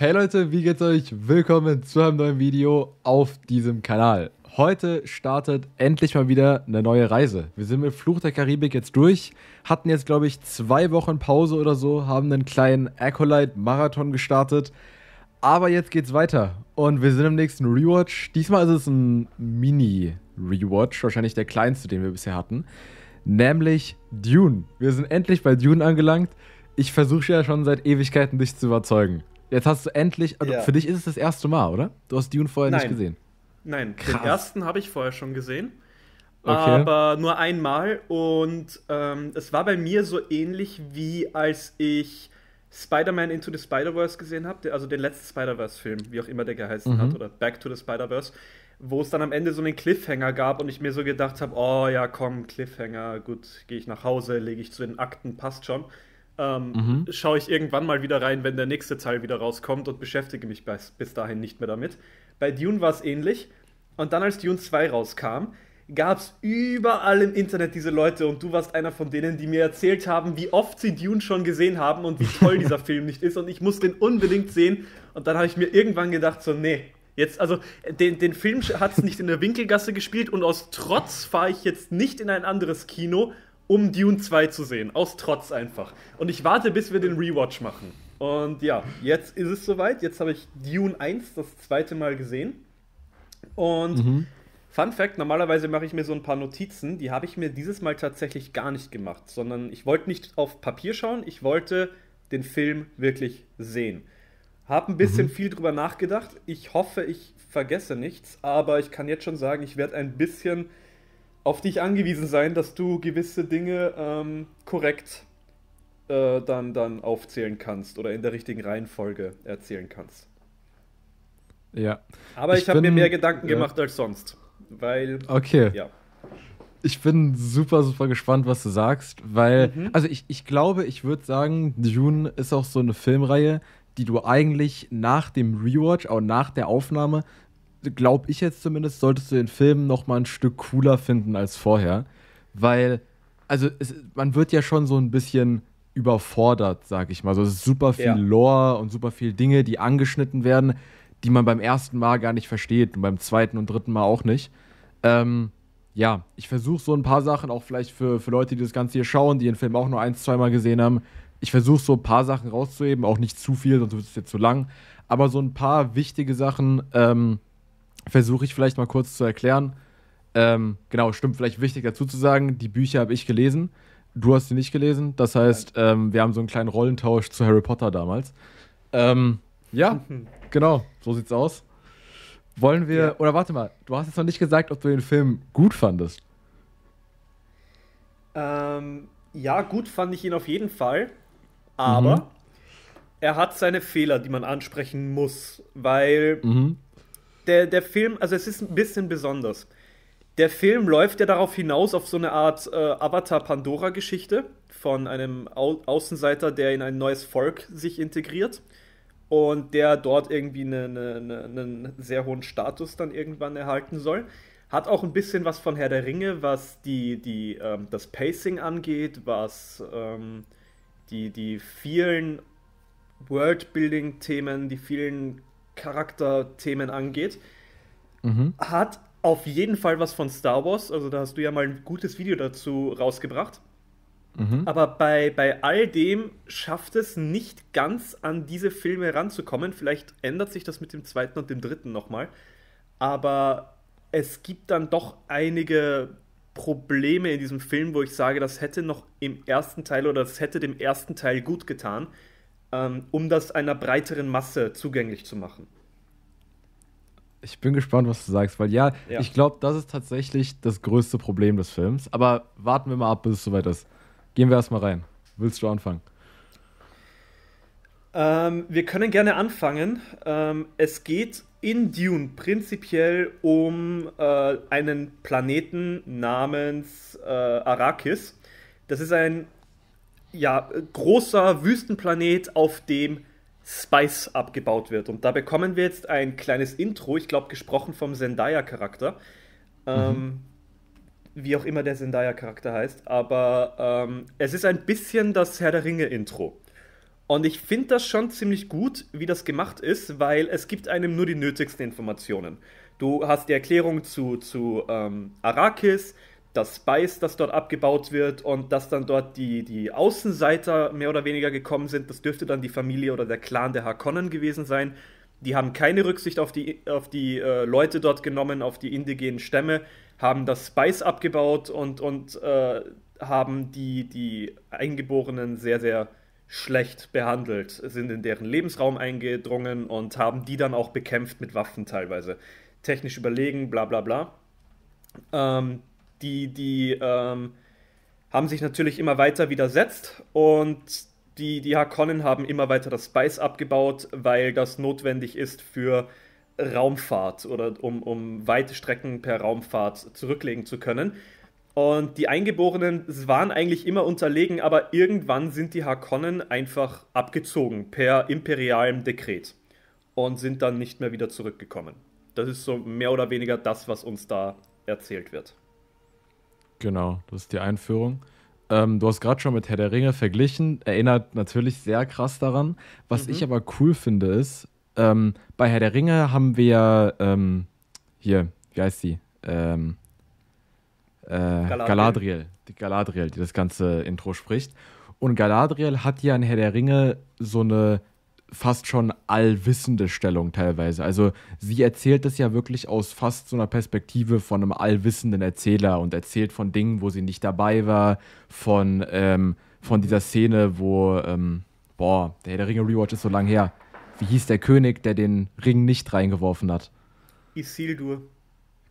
Hey Leute, wie geht's euch? Willkommen zu einem neuen Video auf diesem Kanal. Heute startet endlich mal wieder eine neue Reise. Wir sind mit Fluch der Karibik jetzt durch, hatten jetzt glaube ich zwei Wochen Pause oder so, haben einen kleinen Acolyte-Marathon gestartet. Aber jetzt geht's weiter und wir sind im nächsten Rewatch. Diesmal ist es ein Mini-Rewatch, wahrscheinlich der kleinste, den wir bisher hatten. Nämlich Dune. Wir sind endlich bei Dune angelangt. Ich versuche ja schon seit Ewigkeiten, dich zu überzeugen. Jetzt hast du endlich, also ja. für dich ist es das erste Mal, oder? Du hast Dune vorher Nein. nicht gesehen. Nein, Krass. den ersten habe ich vorher schon gesehen. Okay. Aber nur einmal und ähm, es war bei mir so ähnlich wie als ich Spider-Man Into the Spider-Verse gesehen habe, also den letzten Spider-Verse-Film, wie auch immer der geheißen mhm. hat, oder Back to the Spider-Verse, wo es dann am Ende so einen Cliffhanger gab und ich mir so gedacht habe, oh ja, komm, Cliffhanger, gut, gehe ich nach Hause, lege ich zu den Akten, passt schon ähm, mhm. schaue ich irgendwann mal wieder rein, wenn der nächste Teil wieder rauskommt und beschäftige mich bis, bis dahin nicht mehr damit. Bei Dune war es ähnlich. Und dann, als Dune 2 rauskam, gab es überall im Internet diese Leute und du warst einer von denen, die mir erzählt haben, wie oft sie Dune schon gesehen haben und wie toll dieser Film nicht ist und ich muss den unbedingt sehen. Und dann habe ich mir irgendwann gedacht, so, nee, Jetzt, also, den, den Film hat es nicht in der Winkelgasse gespielt und aus Trotz fahre ich jetzt nicht in ein anderes Kino um Dune 2 zu sehen. Aus Trotz einfach. Und ich warte, bis wir den Rewatch machen. Und ja, jetzt ist es soweit. Jetzt habe ich Dune 1 das zweite Mal gesehen. Und mhm. Fun Fact: Normalerweise mache ich mir so ein paar Notizen. Die habe ich mir dieses Mal tatsächlich gar nicht gemacht, sondern ich wollte nicht auf Papier schauen. Ich wollte den Film wirklich sehen. Habe ein bisschen mhm. viel drüber nachgedacht. Ich hoffe, ich vergesse nichts, aber ich kann jetzt schon sagen, ich werde ein bisschen auf dich angewiesen sein, dass du gewisse Dinge ähm, korrekt äh, dann, dann aufzählen kannst oder in der richtigen Reihenfolge erzählen kannst. Ja. Aber ich, ich habe mir mehr Gedanken äh, gemacht als sonst, weil. Okay. Ja. Ich bin super, super gespannt, was du sagst, weil, mhm. also ich, ich glaube, ich würde sagen, Dune ist auch so eine Filmreihe, die du eigentlich nach dem Rewatch, auch nach der Aufnahme, glaube ich jetzt zumindest, solltest du den Film noch mal ein Stück cooler finden als vorher, weil also es, man wird ja schon so ein bisschen überfordert, sag ich mal. So, es ist super viel ja. Lore und super viel Dinge, die angeschnitten werden, die man beim ersten Mal gar nicht versteht und beim zweiten und dritten Mal auch nicht. Ähm, ja, ich versuche so ein paar Sachen, auch vielleicht für, für Leute, die das Ganze hier schauen, die den Film auch nur ein, zwei Mal gesehen haben, ich versuche so ein paar Sachen rauszuheben, auch nicht zu viel, sonst wird es jetzt zu lang. Aber so ein paar wichtige Sachen ähm, versuche ich vielleicht mal kurz zu erklären. Ähm, genau, stimmt, vielleicht wichtig dazu zu sagen, die Bücher habe ich gelesen, du hast sie nicht gelesen. Das heißt, ähm, wir haben so einen kleinen Rollentausch zu Harry Potter damals. Ähm, ja, genau, so sieht's aus. Wollen wir, ja. oder warte mal, du hast jetzt noch nicht gesagt, ob du den Film gut fandest. Ähm, ja, gut fand ich ihn auf jeden Fall, aber mhm. er hat seine Fehler, die man ansprechen muss, weil mhm der, der Film, also es ist ein bisschen besonders. Der Film läuft ja darauf hinaus, auf so eine Art äh, Avatar-Pandora-Geschichte von einem Au Außenseiter, der in ein neues Volk sich integriert und der dort irgendwie einen eine, eine sehr hohen Status dann irgendwann erhalten soll. Hat auch ein bisschen was von Herr der Ringe, was die, die, ähm, das Pacing angeht, was ähm, die, die vielen Worldbuilding-Themen, die vielen Charakterthemen angeht, mhm. hat auf jeden Fall was von Star Wars. Also da hast du ja mal ein gutes Video dazu rausgebracht. Mhm. Aber bei, bei all dem schafft es nicht ganz an diese Filme ranzukommen. Vielleicht ändert sich das mit dem zweiten und dem dritten nochmal. Aber es gibt dann doch einige Probleme in diesem Film, wo ich sage, das hätte noch im ersten Teil oder das hätte dem ersten Teil gut getan ähm, um das einer breiteren Masse zugänglich zu machen. Ich bin gespannt, was du sagst, weil ja, ja. ich glaube, das ist tatsächlich das größte Problem des Films. Aber warten wir mal ab, bis es soweit ist. Gehen wir erstmal rein. Willst du anfangen? Ähm, wir können gerne anfangen. Ähm, es geht in Dune prinzipiell um äh, einen Planeten namens äh, Arrakis. Das ist ein ja, großer Wüstenplanet, auf dem Spice abgebaut wird. Und da bekommen wir jetzt ein kleines Intro, ich glaube, gesprochen vom Zendaya-Charakter. Ähm, mhm. wie auch immer der Zendaya-Charakter heißt. Aber ähm, es ist ein bisschen das Herr der Ringe-Intro. Und ich finde das schon ziemlich gut, wie das gemacht ist, weil es gibt einem nur die nötigsten Informationen. Du hast die Erklärung zu, zu ähm, Arrakis, das Spice, das dort abgebaut wird und dass dann dort die, die Außenseiter mehr oder weniger gekommen sind. Das dürfte dann die Familie oder der Clan der Harkonnen gewesen sein. Die haben keine Rücksicht auf die, auf die äh, Leute dort genommen, auf die indigenen Stämme, haben das Spice abgebaut und, und äh, haben die, die Eingeborenen sehr, sehr schlecht behandelt, sind in deren Lebensraum eingedrungen und haben die dann auch bekämpft mit Waffen teilweise. Technisch überlegen, bla bla bla. Ähm, die, die ähm, haben sich natürlich immer weiter widersetzt und die, die Harkonnen haben immer weiter das Spice abgebaut, weil das notwendig ist für Raumfahrt oder um, um weite Strecken per Raumfahrt zurücklegen zu können. Und die Eingeborenen waren eigentlich immer unterlegen, aber irgendwann sind die Harkonnen einfach abgezogen per imperialem Dekret und sind dann nicht mehr wieder zurückgekommen. Das ist so mehr oder weniger das, was uns da erzählt wird. Genau, das ist die Einführung. Ähm, du hast gerade schon mit Herr der Ringe verglichen, erinnert natürlich sehr krass daran. Was mhm. ich aber cool finde, ist, ähm, bei Herr der Ringe haben wir ähm, hier, wie heißt sie? Ähm, äh, Galadriel. Galadriel. Die Galadriel, die das ganze Intro spricht. Und Galadriel hat ja in Herr der Ringe so eine fast schon allwissende Stellung teilweise. Also sie erzählt das ja wirklich aus fast so einer Perspektive von einem allwissenden Erzähler und erzählt von Dingen, wo sie nicht dabei war, von, ähm, von dieser Szene, wo, ähm, boah, der Herr der Ringe Rewatch ist so lang her. Wie hieß der König, der den Ring nicht reingeworfen hat? Isildur.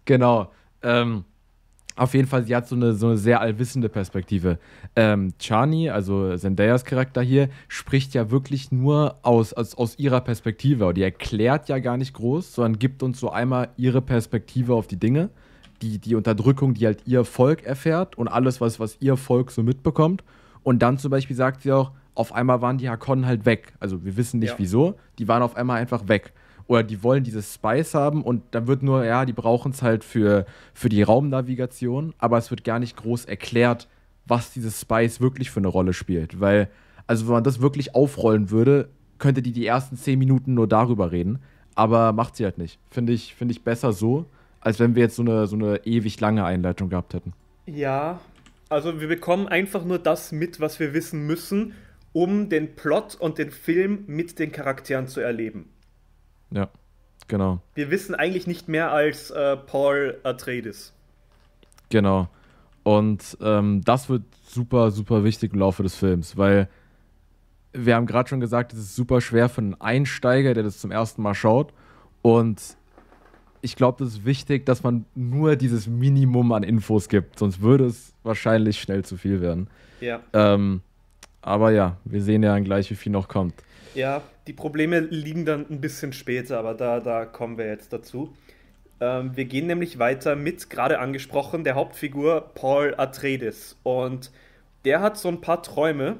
Genau. Ähm, auf jeden Fall, sie hat so eine, so eine sehr allwissende Perspektive. Ähm, Chani, also Zendayas Charakter hier, spricht ja wirklich nur aus, aus, aus ihrer Perspektive. die erklärt ja gar nicht groß, sondern gibt uns so einmal ihre Perspektive auf die Dinge. Die, die Unterdrückung, die halt ihr Volk erfährt und alles, was, was ihr Volk so mitbekommt. Und dann zum Beispiel sagt sie auch, auf einmal waren die Hakonnen halt weg. Also wir wissen nicht ja. wieso, die waren auf einmal einfach weg oder die wollen dieses Spice haben und dann wird nur, ja, die brauchen es halt für, für die Raumnavigation, aber es wird gar nicht groß erklärt, was dieses Spice wirklich für eine Rolle spielt. Weil, also wenn man das wirklich aufrollen würde, könnte die die ersten zehn Minuten nur darüber reden, aber macht sie halt nicht. Finde ich, find ich besser so, als wenn wir jetzt so eine, so eine ewig lange Einleitung gehabt hätten. Ja, also wir bekommen einfach nur das mit, was wir wissen müssen, um den Plot und den Film mit den Charakteren zu erleben. Ja, genau. Wir wissen eigentlich nicht mehr als äh, Paul Atreides. Genau. Und ähm, das wird super, super wichtig im Laufe des Films, weil wir haben gerade schon gesagt, es ist super schwer für einen Einsteiger, der das zum ersten Mal schaut. Und ich glaube, das ist wichtig, dass man nur dieses Minimum an Infos gibt, sonst würde es wahrscheinlich schnell zu viel werden. Ja. Ähm, aber ja, wir sehen ja dann gleich, wie viel noch kommt. Ja, die Probleme liegen dann ein bisschen später, aber da, da kommen wir jetzt dazu. Ähm, wir gehen nämlich weiter mit, gerade angesprochen, der Hauptfigur Paul Atreides. Und der hat so ein paar Träume,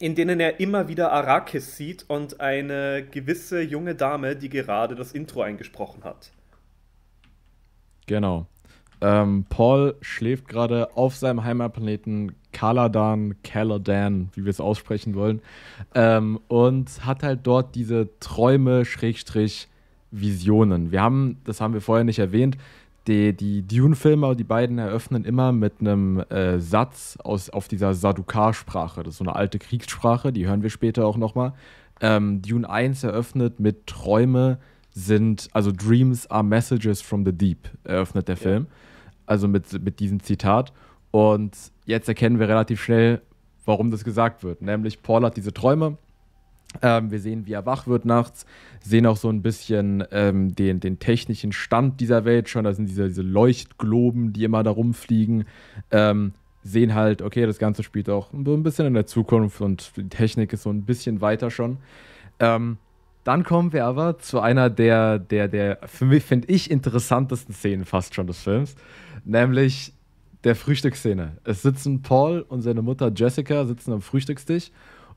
in denen er immer wieder Arrakis sieht und eine gewisse junge Dame, die gerade das Intro eingesprochen hat. Genau. Ähm, Paul schläft gerade auf seinem Heimatplaneten Kaladan, Kaladan, wie wir es aussprechen wollen, ähm, und hat halt dort diese Träume, Schrägstrich, Visionen. Wir haben, das haben wir vorher nicht erwähnt, die, die Dune-Filme, die beiden eröffnen immer mit einem äh, Satz aus, auf dieser Sadukar-Sprache. Das ist so eine alte Kriegssprache, die hören wir später auch nochmal. Ähm, Dune 1 eröffnet mit Träume sind, also Dreams are Messages from the Deep, eröffnet der Film also mit, mit diesem Zitat. Und jetzt erkennen wir relativ schnell, warum das gesagt wird. Nämlich, Paul hat diese Träume. Ähm, wir sehen, wie er wach wird nachts, sehen auch so ein bisschen ähm, den, den technischen Stand dieser Welt schon. Da sind diese, diese Leuchtgloben, die immer da rumfliegen. Ähm, sehen halt, okay, das Ganze spielt auch ein bisschen in der Zukunft und die Technik ist so ein bisschen weiter schon. Ähm, dann kommen wir aber zu einer der, der, der für mich, finde ich, interessantesten Szenen fast schon des Films, nämlich der Frühstücksszene. Es sitzen Paul und seine Mutter Jessica sitzen am Frühstückstisch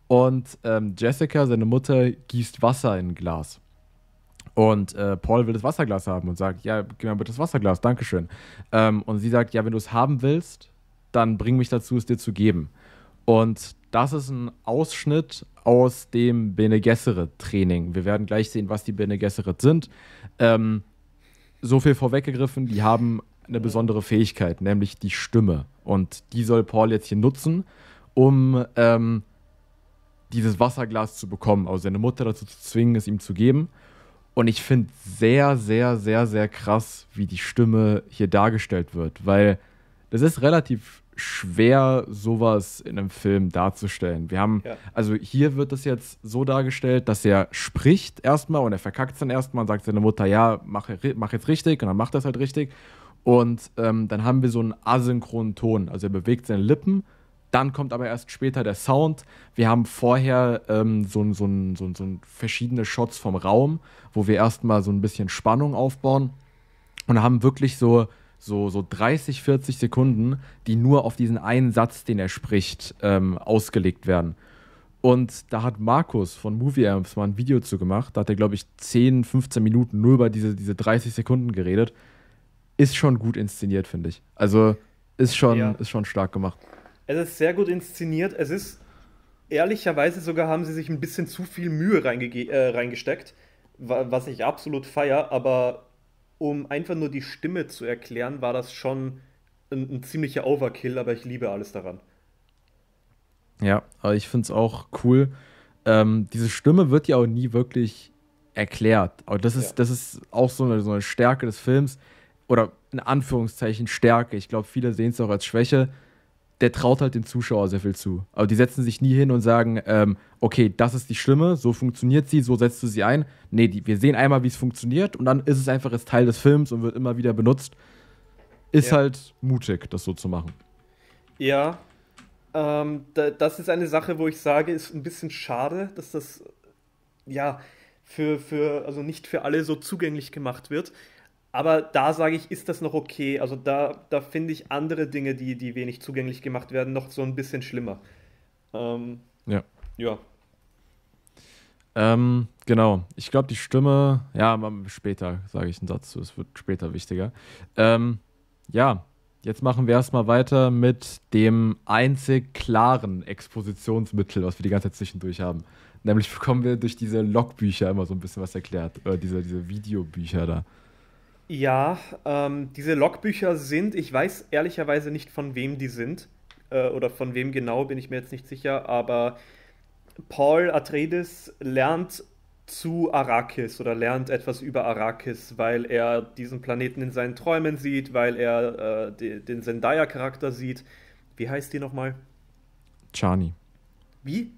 und ähm, Jessica, seine Mutter, gießt Wasser in ein Glas. Und äh, Paul will das Wasserglas haben und sagt, ja, gib mir bitte das Wasserglas, Dankeschön. Ähm, und sie sagt, ja, wenn du es haben willst, dann bring mich dazu, es dir zu geben. Und das ist ein Ausschnitt aus dem Bene Gesserit Training. Wir werden gleich sehen, was die Bene Gesserit sind. Ähm, so viel vorweggegriffen, die haben eine besondere Fähigkeit, nämlich die Stimme. Und die soll Paul jetzt hier nutzen, um ähm, dieses Wasserglas zu bekommen, also seine Mutter dazu zu zwingen, es ihm zu geben. Und ich finde sehr, sehr, sehr, sehr krass, wie die Stimme hier dargestellt wird, weil das ist relativ schwer, sowas in einem Film darzustellen. Wir haben, ja. also hier wird das jetzt so dargestellt, dass er spricht erstmal und er verkackt es dann erstmal und sagt seiner Mutter, ja, mach, mach jetzt richtig und dann macht er es halt richtig. Und ähm, dann haben wir so einen asynchronen Ton. Also er bewegt seine Lippen, dann kommt aber erst später der Sound. Wir haben vorher ähm, so, so, so, so verschiedene Shots vom Raum, wo wir erstmal so ein bisschen Spannung aufbauen und haben wirklich so so, so 30, 40 Sekunden, die nur auf diesen einen Satz, den er spricht, ähm, ausgelegt werden. Und da hat Markus von Movie Amps mal ein Video zu gemacht. Da hat er, glaube ich, 10, 15 Minuten nur über diese, diese 30 Sekunden geredet. Ist schon gut inszeniert, finde ich. Also ist schon, ja. ist schon stark gemacht. Es ist sehr gut inszeniert. Es ist ehrlicherweise sogar haben sie sich ein bisschen zu viel Mühe äh, reingesteckt, was ich absolut feier, aber um einfach nur die Stimme zu erklären, war das schon ein, ein ziemlicher Overkill, aber ich liebe alles daran. Ja, aber ich finde es auch cool. Ähm, diese Stimme wird ja auch nie wirklich erklärt. Aber das ist, ja. das ist auch so eine, so eine Stärke des Films. Oder in Anführungszeichen Stärke. Ich glaube, viele sehen es auch als Schwäche, der traut halt den Zuschauer sehr viel zu. Aber die setzen sich nie hin und sagen, ähm, okay, das ist die Schlimme, so funktioniert sie, so setzt du sie ein. Nee, die, wir sehen einmal, wie es funktioniert und dann ist es einfach als Teil des Films und wird immer wieder benutzt. Ist ja. halt mutig, das so zu machen. Ja, ähm, da, das ist eine Sache, wo ich sage, ist ein bisschen schade, dass das, ja, für, für, also nicht für alle so zugänglich gemacht wird. Aber da sage ich, ist das noch okay. Also da, da finde ich andere Dinge, die, die wenig zugänglich gemacht werden, noch so ein bisschen schlimmer. Ähm, ja. Ja. Ähm, genau. Ich glaube, die Stimme, ja, später sage ich einen Satz zu, es wird später wichtiger. Ähm, ja, jetzt machen wir erstmal weiter mit dem einzig klaren Expositionsmittel, was wir die ganze Zeit zwischendurch haben. Nämlich bekommen wir durch diese Logbücher immer so ein bisschen was erklärt, äh, diese, diese Videobücher da. Ja, ähm, diese Logbücher sind, ich weiß ehrlicherweise nicht, von wem die sind äh, oder von wem genau, bin ich mir jetzt nicht sicher, aber Paul Atreides lernt zu Arrakis oder lernt etwas über Arrakis, weil er diesen Planeten in seinen Träumen sieht, weil er äh, de, den Zendaya-Charakter sieht. Wie heißt die nochmal? Chani. Wie?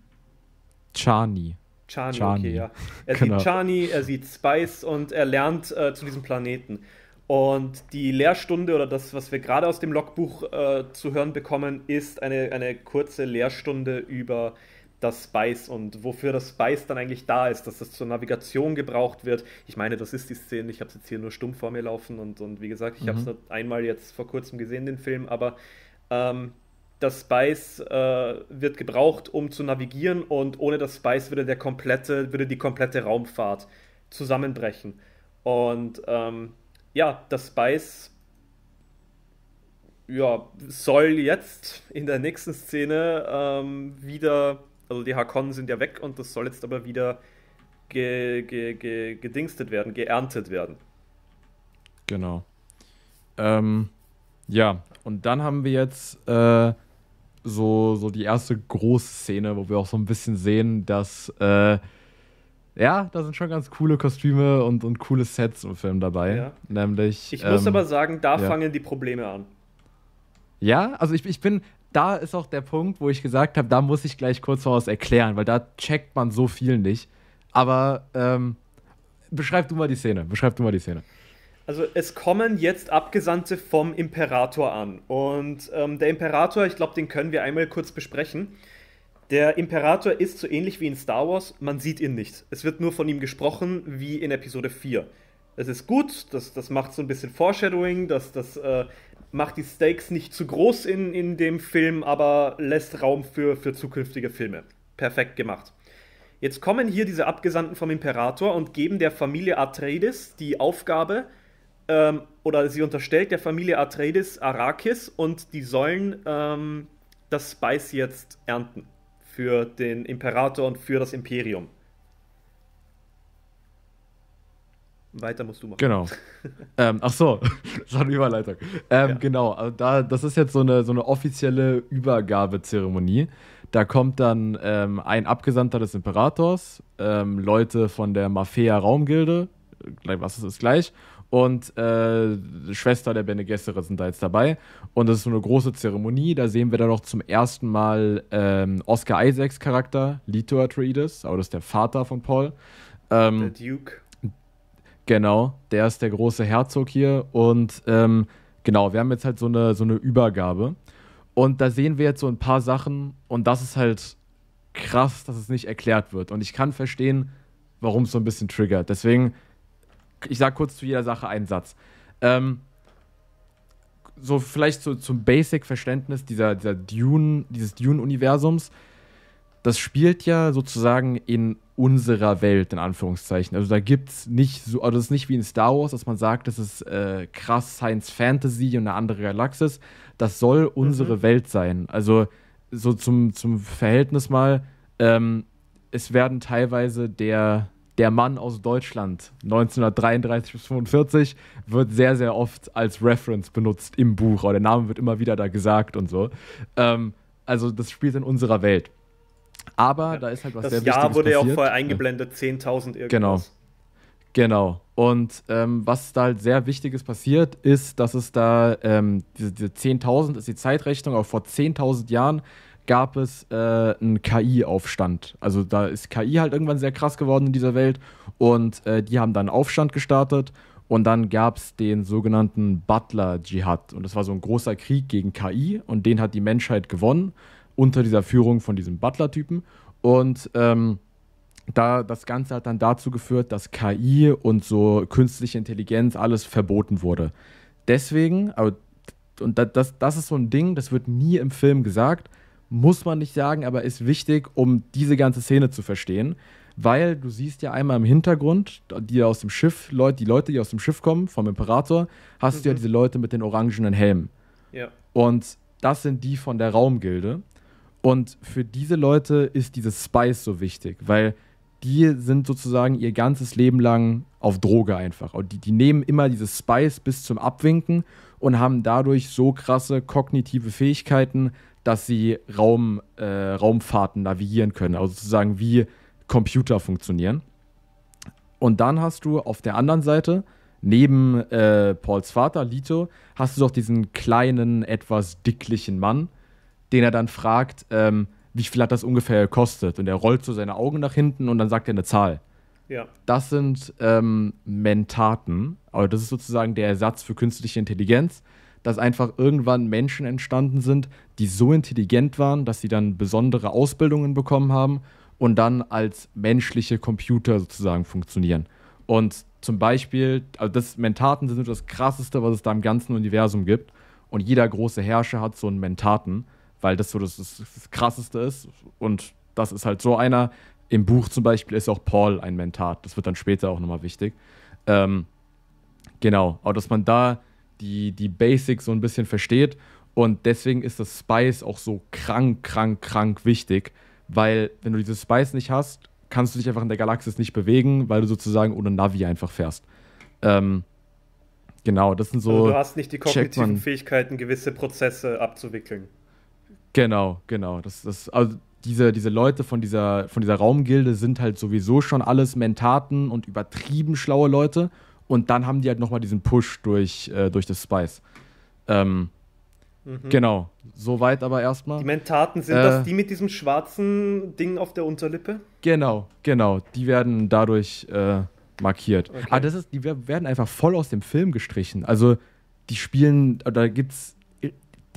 Chani. Chani, Chani. okay, ja. Er genau. sieht Chani, er sieht Spice und er lernt äh, zu diesem Planeten. Und die Lehrstunde oder das, was wir gerade aus dem Logbuch äh, zu hören bekommen, ist eine, eine kurze Lehrstunde über das Spice und wofür das Spice dann eigentlich da ist, dass das zur Navigation gebraucht wird. Ich meine, das ist die Szene, ich habe es jetzt hier nur stumm vor mir laufen und, und wie gesagt, ich mhm. habe es nur einmal jetzt vor kurzem gesehen, den Film, aber ähm, das Spice äh, wird gebraucht, um zu navigieren und ohne das Spice würde, der komplette, würde die komplette Raumfahrt zusammenbrechen. Und ähm, ja, das Spice ja, soll jetzt in der nächsten Szene ähm, wieder, also die Hakonnen sind ja weg und das soll jetzt aber wieder ge, ge, ge, gedingstet werden, geerntet werden. Genau. Ähm, ja, und dann haben wir jetzt äh, so, so die erste große Szene, wo wir auch so ein bisschen sehen, dass äh, ja, da sind schon ganz coole Kostüme und, und coole Sets im Film dabei. Ja. Nämlich. Ich ähm, muss aber sagen, da ja. fangen die Probleme an. Ja, also ich, ich bin, da ist auch der Punkt, wo ich gesagt habe, da muss ich gleich kurz voraus erklären, weil da checkt man so viel nicht. Aber ähm, beschreib du mal die Szene. Beschreib du mal die Szene. Also es kommen jetzt Abgesandte vom Imperator an. Und ähm, der Imperator, ich glaube, den können wir einmal kurz besprechen. Der Imperator ist so ähnlich wie in Star Wars, man sieht ihn nicht. Es wird nur von ihm gesprochen, wie in Episode 4. Es ist gut, das, das macht so ein bisschen Foreshadowing, das, das äh, macht die Stakes nicht zu groß in, in dem Film, aber lässt Raum für, für zukünftige Filme. Perfekt gemacht. Jetzt kommen hier diese Abgesandten vom Imperator und geben der Familie Atreides die Aufgabe, ähm, oder sie unterstellt der Familie Atreides Arrakis und die sollen ähm, das Spice jetzt ernten für den Imperator und für das Imperium. Weiter musst du machen. Genau. ähm, ach so, das war eine Überleitung. Ähm, ja. Genau, also da, das ist jetzt so eine, so eine offizielle Übergabezeremonie. Da kommt dann ähm, ein Abgesandter des Imperators, ähm, Leute von der Mafia Raumgilde, was ist es gleich, und äh, Schwester der Bene Gesserit sind da jetzt dabei. Und das ist so eine große Zeremonie. Da sehen wir dann noch zum ersten Mal ähm, Oscar Isaacs Charakter, Lito Atreides, aber das ist der Vater von Paul. Ähm, der Duke. Genau, der ist der große Herzog hier. Und ähm, genau, wir haben jetzt halt so eine, so eine Übergabe. Und da sehen wir jetzt so ein paar Sachen und das ist halt krass, dass es nicht erklärt wird. Und ich kann verstehen, warum es so ein bisschen triggert. Deswegen ich sage kurz zu jeder Sache einen Satz. Ähm, so vielleicht so zum Basic-Verständnis dieser, dieser Dune, dieses Dune-Universums. Das spielt ja sozusagen in unserer Welt, in Anführungszeichen. Also da gibt es nicht so, also es ist nicht wie in Star Wars, dass man sagt, das ist äh, krass Science Fantasy und eine andere Galaxis. Das soll unsere mhm. Welt sein. Also so zum, zum Verhältnis mal, ähm, es werden teilweise der der Mann aus Deutschland 1933 bis 45 wird sehr, sehr oft als Reference benutzt im Buch. Aber der Name wird immer wieder da gesagt und so. Ähm, also das spielt in unserer Welt. Aber ja. da ist halt was das sehr Jahr Wichtiges wurde passiert. ja auch vorher eingeblendet, ja. 10.000 irgendwas. Genau. Genau. Und ähm, was da halt sehr Wichtiges passiert, ist, dass es da, ähm, diese, diese 10.000 ist die Zeitrechnung, aber vor 10.000 Jahren gab es äh, einen KI-Aufstand. Also da ist KI halt irgendwann sehr krass geworden in dieser Welt und äh, die haben dann einen Aufstand gestartet und dann gab es den sogenannten Butler-Dschihad und das war so ein großer Krieg gegen KI und den hat die Menschheit gewonnen unter dieser Führung von diesem Butler-Typen und ähm, da das Ganze hat dann dazu geführt, dass KI und so künstliche Intelligenz alles verboten wurde. Deswegen, aber und das, das ist so ein Ding, das wird nie im Film gesagt, muss man nicht sagen, aber ist wichtig, um diese ganze Szene zu verstehen. Weil du siehst ja einmal im Hintergrund, die aus dem Schiff, Leute, die Leute, die aus dem Schiff kommen, vom Imperator, hast mhm. du ja mhm. diese Leute mit den orangenen Helmen. Ja. Und das sind die von der Raumgilde. Und für diese Leute ist dieses Spice so wichtig, weil die sind sozusagen ihr ganzes Leben lang auf Droge einfach. Und die, die nehmen immer dieses Spice bis zum Abwinken und haben dadurch so krasse kognitive Fähigkeiten, dass sie Raum, äh, Raumfahrten navigieren können, also sozusagen wie Computer funktionieren. Und dann hast du auf der anderen Seite, neben äh, Pauls Vater, Lito, hast du doch diesen kleinen, etwas dicklichen Mann, den er dann fragt, ähm, wie viel hat das ungefähr gekostet? Und er rollt so seine Augen nach hinten und dann sagt er eine Zahl. Ja. Das sind ähm, Mentaten, aber das ist sozusagen der Ersatz für künstliche Intelligenz dass einfach irgendwann Menschen entstanden sind, die so intelligent waren, dass sie dann besondere Ausbildungen bekommen haben und dann als menschliche Computer sozusagen funktionieren. Und zum Beispiel, also das Mentaten sind das krasseste, was es da im ganzen Universum gibt. Und jeder große Herrscher hat so einen Mentaten, weil das so das, das krasseste ist. Und das ist halt so einer. Im Buch zum Beispiel ist auch Paul ein Mentat. Das wird dann später auch nochmal wichtig. Ähm, genau, aber dass man da die, die Basics so ein bisschen versteht. Und deswegen ist das Spice auch so krank, krank, krank wichtig, weil wenn du dieses Spice nicht hast, kannst du dich einfach in der Galaxis nicht bewegen, weil du sozusagen ohne Navi einfach fährst. Ähm, genau, das sind so. Also du hast nicht die kognitiven Fähigkeiten, gewisse Prozesse abzuwickeln. Genau, genau. Das, das, also diese, diese Leute von dieser, von dieser Raumgilde sind halt sowieso schon alles Mentaten und übertrieben schlaue Leute. Und dann haben die halt nochmal diesen Push durch, äh, durch das Spice. Ähm, mhm. Genau, soweit aber erstmal. Die Mentaten, sind äh, das die mit diesem schwarzen Ding auf der Unterlippe? Genau, genau. Die werden dadurch äh, markiert. Okay. Aber ah, das ist, die werden einfach voll aus dem Film gestrichen. Also die spielen, da gibt's e-,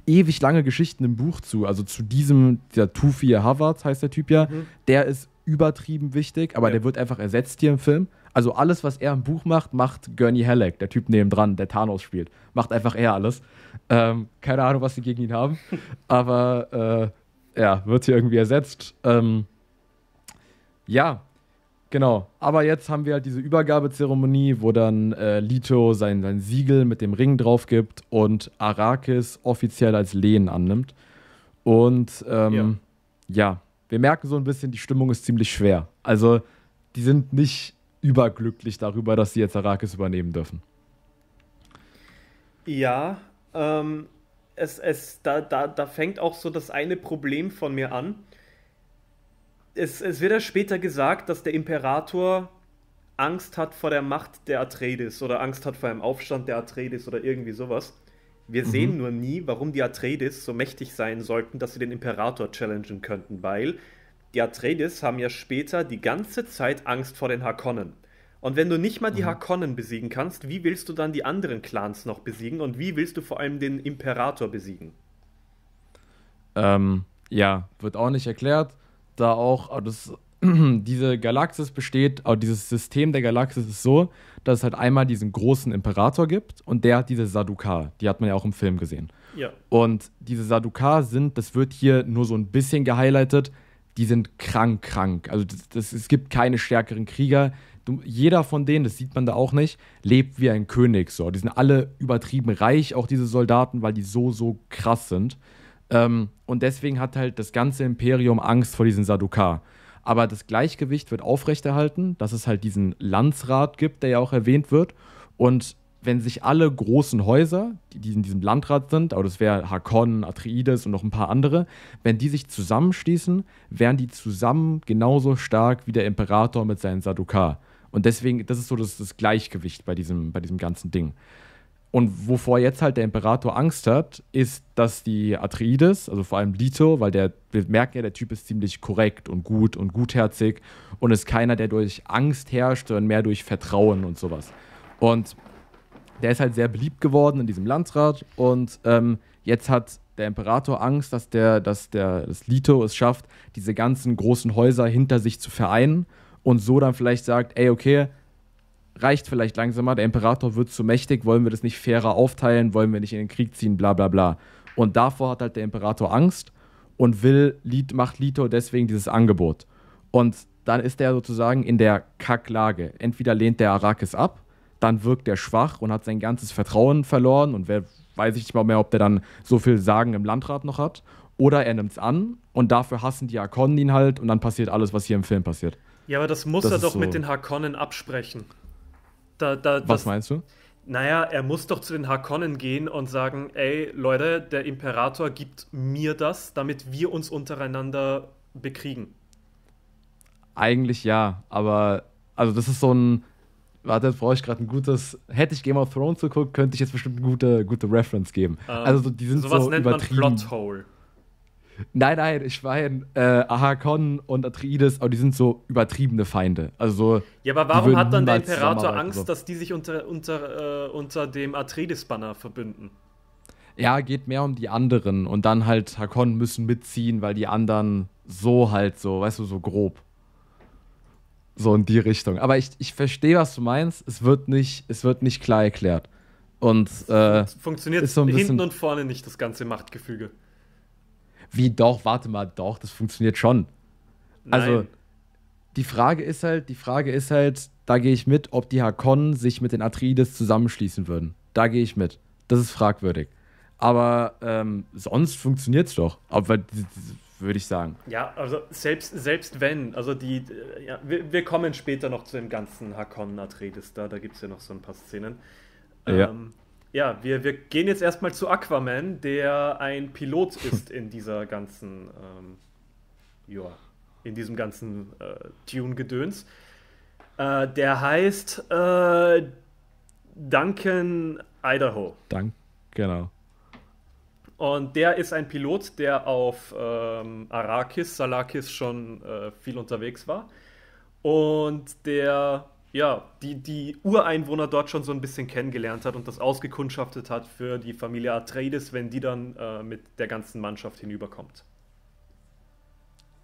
ewig lange Geschichten im Buch zu. Also zu diesem, der Tufi Havertz heißt der Typ ja, mhm. der ist übertrieben wichtig, aber ja. der wird einfach ersetzt hier im Film. Also alles, was er im Buch macht, macht Gurney Halleck, der Typ nebendran, der Thanos spielt. Macht einfach er alles. Ähm, keine Ahnung, was sie gegen ihn haben. aber äh, ja, wird hier irgendwie ersetzt. Ähm, ja, genau. Aber jetzt haben wir halt diese Übergabezeremonie, wo dann äh, Lito sein, sein Siegel mit dem Ring drauf gibt und Arrakis offiziell als Lehen annimmt. Und ähm, ja. ja, wir merken so ein bisschen, die Stimmung ist ziemlich schwer. Also, die sind nicht überglücklich darüber, dass sie jetzt Arrakis übernehmen dürfen. Ja, ähm, es, es, da, da, da fängt auch so das eine Problem von mir an. Es, es wird ja später gesagt, dass der Imperator Angst hat vor der Macht der Atreides oder Angst hat vor einem Aufstand der Atreides oder irgendwie sowas. Wir mhm. sehen nur nie, warum die Atreides so mächtig sein sollten, dass sie den Imperator challengen könnten, weil die Atreides haben ja später die ganze Zeit Angst vor den Harkonnen. Und wenn du nicht mal die mhm. Harkonnen besiegen kannst, wie willst du dann die anderen Clans noch besiegen und wie willst du vor allem den Imperator besiegen? Ähm, ja, wird auch nicht erklärt, da auch ah, das, diese Galaxis besteht, auch dieses System der Galaxis ist so, dass es halt einmal diesen großen Imperator gibt und der hat diese Sadukar, die hat man ja auch im Film gesehen. Ja. Und diese Sadukar sind, das wird hier nur so ein bisschen gehighlightet, die sind krank, krank. Also das, das, es gibt keine stärkeren Krieger. Du, jeder von denen, das sieht man da auch nicht, lebt wie ein König. So. Die sind alle übertrieben reich, auch diese Soldaten, weil die so, so krass sind. Ähm, und deswegen hat halt das ganze Imperium Angst vor diesen Sadukar. Aber das Gleichgewicht wird aufrechterhalten, dass es halt diesen Landsrat gibt, der ja auch erwähnt wird. Und wenn sich alle großen Häuser, die in diesem Landrat sind, aber das wäre Hakon, Atreides und noch ein paar andere, wenn die sich zusammenschließen, wären die zusammen genauso stark wie der Imperator mit seinen Sadukar. Und deswegen, das ist so das, das Gleichgewicht bei diesem, bei diesem ganzen Ding. Und wovor jetzt halt der Imperator Angst hat, ist, dass die Atreides, also vor allem Lito, weil der, wir merken ja, der Typ ist ziemlich korrekt und gut und gutherzig und ist keiner, der durch Angst herrscht, sondern mehr durch Vertrauen und sowas. Und der ist halt sehr beliebt geworden in diesem Landrat und ähm, jetzt hat der Imperator Angst, dass der, dass der, dass Lito es schafft, diese ganzen großen Häuser hinter sich zu vereinen und so dann vielleicht sagt, ey, okay, reicht vielleicht langsamer, der Imperator wird zu mächtig, wollen wir das nicht fairer aufteilen, wollen wir nicht in den Krieg ziehen, bla bla bla. Und davor hat halt der Imperator Angst und will, macht Lito deswegen dieses Angebot. Und dann ist er sozusagen in der Kacklage. Entweder lehnt der Arrakis ab dann wirkt er schwach und hat sein ganzes Vertrauen verloren und wer, weiß ich nicht mal mehr, ob der dann so viel Sagen im Landrat noch hat. Oder er nimmt es an und dafür hassen die Harkonnen ihn halt und dann passiert alles, was hier im Film passiert. Ja, aber das muss das er doch so mit den Harkonnen absprechen. Da, da, was das, meinst du? Naja, er muss doch zu den Harkonnen gehen und sagen, ey Leute, der Imperator gibt mir das, damit wir uns untereinander bekriegen. Eigentlich ja, aber also das ist so ein, warte, brauche ich gerade ein gutes. Hätte ich Game of Thrones geguckt, könnte ich jetzt bestimmt eine gute, gute Reference geben. Ähm, also so, die sind sowas so nennt übertrieben. Man Plothole. Nein, nein, ich meine, äh, Ahakon und Atreides, aber die sind so übertriebene Feinde. Also Ja, aber warum hat dann der Imperator Angst, so. dass die sich unter, unter, äh, unter dem Atreides-Banner verbünden? Ja, geht mehr um die anderen und dann halt Hakon müssen mitziehen, weil die anderen so halt so, weißt du, so grob. So in die Richtung. Aber ich, ich verstehe, was du meinst. Es wird nicht, es wird nicht klar erklärt. Und äh, funktioniert so bisschen, hinten und vorne nicht das ganze Machtgefüge. Wie doch, warte mal, doch, das funktioniert schon. Nein. Also die Frage ist halt, die Frage ist halt, da gehe ich mit, ob die Hakon sich mit den Atreides zusammenschließen würden. Da gehe ich mit. Das ist fragwürdig. Aber ähm, sonst funktioniert es doch. Aber würde ich sagen. Ja, also selbst, selbst wenn, also die, äh, ja, wir, wir, kommen später noch zu dem ganzen Hakon Atreides da, da gibt es ja noch so ein paar Szenen. Ja. Ähm, ja, wir, wir gehen jetzt erstmal zu Aquaman, der ein Pilot ist in dieser ganzen, ähm, ja, in diesem ganzen äh, Dune-Gedöns. Äh, der heißt äh, Duncan Idaho. Dank, genau. Und der ist ein Pilot, der auf ähm, Arakis, Salakis schon äh, viel unterwegs war. Und der, ja, die, die Ureinwohner dort schon so ein bisschen kennengelernt hat und das ausgekundschaftet hat für die Familie Atreides, wenn die dann äh, mit der ganzen Mannschaft hinüberkommt.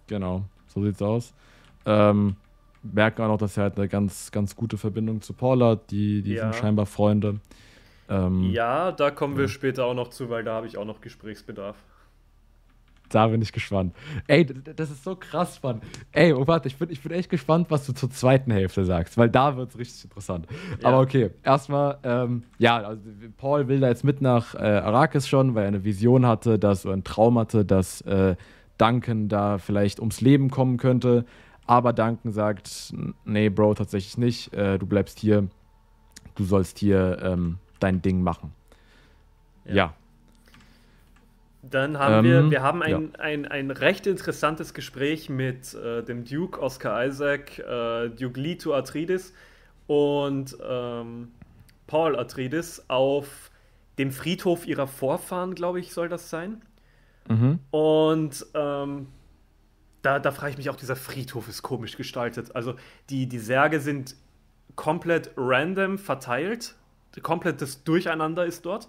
Genau, so sieht's aus. Ähm, merken auch noch, dass er halt eine ganz, ganz gute Verbindung zu Paul hat. Die, die ja. sind scheinbar Freunde. Ähm, ja, da kommen wir später auch noch zu, weil da habe ich auch noch Gesprächsbedarf. Da bin ich gespannt. Ey, das ist so krass spannend. Ey, oh, warte, ich bin, ich bin echt gespannt, was du zur zweiten Hälfte sagst, weil da wird es richtig interessant. Ja. Aber okay, erstmal, ähm, ja, also Paul will da jetzt mit nach äh, Arrakis schon, weil er eine Vision hatte, dass, oder einen Traum hatte, dass äh, Duncan da vielleicht ums Leben kommen könnte. Aber Duncan sagt, nee, Bro, tatsächlich nicht. Äh, du bleibst hier. Du sollst hier ähm, dein Ding machen. Ja. ja. Dann haben ähm, wir, wir haben ein, ja. ein, ein recht interessantes Gespräch mit äh, dem Duke Oscar Isaac, äh, Duke Lito Atreides und ähm, Paul Atreides auf dem Friedhof ihrer Vorfahren, glaube ich, soll das sein. Mhm. Und ähm, da, da frage ich mich auch, dieser Friedhof ist komisch gestaltet. Also die, die Särge sind komplett random verteilt komplettes Durcheinander ist dort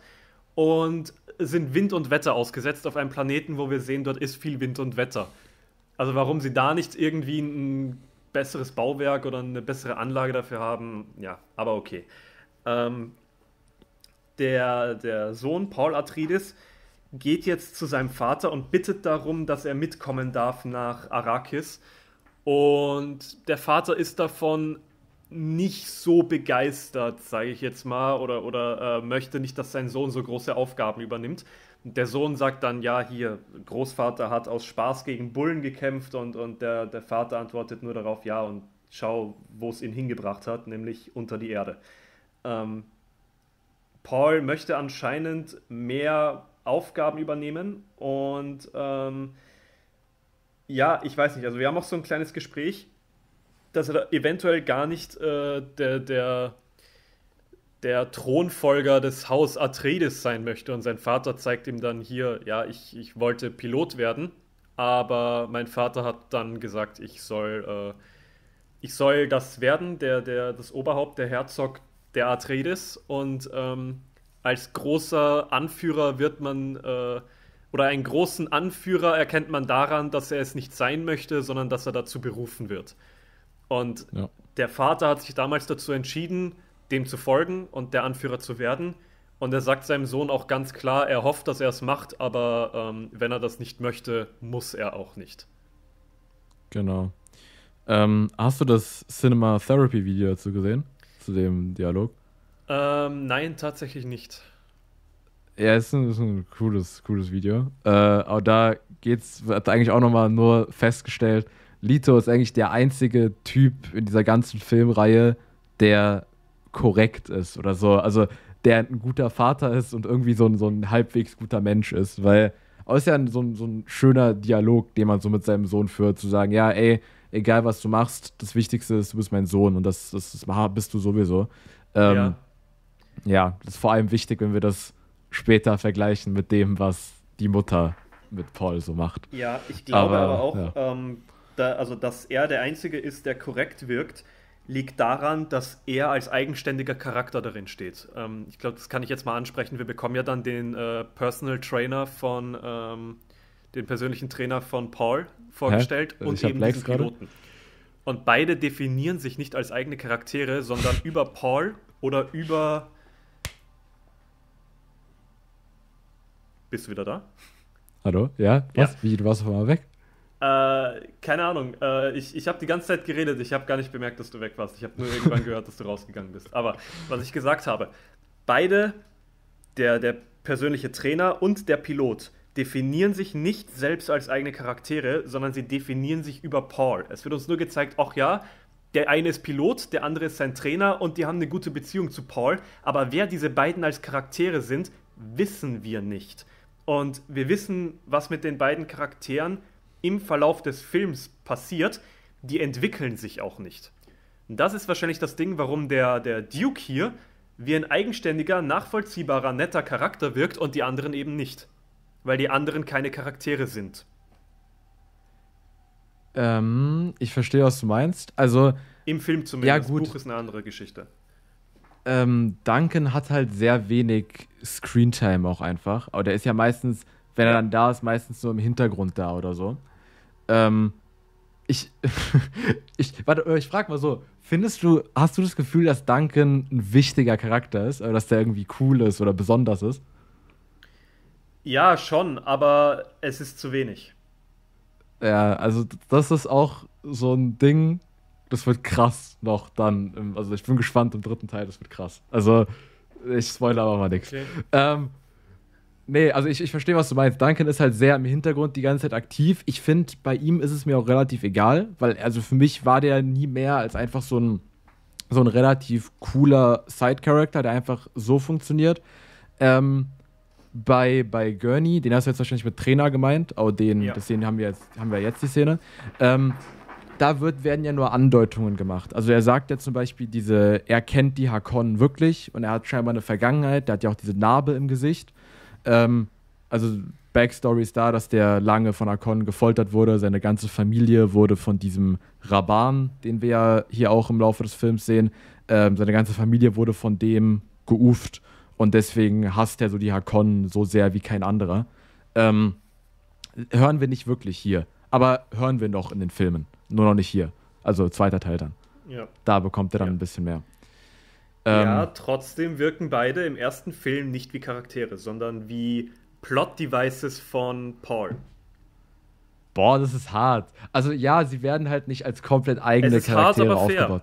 und sind Wind und Wetter ausgesetzt auf einem Planeten, wo wir sehen, dort ist viel Wind und Wetter. Also warum sie da nicht irgendwie ein besseres Bauwerk oder eine bessere Anlage dafür haben, ja, aber okay. Ähm, der, der Sohn Paul Atreides geht jetzt zu seinem Vater und bittet darum, dass er mitkommen darf nach Arrakis. Und der Vater ist davon nicht so begeistert, sage ich jetzt mal, oder, oder äh, möchte nicht, dass sein Sohn so große Aufgaben übernimmt. der Sohn sagt dann, ja, hier, Großvater hat aus Spaß gegen Bullen gekämpft und, und der, der Vater antwortet nur darauf, ja, und schau, wo es ihn hingebracht hat, nämlich unter die Erde. Ähm, Paul möchte anscheinend mehr Aufgaben übernehmen und ähm, ja, ich weiß nicht, also wir haben auch so ein kleines Gespräch dass er eventuell gar nicht äh, der, der, der Thronfolger des Haus Atreides sein möchte. Und sein Vater zeigt ihm dann hier, ja, ich, ich wollte Pilot werden, aber mein Vater hat dann gesagt, ich soll, äh, ich soll das werden, der, der, das Oberhaupt, der Herzog der Atreides. Und ähm, als großer Anführer wird man, äh, oder einen großen Anführer erkennt man daran, dass er es nicht sein möchte, sondern dass er dazu berufen wird. Und ja. der Vater hat sich damals dazu entschieden, dem zu folgen und der Anführer zu werden. Und er sagt seinem Sohn auch ganz klar, er hofft, dass er es macht, aber ähm, wenn er das nicht möchte, muss er auch nicht. Genau. Ähm, hast du das Cinema Therapy Video dazu gesehen? Zu dem Dialog? Ähm, nein, tatsächlich nicht. Ja, ist ein, ist ein cooles, cooles Video. Äh, aber da geht's, hat eigentlich auch nochmal nur festgestellt, Lito ist eigentlich der einzige Typ in dieser ganzen Filmreihe, der korrekt ist oder so. Also der ein guter Vater ist und irgendwie so ein, so ein halbwegs guter Mensch ist, weil es ist ja so ein, so ein schöner Dialog, den man so mit seinem Sohn führt, zu sagen, ja, ey, egal was du machst, das Wichtigste ist, du bist mein Sohn und das, das, das bist du sowieso. Ähm, ja. ja, das ist vor allem wichtig, wenn wir das später vergleichen mit dem, was die Mutter mit Paul so macht. Ja, ich glaube aber, aber auch, ja. ähm, da, also dass er der Einzige ist, der korrekt wirkt, liegt daran, dass er als eigenständiger Charakter darin steht. Ähm, ich glaube, das kann ich jetzt mal ansprechen. Wir bekommen ja dann den äh, Personal Trainer von, ähm, den persönlichen Trainer von Paul vorgestellt Hä? und eben Lex diesen Piloten. Und beide definieren sich nicht als eigene Charaktere, sondern über Paul oder über. Bist du wieder da? Hallo? Ja? Was? Ja. Wie, du warst auf einmal weg? Äh, keine Ahnung. Äh, ich ich habe die ganze Zeit geredet. Ich habe gar nicht bemerkt, dass du weg warst. Ich habe nur irgendwann gehört, dass du rausgegangen bist. Aber was ich gesagt habe, beide, der, der persönliche Trainer und der Pilot, definieren sich nicht selbst als eigene Charaktere, sondern sie definieren sich über Paul. Es wird uns nur gezeigt, ach ja, der eine ist Pilot, der andere ist sein Trainer und die haben eine gute Beziehung zu Paul. Aber wer diese beiden als Charaktere sind, wissen wir nicht. Und wir wissen, was mit den beiden Charakteren passiert im Verlauf des Films passiert, die entwickeln sich auch nicht. Das ist wahrscheinlich das Ding, warum der, der Duke hier wie ein eigenständiger, nachvollziehbarer, netter Charakter wirkt und die anderen eben nicht. Weil die anderen keine Charaktere sind. Ähm, ich verstehe, was du meinst. Also. Im Film zumindest. Ja, gut. Das Buch ist eine andere Geschichte. Ähm, Duncan hat halt sehr wenig Screentime auch einfach. Aber der ist ja meistens wenn er dann da ist, meistens nur im Hintergrund da oder so. Ähm, ich, ich, warte, äh, ich frage mal so, findest du, hast du das Gefühl, dass Duncan ein wichtiger Charakter ist, dass der irgendwie cool ist oder besonders ist? Ja, schon, aber es ist zu wenig. Ja, also das ist auch so ein Ding, das wird krass noch dann. also ich bin gespannt im dritten Teil, das wird krass. Also ich spoilere aber mal nichts. Okay. Ähm, Nee, also ich, ich verstehe, was du meinst. Duncan ist halt sehr im Hintergrund die ganze Zeit aktiv. Ich finde, bei ihm ist es mir auch relativ egal, weil also für mich war der nie mehr als einfach so ein, so ein relativ cooler Side-Character, der einfach so funktioniert. Ähm, bei, bei Gurney, den hast du jetzt wahrscheinlich mit Trainer gemeint, oh, den, ja. das haben wir, jetzt, haben wir jetzt die Szene. Ähm, da wird, werden ja nur Andeutungen gemacht. Also er sagt ja zum Beispiel diese, er kennt die Hakon wirklich und er hat scheinbar eine Vergangenheit, der hat ja auch diese Narbe im Gesicht. Ähm, also Backstory ist da, dass der lange von Akon gefoltert wurde. Seine ganze Familie wurde von diesem Raban, den wir ja hier auch im Laufe des Films sehen, ähm, seine ganze Familie wurde von dem geuft und deswegen hasst er so die Hakon so sehr wie kein anderer. Ähm, hören wir nicht wirklich hier, aber hören wir noch in den Filmen, nur noch nicht hier. Also zweiter Teil dann. Ja. Da bekommt er dann ja. ein bisschen mehr ja, ähm, trotzdem wirken beide im ersten Film nicht wie Charaktere, sondern wie Plot-Devices von Paul. Boah, das ist hart. Also ja, sie werden halt nicht als komplett eigene Charaktere hart, aufgebaut.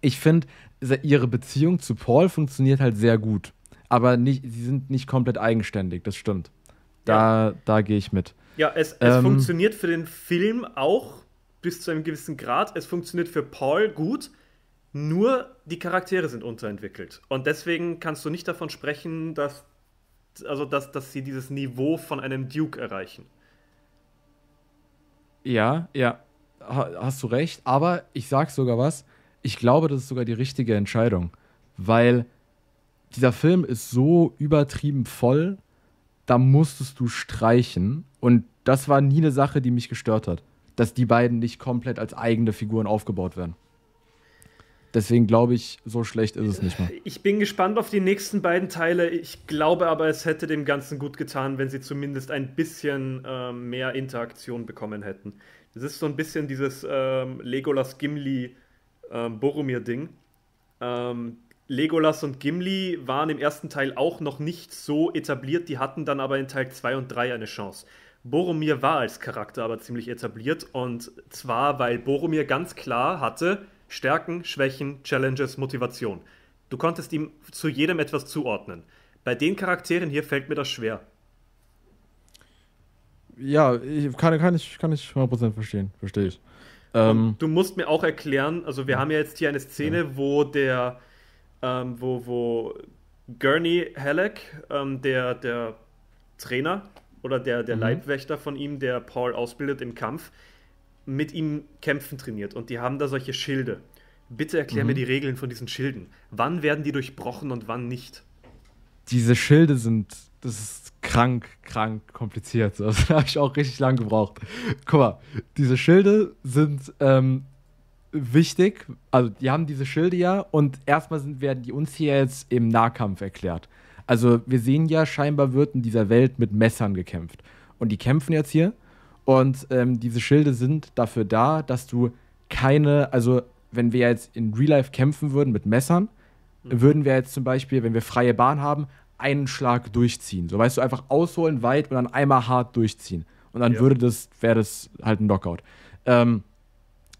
Ich finde, ihre Beziehung zu Paul funktioniert halt sehr gut. Aber nicht, sie sind nicht komplett eigenständig, das stimmt. Da, ja. da gehe ich mit. Ja, es, es ähm, funktioniert für den Film auch bis zu einem gewissen Grad. Es funktioniert für Paul gut, nur die Charaktere sind unterentwickelt. Und deswegen kannst du nicht davon sprechen, dass, also dass, dass sie dieses Niveau von einem Duke erreichen. Ja, ja, hast du recht. Aber ich sag sogar was. Ich glaube, das ist sogar die richtige Entscheidung. Weil dieser Film ist so übertrieben voll, da musstest du streichen. Und das war nie eine Sache, die mich gestört hat. Dass die beiden nicht komplett als eigene Figuren aufgebaut werden. Deswegen glaube ich, so schlecht ist es nicht mehr. Ich bin gespannt auf die nächsten beiden Teile. Ich glaube aber, es hätte dem Ganzen gut getan, wenn sie zumindest ein bisschen äh, mehr Interaktion bekommen hätten. Es ist so ein bisschen dieses ähm, Legolas Gimli äh, Boromir Ding. Ähm, Legolas und Gimli waren im ersten Teil auch noch nicht so etabliert, die hatten dann aber in Teil 2 und 3 eine Chance. Boromir war als Charakter aber ziemlich etabliert und zwar, weil Boromir ganz klar hatte, Stärken, Schwächen, Challenges, Motivation. Du konntest ihm zu jedem etwas zuordnen. Bei den Charakteren hier fällt mir das schwer. Ja, ich kann, kann, ich, kann ich 100% verstehen. Verstehe ich. Ähm, du musst mir auch erklären, also wir haben ja jetzt hier eine Szene, ja. wo der, ähm, wo, wo Gurney Halleck, ähm, der, der Trainer oder der, der mhm. Leibwächter von ihm, der Paul ausbildet im Kampf, mit ihm kämpfen trainiert und die haben da solche Schilde. Bitte erklär mhm. mir die Regeln von diesen Schilden. Wann werden die durchbrochen und wann nicht? Diese Schilde sind, das ist krank, krank kompliziert. Das habe ich auch richtig lang gebraucht. Guck mal, diese Schilde sind ähm, wichtig. Also, die haben diese Schilde ja und erstmal sind, werden die uns hier jetzt im Nahkampf erklärt. Also, wir sehen ja, scheinbar wird in dieser Welt mit Messern gekämpft. Und die kämpfen jetzt hier und ähm, diese Schilde sind dafür da, dass du keine, also wenn wir jetzt in Real Life kämpfen würden mit Messern, mhm. würden wir jetzt zum Beispiel, wenn wir freie Bahn haben, einen Schlag durchziehen. So weißt du, einfach ausholen, weit und dann einmal hart durchziehen. Und dann ja. würde das, wäre das halt ein Knockout. Ähm,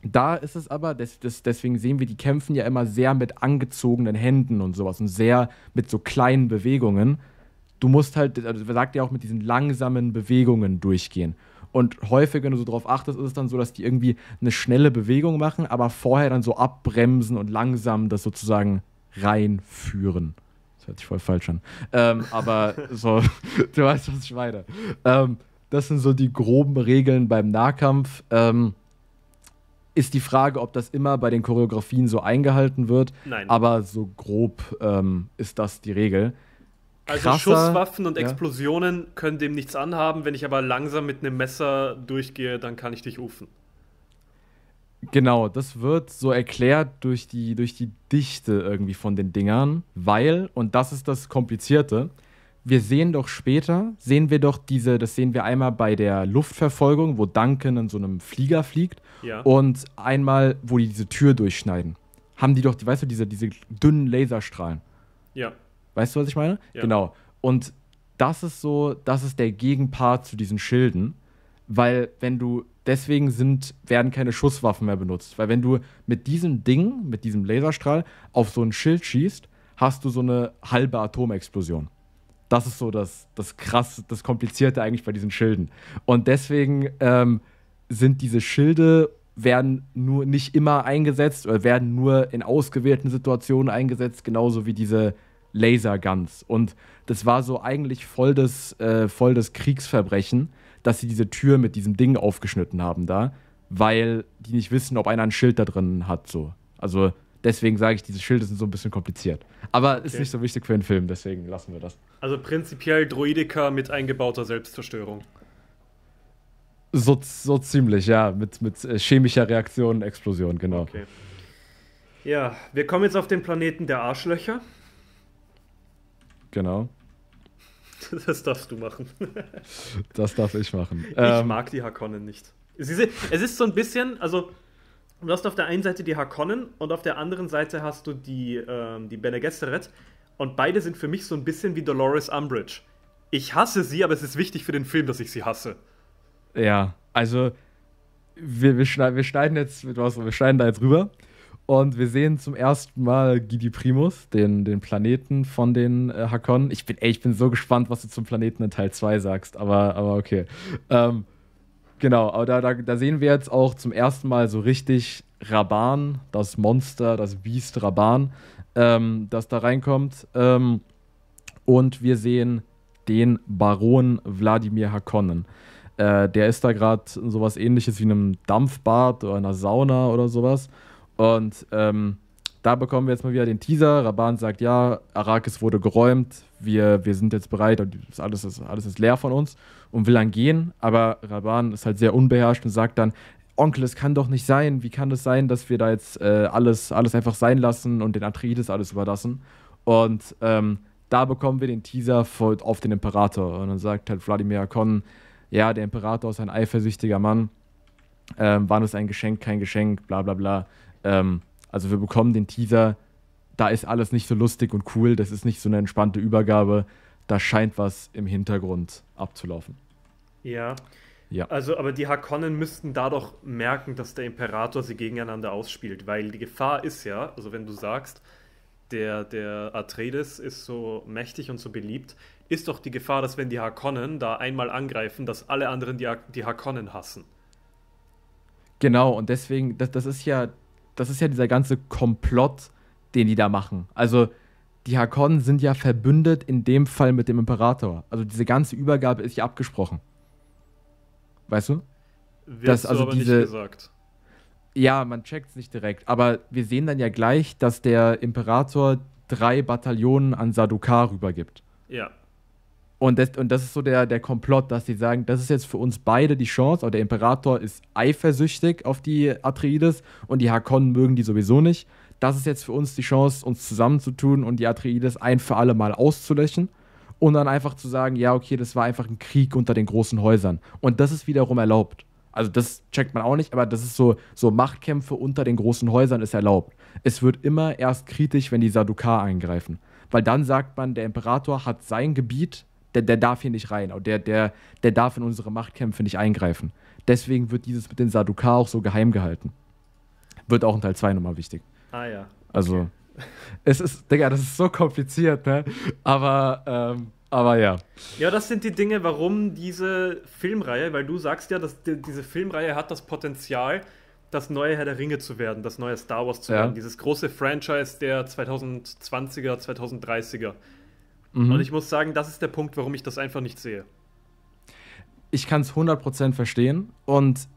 da ist es aber, des, des, deswegen sehen wir, die kämpfen ja immer sehr mit angezogenen Händen und sowas und sehr mit so kleinen Bewegungen. Du musst halt, also sagt ja auch, mit diesen langsamen Bewegungen durchgehen. Und häufig, wenn du so drauf achtest, ist es dann so, dass die irgendwie eine schnelle Bewegung machen, aber vorher dann so abbremsen und langsam das sozusagen reinführen. Das hört sich voll falsch an. Ähm, aber so, du weißt, was ich meine. Ähm, das sind so die groben Regeln beim Nahkampf. Ähm, ist die Frage, ob das immer bei den Choreografien so eingehalten wird. Nein. Aber so grob ähm, ist das die Regel. Also Schusswaffen und ja. Explosionen können dem nichts anhaben. Wenn ich aber langsam mit einem Messer durchgehe, dann kann ich dich rufen. Genau, das wird so erklärt durch die, durch die Dichte irgendwie von den Dingern, weil, und das ist das Komplizierte, wir sehen doch später, sehen wir doch diese, das sehen wir einmal bei der Luftverfolgung, wo Duncan in so einem Flieger fliegt ja. und einmal, wo die diese Tür durchschneiden. Haben die doch, weißt du, diese, diese dünnen Laserstrahlen. Ja. Weißt du, was ich meine? Ja. Genau. Und das ist so, das ist der Gegenpart zu diesen Schilden, weil wenn du deswegen sind, werden keine Schusswaffen mehr benutzt, weil wenn du mit diesem Ding, mit diesem Laserstrahl auf so ein Schild schießt, hast du so eine halbe Atomexplosion. Das ist so das, das krass, das Komplizierte eigentlich bei diesen Schilden. Und deswegen ähm, sind diese Schilde werden nur nicht immer eingesetzt oder werden nur in ausgewählten Situationen eingesetzt, genauso wie diese Laserguns. Und das war so eigentlich voll das, äh, voll das Kriegsverbrechen, dass sie diese Tür mit diesem Ding aufgeschnitten haben da, weil die nicht wissen, ob einer ein Schild da drin hat. So. Also deswegen sage ich, diese Schilde sind so ein bisschen kompliziert. Aber okay. ist nicht so wichtig für den Film, deswegen lassen wir das. Also prinzipiell Droidika mit eingebauter Selbstzerstörung. So, so ziemlich, ja. Mit, mit äh, chemischer Reaktion, Explosion, genau. Okay. Ja, wir kommen jetzt auf den Planeten der Arschlöcher. Genau. Das darfst du machen. das darf ich machen. Ich ähm, mag die Hakonnen nicht. Es ist so ein bisschen, also du hast auf der einen Seite die Hakonnen und auf der anderen Seite hast du die, ähm, die Bene Gesserit. Und beide sind für mich so ein bisschen wie Dolores Umbridge. Ich hasse sie, aber es ist wichtig für den Film, dass ich sie hasse. Ja, also wir, wir, schneiden, wir schneiden jetzt, wir schneiden da jetzt rüber. Und wir sehen zum ersten Mal Gidi Primus, den, den Planeten von den äh, Hakon. Ich bin, ey, ich bin so gespannt, was du zum Planeten in Teil 2 sagst, aber, aber okay. Ähm, genau, aber da, da, da sehen wir jetzt auch zum ersten Mal so richtig Raban, das Monster, das Biest Raban, ähm, das da reinkommt. Ähm, und wir sehen den Baron Wladimir Hakonnen. Äh, der ist da gerade sowas ähnliches wie einem Dampfbad oder einer Sauna oder sowas und ähm, da bekommen wir jetzt mal wieder den Teaser. Raban sagt, ja, Arrakis wurde geräumt, wir, wir sind jetzt bereit und alles ist, alles ist leer von uns und will dann gehen. Aber Raban ist halt sehr unbeherrscht und sagt dann, Onkel, es kann doch nicht sein. Wie kann es das sein, dass wir da jetzt äh, alles, alles einfach sein lassen und den Atreides alles überlassen? Und ähm, da bekommen wir den Teaser für, auf den Imperator. Und dann sagt halt Vladimir Akon, ja, der Imperator ist ein eifersüchtiger Mann. Ähm, war nur ein Geschenk, kein Geschenk, bla bla bla. Ähm, also wir bekommen den Teaser, da ist alles nicht so lustig und cool, das ist nicht so eine entspannte Übergabe, da scheint was im Hintergrund abzulaufen. Ja. Ja. Also, aber die Hakonnen müssten dadurch merken, dass der Imperator sie gegeneinander ausspielt, weil die Gefahr ist ja, also wenn du sagst, der, der Atreides ist so mächtig und so beliebt, ist doch die Gefahr, dass wenn die Hakonnen da einmal angreifen, dass alle anderen die, die Hakonnen hassen. Genau, und deswegen, das, das ist ja das ist ja dieser ganze Komplott, den die da machen. Also die Hakonnen sind ja verbündet in dem Fall mit dem Imperator. Also diese ganze Übergabe ist ja abgesprochen. Weißt du? Wird das also aber diese, nicht gesagt. Ja, man checkt es nicht direkt, aber wir sehen dann ja gleich, dass der Imperator drei Bataillonen an Sadukar rübergibt. Ja. Und das, und das ist so der, der Komplott, dass sie sagen, das ist jetzt für uns beide die Chance, aber der Imperator ist eifersüchtig auf die Atreides und die Hakonnen mögen die sowieso nicht. Das ist jetzt für uns die Chance, uns zusammenzutun und die Atreides ein für alle Mal auszulöschen und dann einfach zu sagen, ja, okay, das war einfach ein Krieg unter den großen Häusern. Und das ist wiederum erlaubt. Also das checkt man auch nicht, aber das ist so, so Machtkämpfe unter den großen Häusern ist erlaubt. Es wird immer erst kritisch, wenn die Sadukar eingreifen. Weil dann sagt man, der Imperator hat sein Gebiet der, der darf hier nicht rein, der, der, der darf in unsere Machtkämpfe nicht eingreifen. Deswegen wird dieses mit den Saduka auch so geheim gehalten. Wird auch in Teil 2 nochmal wichtig. Ah ja. Also, okay. Also, es ist, Digga, das ist so kompliziert, ne? Aber, ähm, aber ja. Ja, das sind die Dinge, warum diese Filmreihe, weil du sagst ja, dass die, diese Filmreihe hat das Potenzial, das neue Herr der Ringe zu werden, das neue Star Wars zu ja. werden, dieses große Franchise der 2020er, 2030er. Mhm. Und ich muss sagen, das ist der Punkt, warum ich das einfach nicht sehe. Ich kann es 100% verstehen. Und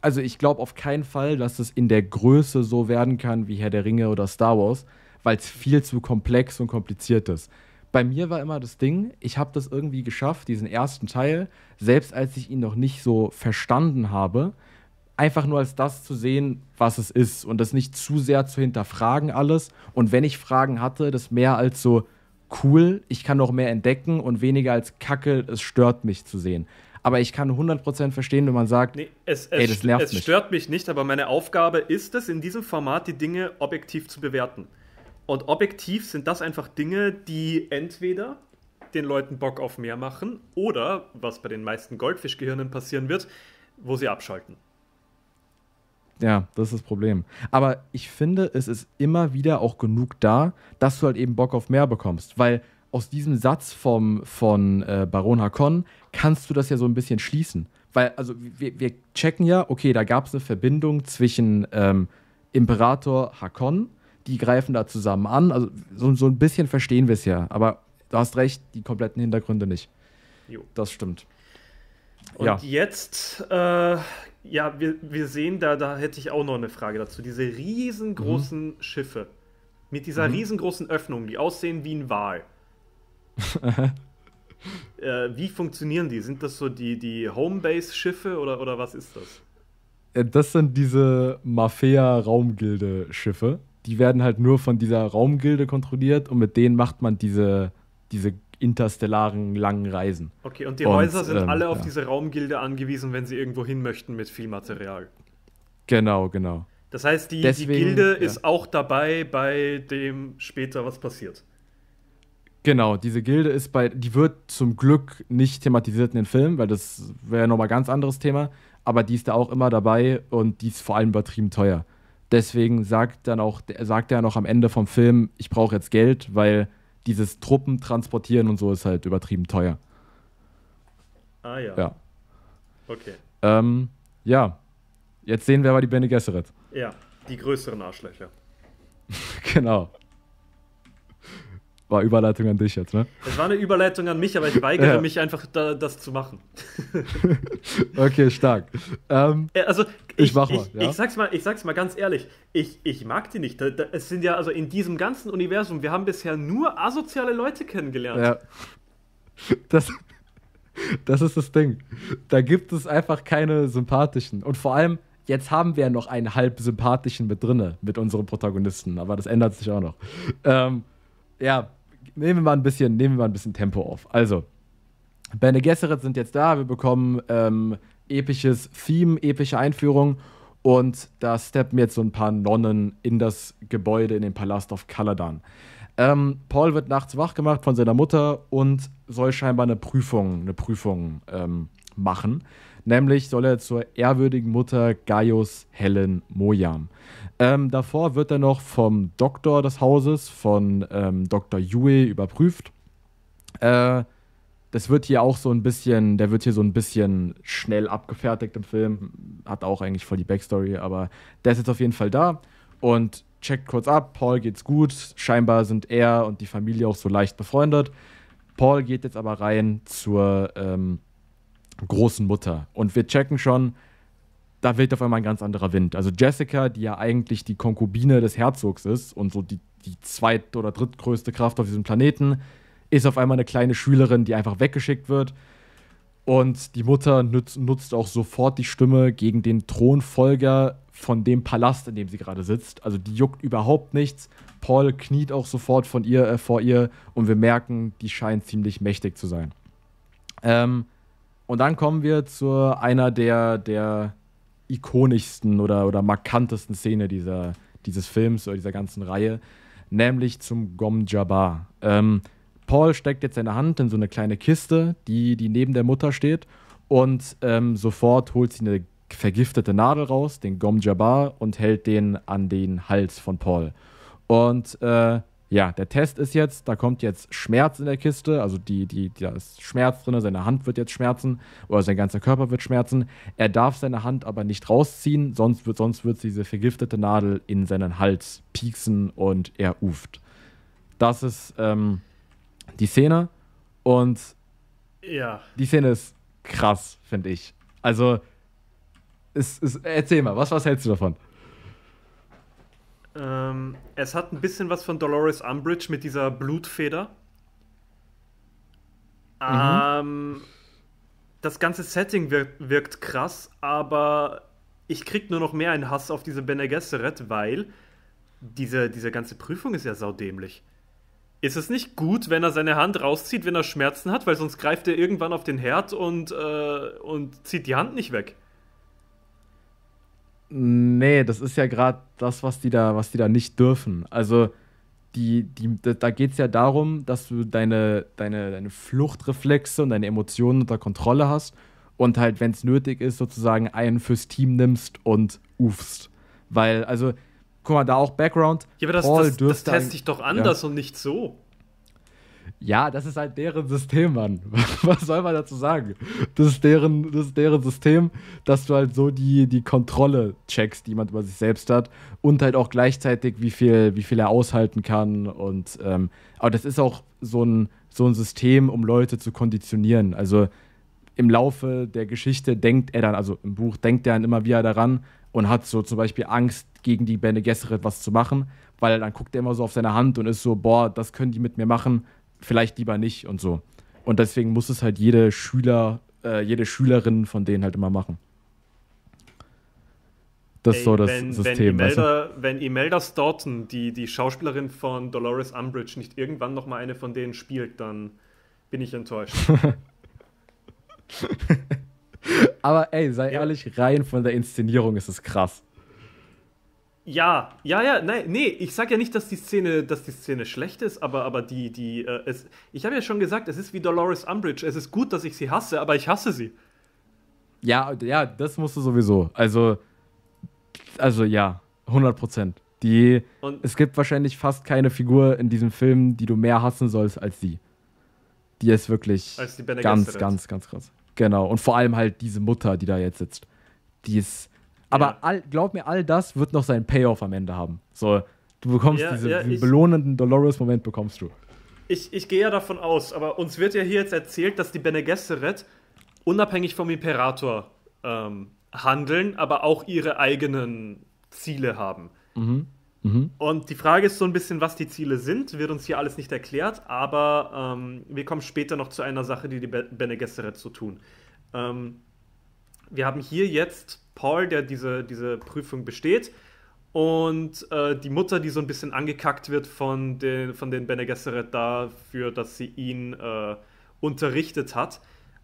also ich glaube auf keinen Fall, dass es in der Größe so werden kann wie Herr der Ringe oder Star Wars, weil es viel zu komplex und kompliziert ist. Bei mir war immer das Ding, ich habe das irgendwie geschafft, diesen ersten Teil, selbst als ich ihn noch nicht so verstanden habe, einfach nur als das zu sehen, was es ist und das nicht zu sehr zu hinterfragen alles. Und wenn ich Fragen hatte, das mehr als so, cool, ich kann noch mehr entdecken und weniger als Kacke, es stört mich zu sehen. Aber ich kann 100% verstehen, wenn man sagt, nee, es, es, ey, das nervt es mich. Es stört mich nicht, aber meine Aufgabe ist es, in diesem Format die Dinge objektiv zu bewerten. Und objektiv sind das einfach Dinge, die entweder den Leuten Bock auf mehr machen oder, was bei den meisten Goldfischgehirnen passieren wird, wo sie abschalten. Ja, das ist das Problem. Aber ich finde, es ist immer wieder auch genug da, dass du halt eben Bock auf mehr bekommst. Weil aus diesem Satz vom, von äh, Baron Hakon kannst du das ja so ein bisschen schließen. Weil, also, wir, wir checken ja, okay, da gab es eine Verbindung zwischen ähm, Imperator Hakon, die greifen da zusammen an. Also, so, so ein bisschen verstehen wir es ja. Aber du hast recht, die kompletten Hintergründe nicht. Jo. Das stimmt. Und ja. jetzt äh, ja, wir, wir sehen da, da hätte ich auch noch eine Frage dazu. Diese riesengroßen mhm. Schiffe mit dieser mhm. riesengroßen Öffnung, die aussehen wie ein Wal. äh, wie funktionieren die? Sind das so die, die Homebase-Schiffe oder, oder was ist das? Äh, das sind diese Mafia-Raumgilde-Schiffe. Die werden halt nur von dieser Raumgilde kontrolliert und mit denen macht man diese, diese interstellaren langen Reisen. Okay, und die und, Häuser sind ähm, alle auf ja. diese Raumgilde angewiesen, wenn sie irgendwo hin möchten mit viel Material. Genau, genau. Das heißt, die, Deswegen, die Gilde ja. ist auch dabei bei dem später, was passiert. Genau, diese Gilde ist bei, die wird zum Glück nicht thematisiert in den Filmen, weil das wäre nochmal ein ganz anderes Thema, aber die ist da auch immer dabei und die ist vor allem übertrieben teuer. Deswegen sagt dann auch, sagt er noch am Ende vom Film, ich brauche jetzt Geld, weil dieses Truppen transportieren und so ist halt übertrieben teuer. Ah ja. Ja. Okay. Ähm, ja. Jetzt sehen wir aber die Bene Gesserit. Ja, die größeren Arschlöcher. genau. War Überleitung an dich jetzt, ne? Es war eine Überleitung an mich, aber ich weigere ja. mich einfach, da, das zu machen. okay, stark. Ähm, äh, also, ich, ich mach mal, ich, ja? ich, sag's mal. Ich sag's mal ganz ehrlich, ich, ich mag die nicht. Da, da, es sind ja, also in diesem ganzen Universum, wir haben bisher nur asoziale Leute kennengelernt. Ja. Das, das ist das Ding. Da gibt es einfach keine sympathischen. Und vor allem, jetzt haben wir ja noch einen halb sympathischen mit drinne mit unseren Protagonisten, aber das ändert sich auch noch. Ähm, ja, nehmen wir mal ein bisschen, nehmen wir mal ein bisschen Tempo auf. Also, Bene Gesserit sind jetzt da, wir bekommen ähm, episches Theme, epische Einführung und da steppen jetzt so ein paar Nonnen in das Gebäude, in den Palast of Caladan. Ähm, Paul wird nachts wach gemacht von seiner Mutter und soll scheinbar eine Prüfung, eine Prüfung ähm, machen. Nämlich soll er zur ehrwürdigen Mutter Gaius Helen Mojam. Ähm, davor wird er noch vom Doktor des Hauses, von ähm, Dr. Yue, überprüft. Äh, das wird hier auch so ein bisschen, der wird hier so ein bisschen schnell abgefertigt im Film. Hat auch eigentlich voll die Backstory, aber der ist jetzt auf jeden Fall da und checkt kurz ab. Paul geht's gut. Scheinbar sind er und die Familie auch so leicht befreundet. Paul geht jetzt aber rein zur, ähm, großen Mutter. Und wir checken schon, da weht auf einmal ein ganz anderer Wind. Also Jessica, die ja eigentlich die Konkubine des Herzogs ist und so die, die zweit- oder drittgrößte Kraft auf diesem Planeten, ist auf einmal eine kleine Schülerin, die einfach weggeschickt wird. Und die Mutter nutzt, nutzt auch sofort die Stimme gegen den Thronfolger von dem Palast, in dem sie gerade sitzt. Also die juckt überhaupt nichts. Paul kniet auch sofort von ihr äh, vor ihr und wir merken, die scheint ziemlich mächtig zu sein. Ähm, und dann kommen wir zu einer der, der ikonischsten oder, oder markantesten Szene dieser, dieses Films oder dieser ganzen Reihe, nämlich zum Gom Jabbar. Ähm, Paul steckt jetzt seine Hand in so eine kleine Kiste, die, die neben der Mutter steht, und ähm, sofort holt sie eine vergiftete Nadel raus, den Gom Jabbar, und hält den an den Hals von Paul. Und äh, ja, der Test ist jetzt, da kommt jetzt Schmerz in der Kiste, also die, die, da ist Schmerz drin, seine Hand wird jetzt schmerzen oder sein ganzer Körper wird schmerzen. Er darf seine Hand aber nicht rausziehen, sonst wird, sonst wird diese vergiftete Nadel in seinen Hals pieksen und er uft. Das ist ähm, die Szene und ja. die Szene ist krass, finde ich. Also, es, es, erzähl mal, was, was hältst du davon? Ähm, es hat ein bisschen was von Dolores Umbridge mit dieser Blutfeder. Mhm. Ähm, das ganze Setting wirkt, wirkt, krass, aber ich krieg nur noch mehr einen Hass auf diese Bene Gesserit, weil diese, diese ganze Prüfung ist ja saudämlich. Ist es nicht gut, wenn er seine Hand rauszieht, wenn er Schmerzen hat, weil sonst greift er irgendwann auf den Herd und, äh, und zieht die Hand nicht weg? Nee, das ist ja gerade das, was die da, was die da nicht dürfen. Also die, die, da geht es ja darum, dass du deine, deine, deine Fluchtreflexe und deine Emotionen unter Kontrolle hast und halt, wenn es nötig ist, sozusagen einen fürs Team nimmst und ufst. Weil, also, guck mal, da auch Background. Ja, aber das, das, das teste ich doch anders ja. und nicht so. Ja, das ist halt deren System, Mann. Was soll man dazu sagen? Das ist deren, das ist deren System, dass du halt so die, die Kontrolle checkst, die jemand über sich selbst hat. Und halt auch gleichzeitig, wie viel, wie viel er aushalten kann. Und ähm, aber das ist auch so ein, so ein System, um Leute zu konditionieren. Also im Laufe der Geschichte denkt er dann, also im Buch denkt er dann immer wieder daran und hat so zum Beispiel Angst, gegen die Bene Gesserit was zu machen, weil dann guckt er immer so auf seine Hand und ist so, boah, das können die mit mir machen vielleicht lieber nicht und so. Und deswegen muss es halt jede Schüler, äh, jede Schülerin von denen halt immer machen. Das Ey, ist so das wenn, System. Wenn Imelda, weißt du? wenn Imelda Staunton, die, die Schauspielerin von Dolores Umbridge, nicht irgendwann nochmal eine von denen spielt, dann bin ich enttäuscht. Aber ey, sei ja. ehrlich, rein von der Inszenierung ist es krass. Ja, ja, ja, nein, nee, ich sag ja nicht, dass die Szene, dass die Szene schlecht ist, aber, aber die, die, äh, es, ich habe ja schon gesagt, es ist wie Dolores Umbridge. Es ist gut, dass ich sie hasse, aber ich hasse sie. Ja, ja, das musst du sowieso. Also, also ja, 100 Prozent. Die, Und es gibt wahrscheinlich fast keine Figur in diesem Film, die du mehr hassen sollst als sie. Die ist wirklich die ganz, ganz, ganz krass. Genau. Und vor allem halt diese Mutter, die da jetzt sitzt. Die ist aber ja. all, glaub mir, all das wird noch seinen Payoff am Ende haben. So, du bekommst ja, diese, ja, diesen ich, belohnenden Dolores-Moment bekommst du. Ich, ich gehe ja davon aus, aber uns wird ja hier jetzt erzählt, dass die Bene Gesserit unabhängig vom Imperator ähm, handeln, aber auch ihre eigenen Ziele haben. Mhm. Mhm. Und die Frage ist so ein bisschen, was die Ziele sind, wird uns hier alles nicht erklärt, aber ähm, wir kommen später noch zu einer Sache, die die Bene Gesserit zu so tun. Ähm, wir haben hier jetzt Paul, der diese, diese Prüfung besteht, und äh, die Mutter, die so ein bisschen angekackt wird von den, von den Bene Gesserit dafür, dass sie ihn äh, unterrichtet hat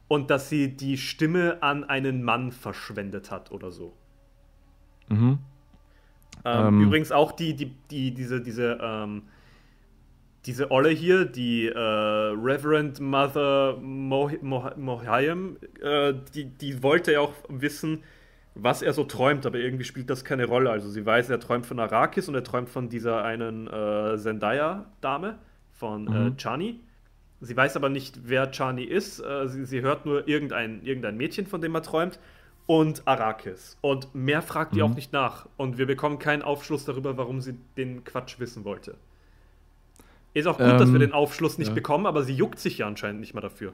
und dass sie die Stimme an einen Mann verschwendet hat oder so. Mhm. Ähm, ähm. Übrigens auch die, die, die, diese, diese, ähm, diese Olle hier, die äh, Reverend Mother Mohiam, Mo Mo Mo die, die wollte ja auch wissen, was er so träumt, aber irgendwie spielt das keine Rolle. Also sie weiß, er träumt von Arrakis und er träumt von dieser einen äh, Zendaya-Dame, von äh, mhm. äh, Chani. Sie weiß aber nicht, wer Chani ist. Äh, sie, sie, hört nur irgendein, irgendein Mädchen, von dem er träumt, und Arrakis. Und mehr fragt mhm. die auch nicht nach. Und wir bekommen keinen Aufschluss darüber, warum sie den Quatsch wissen wollte. Ist auch gut, ähm, dass wir ähm, den Aufschluss nicht ja. bekommen, aber sie juckt sich ja anscheinend nicht mal dafür.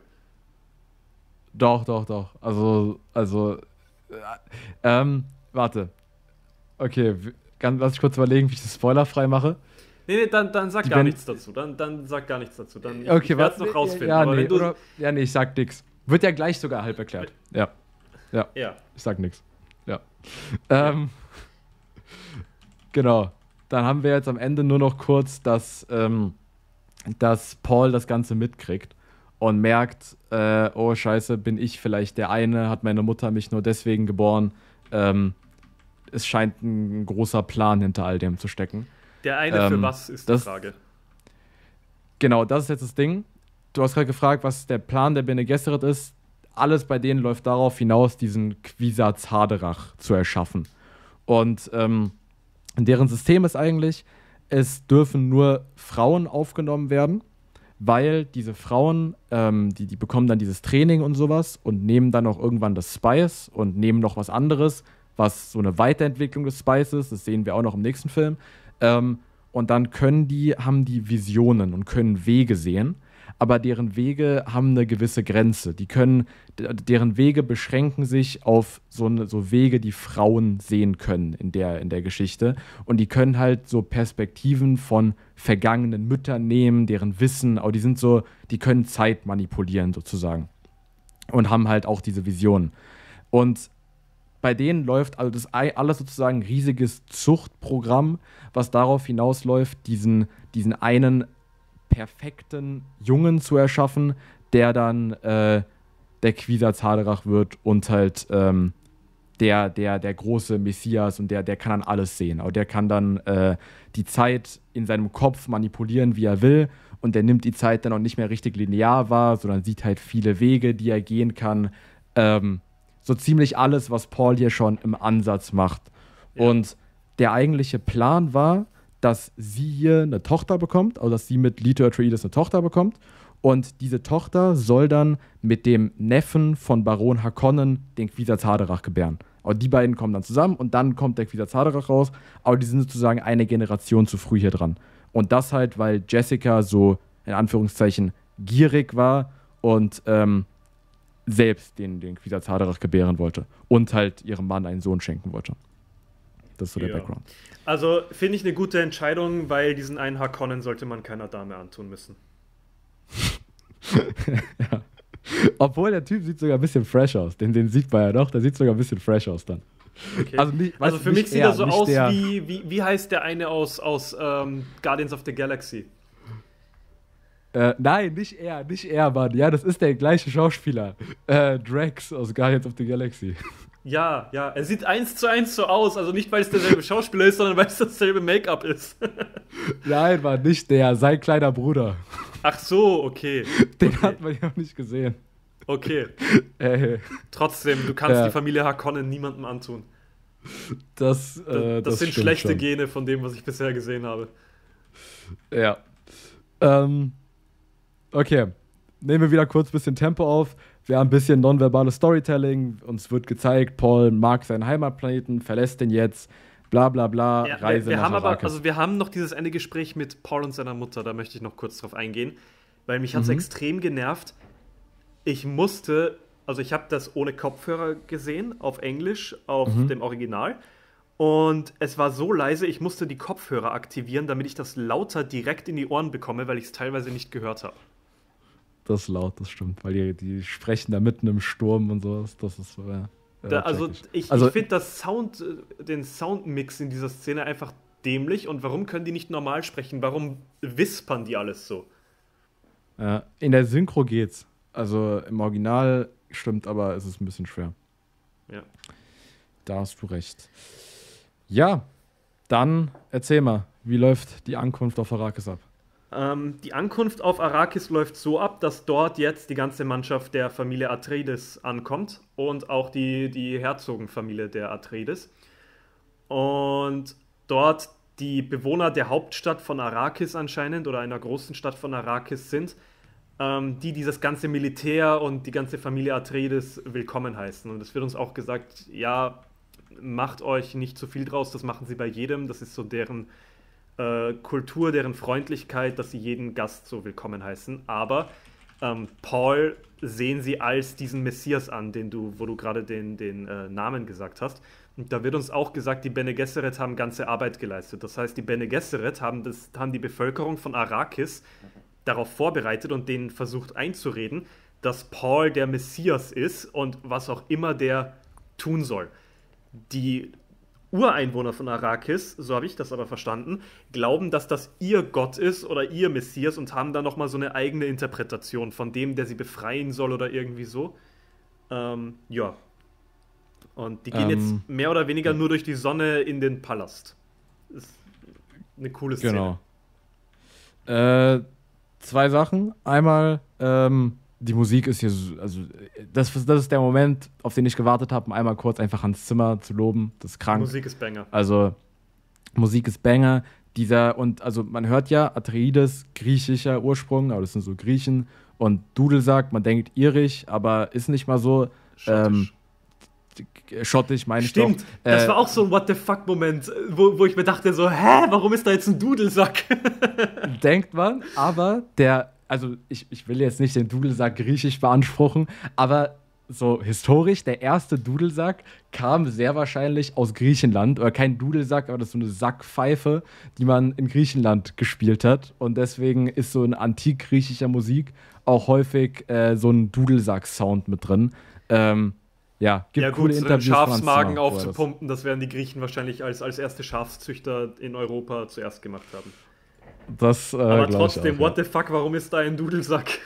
Doch, doch, doch. Also, also ähm, warte. Okay, ganz, lass ich kurz überlegen, wie ich das spoilerfrei mache. Nee, nee, dann, dann sag Die gar nichts dazu. Dann, dann sag gar nichts dazu. Dann, ich okay, werde es noch rausfinden. Ja, nee, oder, ja, nee, ich sag nix. Wird ja gleich sogar halb erklärt. Ja. Ja. ja. Ich sag nix. Ja. Ähm, genau. Dann haben wir jetzt am Ende nur noch kurz, dass, ähm, dass Paul das Ganze mitkriegt und merkt, äh, oh scheiße, bin ich vielleicht der eine, hat meine Mutter mich nur deswegen geboren. Ähm, es scheint ein großer Plan hinter all dem zu stecken. Der eine ähm, für was ist das, die Frage. Genau, das ist jetzt das Ding. Du hast gerade gefragt, was der Plan der Bene Gesserit ist. Alles bei denen läuft darauf hinaus, diesen Quisatz Haderach zu erschaffen. Und ähm, deren System ist eigentlich, es dürfen nur Frauen aufgenommen werden weil diese Frauen, ähm, die, die bekommen dann dieses Training und sowas und nehmen dann auch irgendwann das Spice und nehmen noch was anderes, was so eine Weiterentwicklung des Spices, ist. Das sehen wir auch noch im nächsten Film. Ähm, und dann können die, haben die Visionen und können Wege sehen aber deren Wege haben eine gewisse Grenze. Die können, deren Wege beschränken sich auf so, eine, so Wege, die Frauen sehen können in der, in der Geschichte. Und die können halt so Perspektiven von vergangenen Müttern nehmen, deren Wissen, aber die sind so, die können Zeit manipulieren sozusagen. Und haben halt auch diese Vision. Und bei denen läuft also das alles sozusagen ein riesiges Zuchtprogramm, was darauf hinausläuft, diesen, diesen einen perfekten Jungen zu erschaffen, der dann äh, der Quisa Zaderach wird und halt ähm, der, der, der große Messias und der, der kann dann alles sehen. Aber der kann dann äh, die Zeit in seinem Kopf manipulieren, wie er will. Und der nimmt die Zeit dann auch nicht mehr richtig linear wahr, sondern sieht halt viele Wege, die er gehen kann. Ähm, so ziemlich alles, was Paul hier schon im Ansatz macht. Ja. Und der eigentliche Plan war, dass sie hier eine Tochter bekommt, also dass sie mit Leto Atreides eine Tochter bekommt. Und diese Tochter soll dann mit dem Neffen von Baron Hakonnen den Quisa Zaderach gebären. Aber die beiden kommen dann zusammen und dann kommt der Quisa Zaderach raus. Aber die sind sozusagen eine Generation zu früh hier dran. Und das halt, weil Jessica so in Anführungszeichen gierig war und ähm, selbst den, den Quisatz Haderach gebären wollte und halt ihrem Mann einen Sohn schenken wollte. Das ist so der ja. Background. Also finde ich eine gute Entscheidung, weil diesen einen Hakonnen sollte man keiner Dame antun müssen. ja. Obwohl der Typ sieht sogar ein bisschen fresh aus. Den, den sieht man ja doch, der sieht sogar ein bisschen fresh aus dann. Okay. Also, nicht, also, für mich sieht er so aus wie, wie, wie heißt der eine aus, aus ähm, Guardians of the Galaxy? Äh, nein, nicht er, nicht er, Mann. Ja, das ist der gleiche Schauspieler. Äh, Drax aus Guardians of the Galaxy. Ja, ja, er sieht eins zu eins so aus. Also nicht, weil es derselbe Schauspieler ist, sondern weil es dasselbe Make-up ist. Nein, war nicht der, sein kleiner Bruder. Ach so, okay. Den okay. hat man ja nicht gesehen. Okay. Ey. Äh. Trotzdem, du kannst ja. die Familie Hakonnen niemandem antun. Das, äh, das, das sind schlechte schon. Gene von dem, was ich bisher gesehen habe. Ja. Ähm, okay. Nehmen wir wieder kurz ein bisschen Tempo auf. Ja, ein bisschen nonverbales Storytelling. Uns wird gezeigt, Paul mag seinen Heimatplaneten, verlässt ihn jetzt. Bla bla bla, ja, Reise wir, nach haben aber, also Wir haben noch dieses eine Gespräch mit Paul und seiner Mutter, da möchte ich noch kurz drauf eingehen, weil mich hat es mhm. extrem genervt. Ich musste, also ich habe das ohne Kopfhörer gesehen, auf Englisch, auf mhm. dem Original. Und es war so leise, ich musste die Kopfhörer aktivieren, damit ich das lauter direkt in die Ohren bekomme, weil ich es teilweise nicht gehört habe das ist laut, das stimmt. Weil die, die sprechen da mitten im Sturm und sowas. Das ist. Äh, da, äh, also, ich, also, ich finde Sound, äh, den Soundmix in dieser Szene einfach dämlich. Und warum können die nicht normal sprechen? Warum wispern die alles so? Äh, in der Synchro geht's. Also im Original stimmt, aber es ist ein bisschen schwer. Ja. Da hast du recht. Ja, dann erzähl mal, wie läuft die Ankunft auf Harakis ab? Ähm, die Ankunft auf Arrakis läuft so ab, dass dort jetzt die ganze Mannschaft der Familie Atreides ankommt und auch die, die Herzogenfamilie der Atreides. Und dort die Bewohner der Hauptstadt von Arrakis anscheinend oder einer großen Stadt von Arrakis sind, ähm, die dieses ganze Militär und die ganze Familie Atreides willkommen heißen. Und es wird uns auch gesagt, ja, macht euch nicht zu viel draus, das machen sie bei jedem, das ist so deren äh, Kultur, deren Freundlichkeit, dass sie jeden Gast so willkommen heißen. Aber ähm, Paul sehen sie als diesen Messias an, den du, wo du gerade den, den äh, Namen gesagt hast. Und da wird uns auch gesagt, die Bene Gesserit haben ganze Arbeit geleistet. Das heißt, die Bene Gesserit haben, das, haben die Bevölkerung von Arrakis darauf vorbereitet und denen versucht einzureden, dass Paul der Messias ist und was auch immer der tun soll. Die Ureinwohner von Arrakis, so habe ich das aber verstanden, glauben, dass das ihr Gott ist oder ihr Messias und haben da nochmal so eine eigene Interpretation von dem, der sie befreien soll oder irgendwie so. Ähm, ja. Und die gehen ähm, jetzt mehr oder weniger nur durch die Sonne in den Palast. Ist eine coole Szene. Genau. Äh, zwei Sachen. Einmal, ähm, die Musik ist hier, also das, das ist der Moment, auf den ich gewartet habe, um einmal kurz einfach ans Zimmer zu loben. Das ist krank. Musik ist Banger. Also Musik ist Banger. Dieser, und also man hört ja Atreides, griechischer Ursprung, aber das sind so Griechen. Und Dudel sagt, man denkt irisch, aber ist nicht mal so. Ähm, schottisch. Ähm, schottisch meine ich Stimmt, doch. das äh, war auch so ein What the fuck-Moment, wo, wo ich mir dachte so, hä, warum ist da jetzt ein Dudelsack? denkt man, aber der also ich, ich will jetzt nicht den Dudelsack griechisch beanspruchen, aber so historisch, der erste Dudelsack kam sehr wahrscheinlich aus Griechenland. Oder kein Dudelsack, aber das ist so eine Sackpfeife, die man in Griechenland gespielt hat. Und deswegen ist so in antikgriechischer Musik auch häufig äh, so ein Dudelsack-Sound mit drin. Ähm, ja, gibt ja, coole gut, äh, Interviews. Schafsmagen aufzupumpen, das werden die Griechen wahrscheinlich als, als erste Schafszüchter in Europa zuerst gemacht haben. Das, äh, aber trotzdem, auch, what ja. the fuck, warum ist da ein Dudelsack?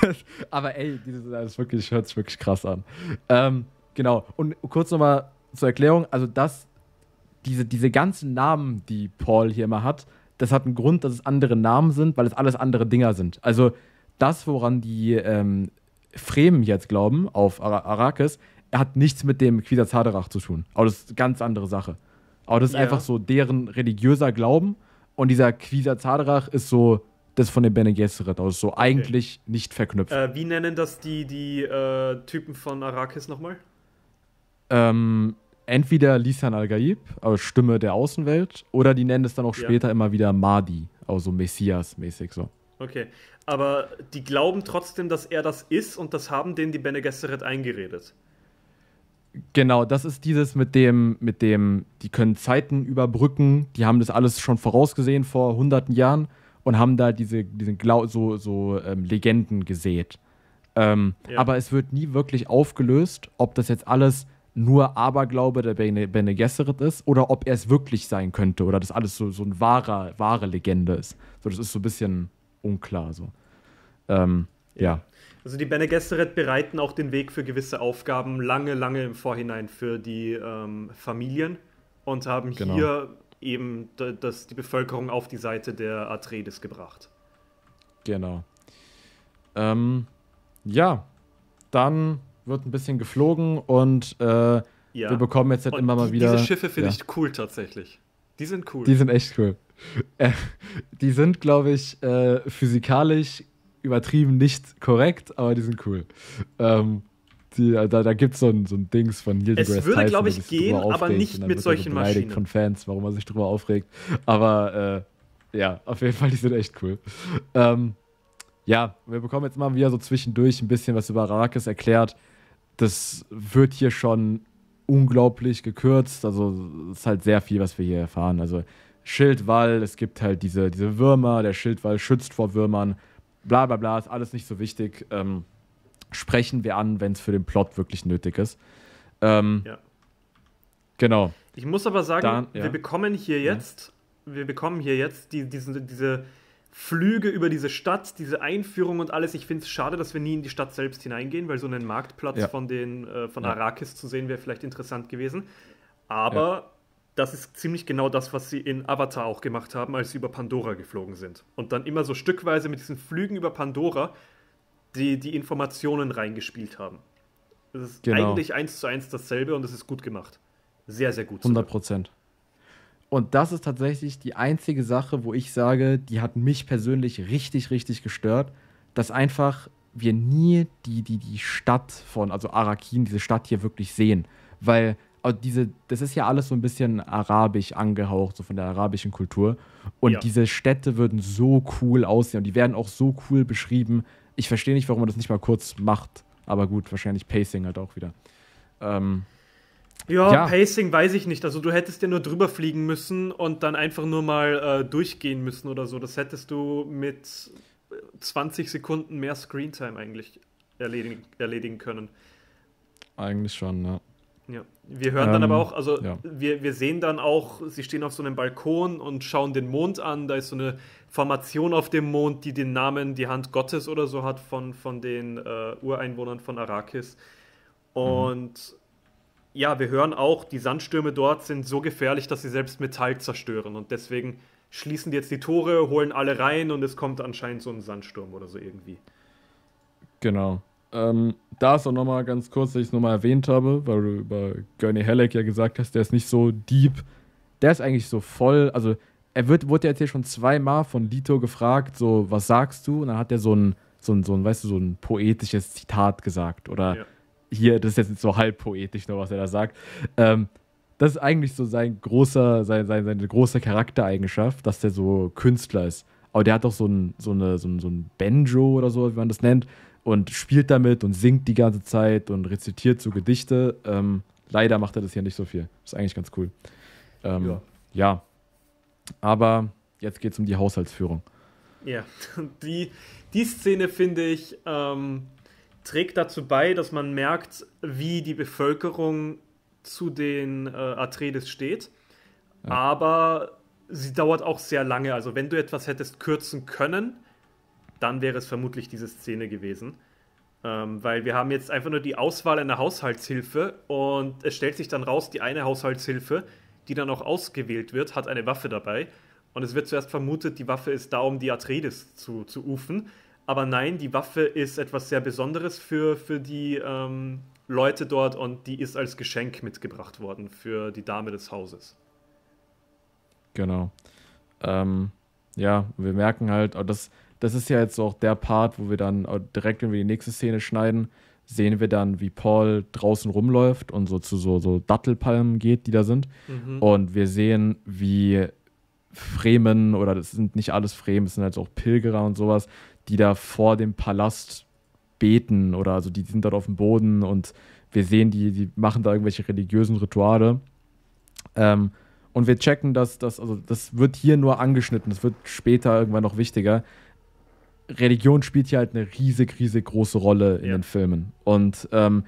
das, aber ey, dieses, das wirklich, hört sich wirklich krass an. Ähm, genau, und kurz nochmal zur Erklärung, also das, diese, diese ganzen Namen, die Paul hier immer hat, das hat einen Grund, dass es andere Namen sind, weil es alles andere Dinger sind. Also das, woran die ähm, Fremen jetzt glauben, auf Ar Arrakis, hat nichts mit dem Quisazaderach zu tun. Aber das ist eine ganz andere Sache. Aber das ist ja. einfach so deren religiöser Glauben. Und dieser Quisa Zadrach ist so das von den Bene Gesserit aus, so eigentlich nicht verknüpft. Äh, wie nennen das die, die äh, Typen von Arrakis nochmal? Ähm, entweder Lisan Al-Gaib, also Stimme der Außenwelt, oder die nennen es dann auch ja. später immer wieder Mahdi, also Messias-mäßig so. Okay, aber die glauben trotzdem, dass er das ist und das haben denen die Bene Gesserit eingeredet. Genau, das ist dieses mit dem, mit dem, die können Zeiten überbrücken, die haben das alles schon vorausgesehen vor hunderten Jahren und haben da diese, diese Glau so, so ähm, Legenden gesät. Ähm, ja. Aber es wird nie wirklich aufgelöst, ob das jetzt alles nur Aberglaube der Bene, Bene Gesserit ist oder ob er es wirklich sein könnte oder das alles so, so eine wahre, wahre Legende ist. So, das ist so ein bisschen unklar. So. Ähm, ja. ja. Also die Bene Gesserit bereiten auch den Weg für gewisse Aufgaben lange, lange im Vorhinein für die ähm, Familien und haben genau. hier eben das, die Bevölkerung auf die Seite der Atreides gebracht. Genau. Ähm, ja, dann wird ein bisschen geflogen und äh, ja. wir bekommen jetzt halt und immer die, mal wieder. Diese Schiffe finde ja. ich cool tatsächlich. Die sind cool. Die sind echt cool. Äh, die sind, glaube ich, äh, physikalisch übertrieben nicht korrekt, aber die sind cool. Ähm, die, äh, da da gibt so es so ein Dings von Hildebrand. Es würde, glaube ich, gehen, aber nicht mit solchen Maschinen. von Fans, warum man sich darüber aufregt. Aber äh, ja, auf jeden Fall, die sind echt cool. Ähm, ja, wir bekommen jetzt mal wieder so zwischendurch ein bisschen was über Arrakis erklärt. Das wird hier schon unglaublich gekürzt. Also es ist halt sehr viel, was wir hier erfahren. Also Schildwall, es gibt halt diese, diese Würmer, der Schildwall schützt vor Würmern bla bla bla, ist alles nicht so wichtig. Ähm, sprechen wir an, wenn es für den Plot wirklich nötig ist. Ähm, ja. Genau. Ich muss aber sagen, Dann, ja. wir bekommen hier mhm. jetzt, ja. wir bekommen hier jetzt die, diese, diese Flüge über diese Stadt, diese Einführung und alles. Ich finde es schade, dass wir nie in die Stadt selbst hineingehen, weil so einen Marktplatz ja. von den äh, von Arrakis zu sehen wäre vielleicht interessant gewesen. Aber das ist ziemlich genau das, was sie in Avatar auch gemacht haben, als sie über Pandora geflogen sind. Und dann immer so stückweise mit diesen Flügen über Pandora die, die Informationen reingespielt haben. Das ist genau. eigentlich eins zu eins dasselbe und es ist gut gemacht. Sehr, sehr gut. 100 Prozent. Und das ist tatsächlich die einzige Sache, wo ich sage, die hat mich persönlich richtig, richtig gestört, dass einfach wir nie die, die, die Stadt von, also Arakin, diese Stadt hier wirklich sehen. Weil diese, das ist ja alles so ein bisschen arabisch angehaucht, so von der arabischen Kultur. Und ja. diese Städte würden so cool aussehen und die werden auch so cool beschrieben. Ich verstehe nicht, warum man das nicht mal kurz macht. Aber gut, wahrscheinlich Pacing halt auch wieder. Ähm, ja, ja, Pacing weiß ich nicht. Also du hättest ja nur drüber fliegen müssen und dann einfach nur mal äh, durchgehen müssen oder so. Das hättest du mit 20 äh, Sekunden mehr Screentime eigentlich erledigen, erledigen können. Eigentlich schon, ja. Ja, wir hören ähm, dann aber ähm, auch, also ja. wir, wir sehen dann auch, sie stehen auf so einem Balkon und schauen den Mond an. Da ist so eine Formation auf dem Mond, die den Namen die Hand Gottes oder so hat von, von den äh, Ureinwohnern von Arrakis. Und mhm. ja, wir hören auch, die Sandstürme dort sind so gefährlich, dass sie selbst Metall zerstören. Und deswegen schließen die jetzt die Tore, holen alle rein und es kommt anscheinend so ein Sandsturm oder so irgendwie. Genau. Ähm, da ist auch nochmal ganz kurz, dass ich es nochmal erwähnt habe, weil du über Gurney Halleck ja gesagt hast, der ist nicht so deep. Der ist eigentlich so voll. Also, er wird, wurde jetzt hier schon zweimal von Dito gefragt, so, was sagst du? Und dann hat er so ein, so ein, so ein weißt du, so ein poetisches Zitat gesagt. Oder ja. hier, das ist jetzt so halb poetisch, nur was er da sagt. Ähm, das ist eigentlich so sein großer, sein, sein, seine große Charaktereigenschaft, dass der so Künstler ist. Aber der hat doch so, ein, so, eine, so, ein, so ein Banjo oder so, wie man das nennt, und spielt damit und singt die ganze Zeit und rezitiert so Gedichte. Ähm, leider macht er das hier nicht so viel. Ist eigentlich ganz cool. Ähm, ja. ja. Aber jetzt geht es um die Haushaltsführung. Ja, die, die Szene finde ich ähm, trägt dazu bei, dass man merkt, wie die Bevölkerung zu den äh, Atreides steht. Ja. Aber sie dauert auch sehr lange. Also wenn du etwas hättest kürzen können, dann wäre es vermutlich diese Szene gewesen. Ähm, weil wir haben jetzt einfach nur die Auswahl einer Haushaltshilfe und es stellt sich dann raus, die eine Haushaltshilfe, die dann auch ausgewählt wird, hat eine Waffe dabei. Und es wird zuerst vermutet, die Waffe ist da, um die Atreides zu, zu ufen. Aber nein, die Waffe ist etwas sehr Besonderes für, für die ähm, Leute dort und die ist als Geschenk mitgebracht worden für die Dame des Hauses. Genau. Ähm, ja, wir merken halt, oh, das, das ist ja jetzt auch der Part, wo wir dann direkt, wenn wir die nächste Szene schneiden, sehen wir dann, wie Paul draußen rumläuft und so zu so, so Dattelpalmen geht, die da sind. Mhm. Und wir sehen, wie Fremen, oder das sind nicht alles Fremen, es sind halt auch Pilgerer und sowas, die da vor dem Palast beten oder also die sind dort auf dem Boden und wir sehen, die, die machen da irgendwelche religiösen Rituale. Ähm, und wir checken, dass das, also das wird hier nur angeschnitten, das wird später irgendwann noch wichtiger, Religion spielt hier halt eine riesig, riesig große Rolle in ja. den Filmen. Und ähm,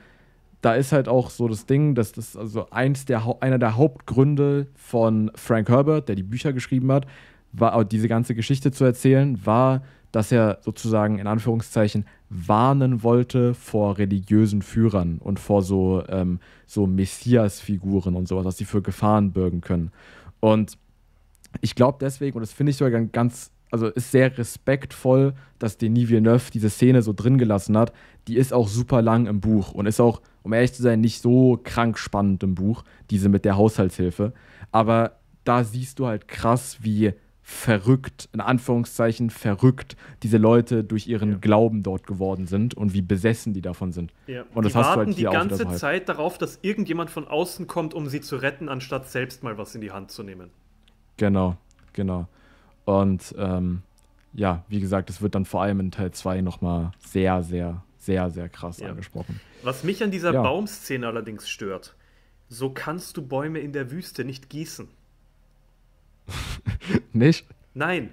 da ist halt auch so das Ding, dass das also eins der, einer der Hauptgründe von Frank Herbert, der die Bücher geschrieben hat, war, äh, diese ganze Geschichte zu erzählen, war, dass er sozusagen in Anführungszeichen warnen wollte vor religiösen Führern und vor so, ähm, so Messias-Figuren und sowas, was sie für Gefahren bürgen können. Und ich glaube deswegen, und das finde ich sogar ganz also ist sehr respektvoll, dass Denis Villeneuve diese Szene so drin gelassen hat. Die ist auch super lang im Buch und ist auch, um ehrlich zu sein, nicht so krank spannend im Buch, diese mit der Haushaltshilfe. Aber da siehst du halt krass, wie verrückt, in Anführungszeichen verrückt, diese Leute durch ihren ja. Glauben dort geworden sind und wie besessen die davon sind. Ja. Und das die hast warten du halt die ganze Zeit halt. darauf, dass irgendjemand von außen kommt, um sie zu retten, anstatt selbst mal was in die Hand zu nehmen. Genau, genau. Und ähm, ja, wie gesagt, es wird dann vor allem in Teil 2 nochmal sehr, sehr, sehr, sehr krass ja. angesprochen. Was mich an dieser ja. Baumszene allerdings stört, so kannst du Bäume in der Wüste nicht gießen. nicht? Nein,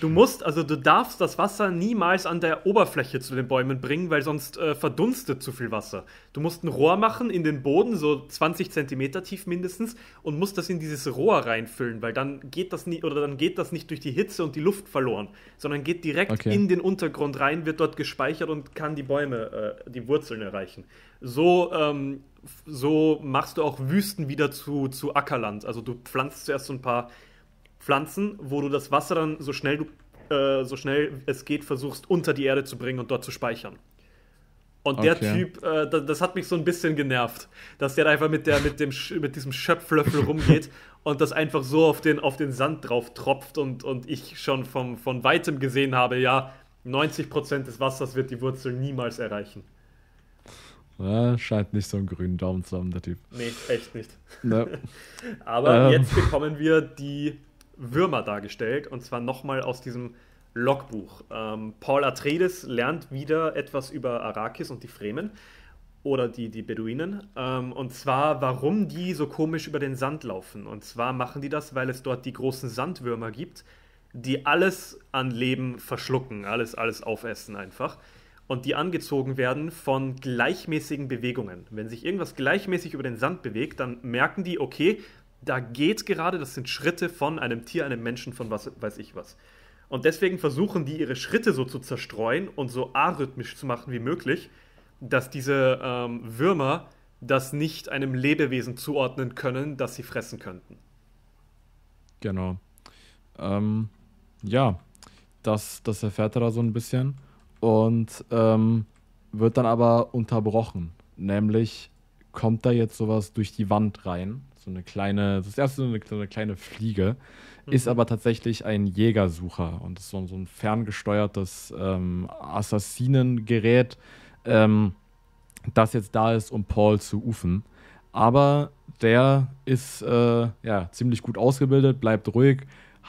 Du musst, also du darfst das Wasser niemals an der Oberfläche zu den Bäumen bringen, weil sonst äh, verdunstet zu viel Wasser. Du musst ein Rohr machen in den Boden, so 20 Zentimeter tief mindestens, und musst das in dieses Rohr reinfüllen, weil dann geht das nie, oder dann geht das nicht durch die Hitze und die Luft verloren, sondern geht direkt okay. in den Untergrund rein, wird dort gespeichert und kann die Bäume, äh, die Wurzeln erreichen. So ähm, so machst du auch Wüsten wieder zu, zu Ackerland. Also du pflanzt zuerst so ein paar Pflanzen, wo du das Wasser dann so schnell, du, äh, so schnell es geht versuchst, unter die Erde zu bringen und dort zu speichern. Und okay. der Typ, äh, das, hat mich so ein bisschen genervt, dass der einfach mit, der, mit, dem, mit diesem Schöpflöffel rumgeht und das einfach so auf den, auf den Sand drauf tropft und, und ich schon vom, von weitem gesehen habe, ja, 90% des Wassers wird die Wurzel niemals erreichen. Ja, scheint nicht so einen grünen Daumen zu haben, der Typ. Nee, echt nicht. No. Aber ähm. jetzt bekommen wir die Würmer dargestellt, und zwar nochmal aus diesem Logbuch. Ähm, Paul Atreides lernt wieder etwas über Arrakis und die Fremen oder die, die Beduinen. Ähm, und zwar, warum die so komisch über den Sand laufen. Und zwar machen die das, weil es dort die großen Sandwürmer gibt, die alles an Leben verschlucken, alles, alles aufessen einfach. Und die angezogen werden von gleichmäßigen Bewegungen. Wenn sich irgendwas gleichmäßig über den Sand bewegt, dann merken die, okay, da geht gerade, das sind Schritte von einem Tier, einem Menschen, von was weiß ich was. Und deswegen versuchen die ihre Schritte so zu zerstreuen und so arrhythmisch zu machen wie möglich, dass diese ähm, Würmer das nicht einem Lebewesen zuordnen können, das sie fressen könnten. Genau. Ähm, ja, das, das erfährt er da so ein bisschen und ähm, wird dann aber unterbrochen. Nämlich kommt da jetzt sowas durch die Wand rein so eine kleine, das ist so eine, so eine kleine Fliege, mhm. ist aber tatsächlich ein Jägersucher und ist so, so ein ferngesteuertes ähm, Assassinengerät, ähm, das jetzt da ist, um Paul zu ufen. Aber der ist äh, ja, ziemlich gut ausgebildet, bleibt ruhig.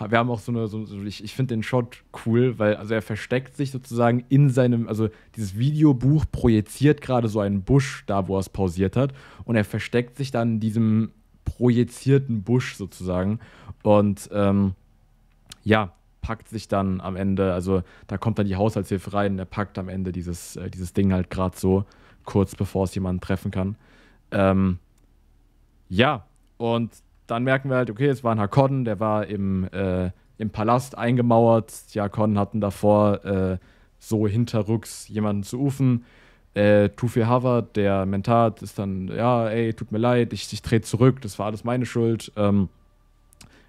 Wir haben auch so eine, so, ich, ich finde den Shot cool, weil also er versteckt sich sozusagen in seinem, also dieses Videobuch projiziert gerade so einen Busch da, wo er es pausiert hat. Und er versteckt sich dann in diesem projizierten Busch sozusagen. Und ähm, ja, packt sich dann am Ende, also da kommt dann die Haushaltshilfe rein und er packt am Ende dieses, äh, dieses Ding halt gerade so, kurz bevor es jemanden treffen kann. Ähm, ja, und dann merken wir halt, okay, es war ein Hakon, der war im, äh, im Palast eingemauert. Die Hakon hatten davor äh, so hinterrücks jemanden zu ufen. Äh, Tufi Harvard, der Mentat, ist dann, ja, ey, tut mir leid, ich, ich trete zurück, das war alles meine Schuld. Ähm,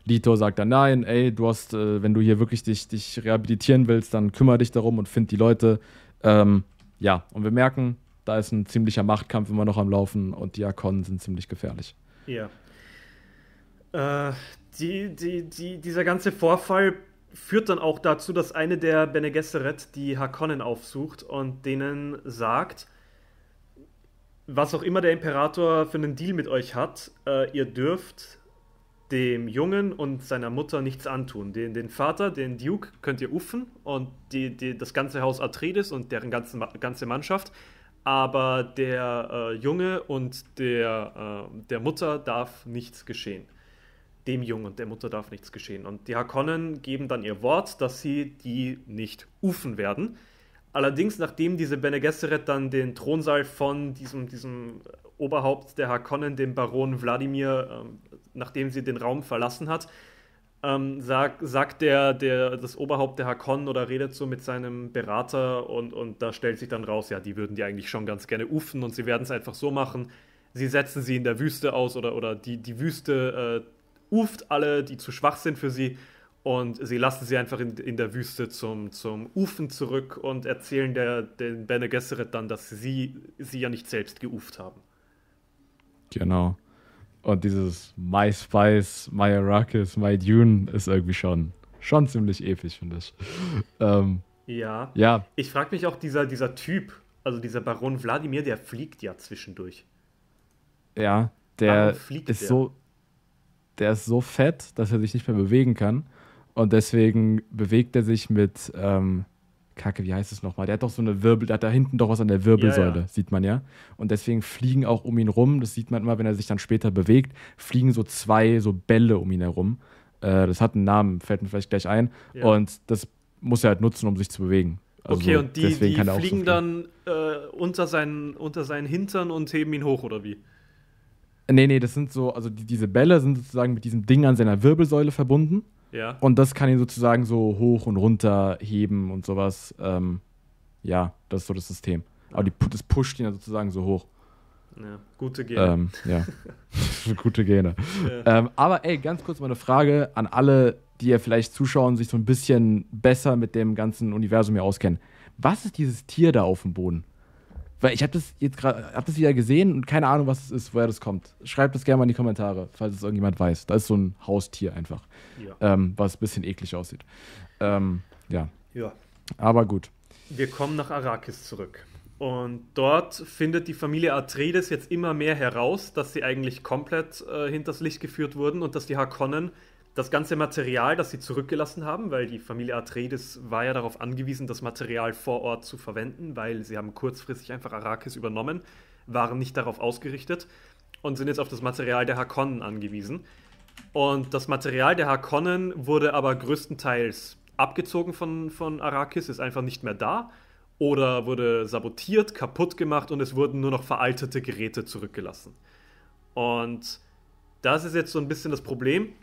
Lito sagt dann, nein, ey, du hast, äh, wenn du hier wirklich dich, dich rehabilitieren willst, dann kümmere dich darum und find die Leute. Ähm, ja, und wir merken, da ist ein ziemlicher Machtkampf immer noch am Laufen und die Akonen sind ziemlich gefährlich. Ja. Äh, die, die, die, dieser ganze Vorfall führt dann auch dazu, dass eine der Bene Gesserit die Hakonnen aufsucht und denen sagt, was auch immer der Imperator für einen Deal mit euch hat, äh, ihr dürft dem Jungen und seiner Mutter nichts antun. Den, den Vater, den Duke, könnt ihr uffen und die, die, das ganze Haus Atreides und deren ganzen, ganze Mannschaft. Aber der äh, Junge und der, äh, der Mutter darf nichts geschehen dem Jungen und der Mutter darf nichts geschehen. Und die Harkonnen geben dann ihr Wort, dass sie die nicht ufen werden. Allerdings, nachdem diese Bene Gesserit dann den Thronsaal von diesem, diesem Oberhaupt der Harkonnen, dem Baron Wladimir, ähm, nachdem sie den Raum verlassen hat, ähm, sag, sagt der, der, das Oberhaupt der Harkonnen oder redet so mit seinem Berater und, und da stellt sich dann raus, ja, die würden die eigentlich schon ganz gerne ufen und sie werden es einfach so machen. Sie setzen sie in der Wüste aus oder, oder die, die Wüste äh, uft alle, die zu schwach sind für sie. Und sie lassen sie einfach in, in der Wüste zum, zum Ufen zurück und erzählen der, den Bene Gesserit dann, dass sie sie ja nicht selbst geuft haben. Genau. Und dieses My Spice, My Arrakis, My Dune ist irgendwie schon, schon ziemlich ewig, finde ich. ähm, ja. ja. Ich frage mich auch, dieser, dieser Typ, also dieser Baron Wladimir, der fliegt ja zwischendurch. Ja, der ist der? so der ist so fett, dass er sich nicht mehr bewegen kann. Und deswegen bewegt er sich mit, ähm, Kacke, wie heißt es nochmal? Der hat doch so eine Wirbel, der hat da hinten doch was an der Wirbelsäule, ja, ja. sieht man ja. Und deswegen fliegen auch um ihn rum, das sieht man immer, wenn er sich dann später bewegt, fliegen so zwei so Bälle um ihn herum. Äh, das hat einen Namen, fällt mir vielleicht gleich ein. Ja. Und das muss er halt nutzen, um sich zu bewegen. Also okay, und die, die fliegen so dann äh, unter, seinen, unter seinen Hintern und heben ihn hoch, oder wie? Nee, nee, das sind so, also die, diese Bälle sind sozusagen mit diesem Ding an seiner Wirbelsäule verbunden. Ja. Und das kann ihn sozusagen so hoch und runter heben und sowas. Ähm, ja, das ist so das System. Aber die, das pusht ihn dann sozusagen so hoch. Ja, gute Gene. Ähm, ja, gute Gene. Ja. Ähm, aber ey, ganz kurz mal eine Frage an alle, die ja vielleicht zuschauen, sich so ein bisschen besser mit dem ganzen Universum hier auskennen. Was ist dieses Tier da auf dem Boden? Weil ich habe das jetzt gerade, habe das wieder gesehen und keine Ahnung, was es ist, woher das kommt. Schreibt das gerne mal in die Kommentare, falls es irgendjemand weiß. Da ist so ein Haustier einfach, ja. ähm, was ein bisschen eklig aussieht. Ähm, ja. Ja. Aber gut. Wir kommen nach Arrakis zurück. Und dort findet die Familie Atreides jetzt immer mehr heraus, dass sie eigentlich komplett äh, hinters Licht geführt wurden und dass die Harkonnen das ganze Material, das sie zurückgelassen haben, weil die Familie Atreides war ja darauf angewiesen, das Material vor Ort zu verwenden, weil sie haben kurzfristig einfach Arrakis übernommen, waren nicht darauf ausgerichtet und sind jetzt auf das Material der Hakonnen angewiesen. Und das Material der Hakonnen wurde aber größtenteils abgezogen von, von Arrakis, ist einfach nicht mehr da oder wurde sabotiert, kaputt gemacht und es wurden nur noch veraltete Geräte zurückgelassen. Und das ist jetzt so ein bisschen das Problem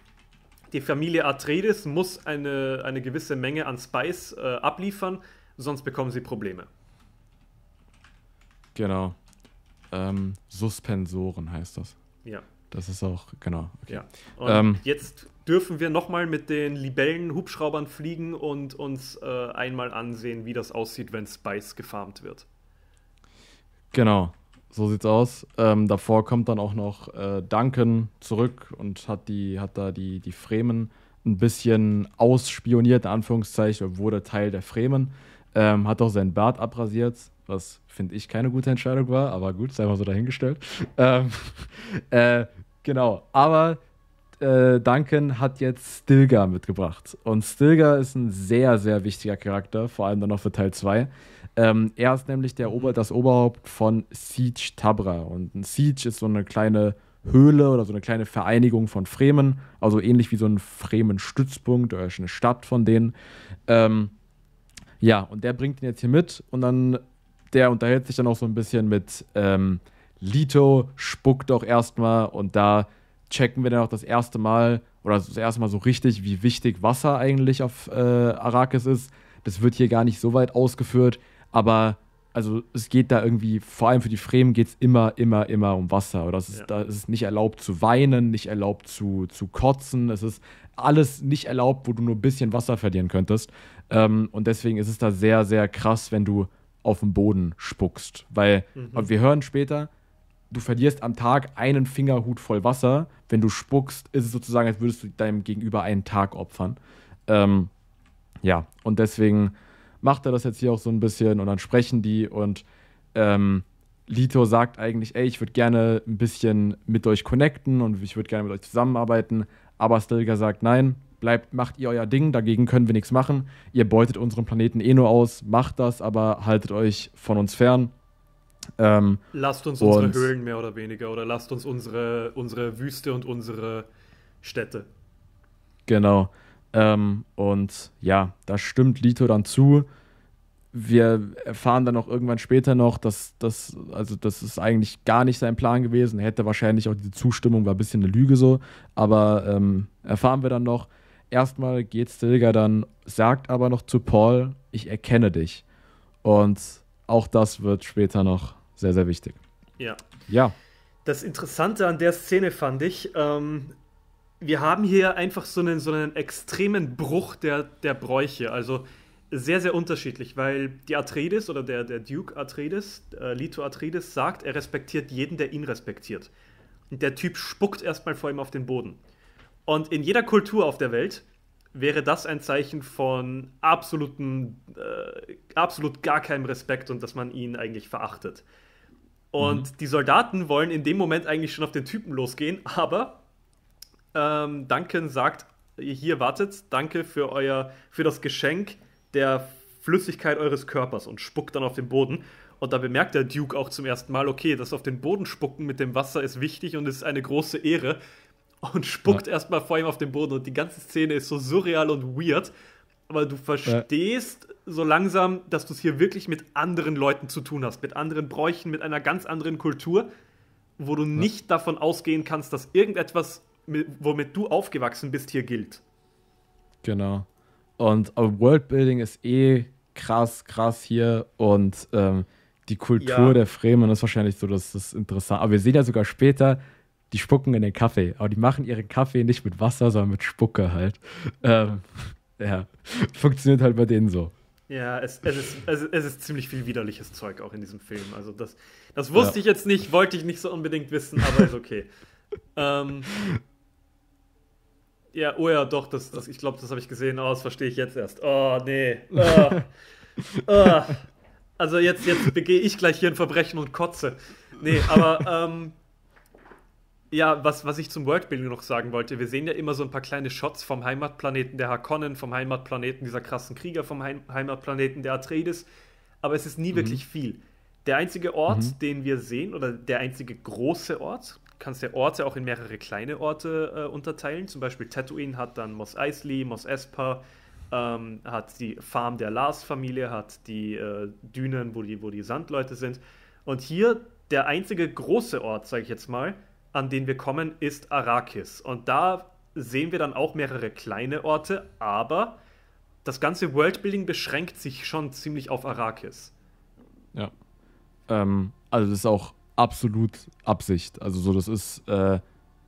die Familie Atreides muss eine, eine gewisse Menge an Spice äh, abliefern, sonst bekommen sie Probleme. Genau. Ähm, Suspensoren heißt das. Ja. Das ist auch, genau. Okay. Ja. Und ähm, jetzt dürfen wir nochmal mit den Libellen-Hubschraubern fliegen und uns äh, einmal ansehen, wie das aussieht, wenn Spice gefarmt wird. Genau. So sieht's aus. Ähm, davor kommt dann auch noch äh, Duncan zurück und hat, die, hat da die, die Fremen ein bisschen ausspioniert, in Anführungszeichen, und wurde Teil der Fremen. Ähm, hat auch seinen Bart abrasiert, was finde ich keine gute Entscheidung war, aber gut, sei mal so dahingestellt. ähm, äh, genau, aber äh, Duncan hat jetzt Stilgar mitgebracht. Und Stilgar ist ein sehr, sehr wichtiger Charakter, vor allem dann noch für Teil 2. Ähm, er ist nämlich der Ober, das Oberhaupt von Siege Tabra. Und ein Siege ist so eine kleine Höhle oder so eine kleine Vereinigung von Fremen, also ähnlich wie so ein Fremen-Stützpunkt oder eine Stadt von denen. Ähm, ja, und der bringt ihn jetzt hier mit und dann, der unterhält sich dann auch so ein bisschen mit ähm, Lito, spuckt auch erstmal und da checken wir dann auch das erste Mal oder das erste Mal so richtig, wie wichtig Wasser eigentlich auf äh, Arrakis ist. Das wird hier gar nicht so weit ausgeführt aber also es geht da irgendwie, vor allem für die Fremen geht es immer, immer, immer um Wasser. Oder es ist, ja. da ist es nicht erlaubt zu weinen, nicht erlaubt zu, zu kotzen. Es ist alles nicht erlaubt, wo du nur ein bisschen Wasser verlieren könntest. Ähm, und deswegen ist es da sehr, sehr krass, wenn du auf dem Boden spuckst. Weil, mhm. und wir hören später, du verlierst am Tag einen Fingerhut voll Wasser. Wenn du spuckst, ist es sozusagen, als würdest du deinem Gegenüber einen Tag opfern. Ähm, ja, und deswegen macht er das jetzt hier auch so ein bisschen und dann sprechen die und ähm, Lito sagt eigentlich, ey, ich würde gerne ein bisschen mit euch connecten und ich würde gerne mit euch zusammenarbeiten, aber Stilgar sagt, nein, bleibt, macht ihr euer Ding, dagegen können wir nichts machen, ihr beutet unseren Planeten eh nur aus, macht das, aber haltet euch von uns fern. Ähm, lasst uns unsere Höhlen mehr oder weniger oder lasst uns unsere, unsere Wüste und unsere Städte. Genau. Ähm, und ja, da stimmt Lito dann zu. Wir erfahren dann auch irgendwann später noch, dass das, also das ist eigentlich gar nicht sein Plan gewesen. Er hätte wahrscheinlich auch diese Zustimmung, war ein bisschen eine Lüge so, aber ähm, erfahren wir dann noch. Erstmal geht Stilger dann, sagt aber noch zu Paul, ich erkenne dich. Und auch das wird später noch sehr, sehr wichtig. Ja. Ja. Das Interessante an der Szene fand ich, ähm, wir haben hier einfach so einen, so einen extremen Bruch der, der Bräuche. Also sehr, sehr unterschiedlich, weil die Atreides oder der, der Duke Atreides, äh, Leto Atreides, sagt, er respektiert jeden, der ihn respektiert. Und der Typ spuckt erstmal vor ihm auf den Boden. Und in jeder Kultur auf der Welt wäre das ein Zeichen von absolutem, äh, absolut gar keinem Respekt und dass man ihn eigentlich verachtet. Und mhm. die Soldaten wollen in dem Moment eigentlich schon auf den Typen losgehen, aber ähm, Duncan sagt, hier wartet, danke für euer, für das Geschenk der Flüssigkeit eures Körpers und spuckt dann auf den Boden. Und da bemerkt der Duke auch zum ersten Mal, okay, das auf den Boden spucken mit dem Wasser ist wichtig und ist eine große Ehre. Und spuckt ja. erstmal vor ihm auf den Boden. Und die ganze Szene ist so surreal und weird. Aber du verstehst ja. so langsam, dass du es hier wirklich mit anderen Leuten zu tun hast, mit anderen Bräuchen, mit einer ganz anderen Kultur, wo du ja. nicht davon ausgehen kannst, dass irgendetwas womit du aufgewachsen bist, hier gilt. Genau. Und Worldbuilding ist eh krass, krass hier und ähm, die Kultur ja. der Fremen ist wahrscheinlich so, dass das interessant. Aber wir sehen ja sogar später, die spucken in den Kaffee, aber die machen ihren Kaffee nicht mit Wasser, sondern mit Spucke halt. Ähm, ja, funktioniert halt bei denen so. Ja, es, es, ist, es, es, ist ziemlich viel widerliches Zeug auch in diesem Film. Also das, das wusste ja. ich jetzt nicht, wollte ich nicht so unbedingt wissen, aber ist okay. ähm, ja, oh ja, doch, das, das, ich glaube, das habe ich gesehen. Oh, das verstehe ich jetzt erst. Oh, nee. Oh. oh. Also jetzt, jetzt begehe ich gleich hier ein Verbrechen und kotze. Nee, aber ähm, ja, was, was ich zum Worldbuilding noch sagen wollte, wir sehen ja immer so ein paar kleine Shots vom Heimatplaneten der Harkonnen, vom Heimatplaneten dieser krassen Krieger, vom Heim Heimatplaneten der Atreides, aber es ist nie mhm. wirklich viel. Der einzige Ort, mhm. den wir sehen, oder der einzige große Ort, kannst ja Orte auch in mehrere kleine Orte äh, unterteilen. Zum Beispiel Tatooine hat dann Mos Eisley, Mos Espa, ähm, hat die Farm der Lars-Familie, hat die äh, Dünen, wo die, wo die Sandleute sind. Und hier der einzige große Ort, sage ich jetzt mal, an den wir kommen, ist Arrakis. Und da sehen wir dann auch mehrere kleine Orte, aber das ganze Worldbuilding beschränkt sich schon ziemlich auf Arrakis. Ja. Ähm, also das ist auch absolut Absicht. Also so, das ist, äh,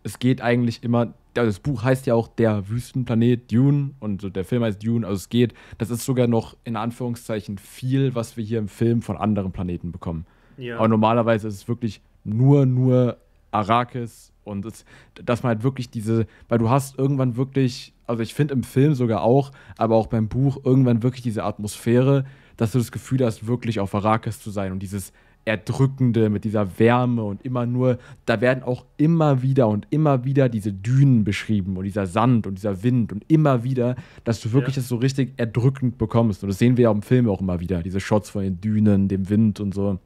es geht eigentlich immer, das Buch heißt ja auch Der Wüstenplanet Dune und der Film heißt Dune, also es geht, das ist sogar noch in Anführungszeichen viel, was wir hier im Film von anderen Planeten bekommen. Ja. Aber normalerweise ist es wirklich nur, nur Arrakis und es, dass man halt wirklich diese, weil du hast irgendwann wirklich, also ich finde im Film sogar auch, aber auch beim Buch irgendwann wirklich diese Atmosphäre, dass du das Gefühl hast, wirklich auf Arrakis zu sein und dieses, Erdrückende, mit dieser Wärme und immer nur, da werden auch immer wieder und immer wieder diese Dünen beschrieben und dieser Sand und dieser Wind und immer wieder, dass du wirklich ja. das so richtig erdrückend bekommst. Und das sehen wir ja im Film auch immer wieder, diese Shots von den Dünen, dem Wind und so.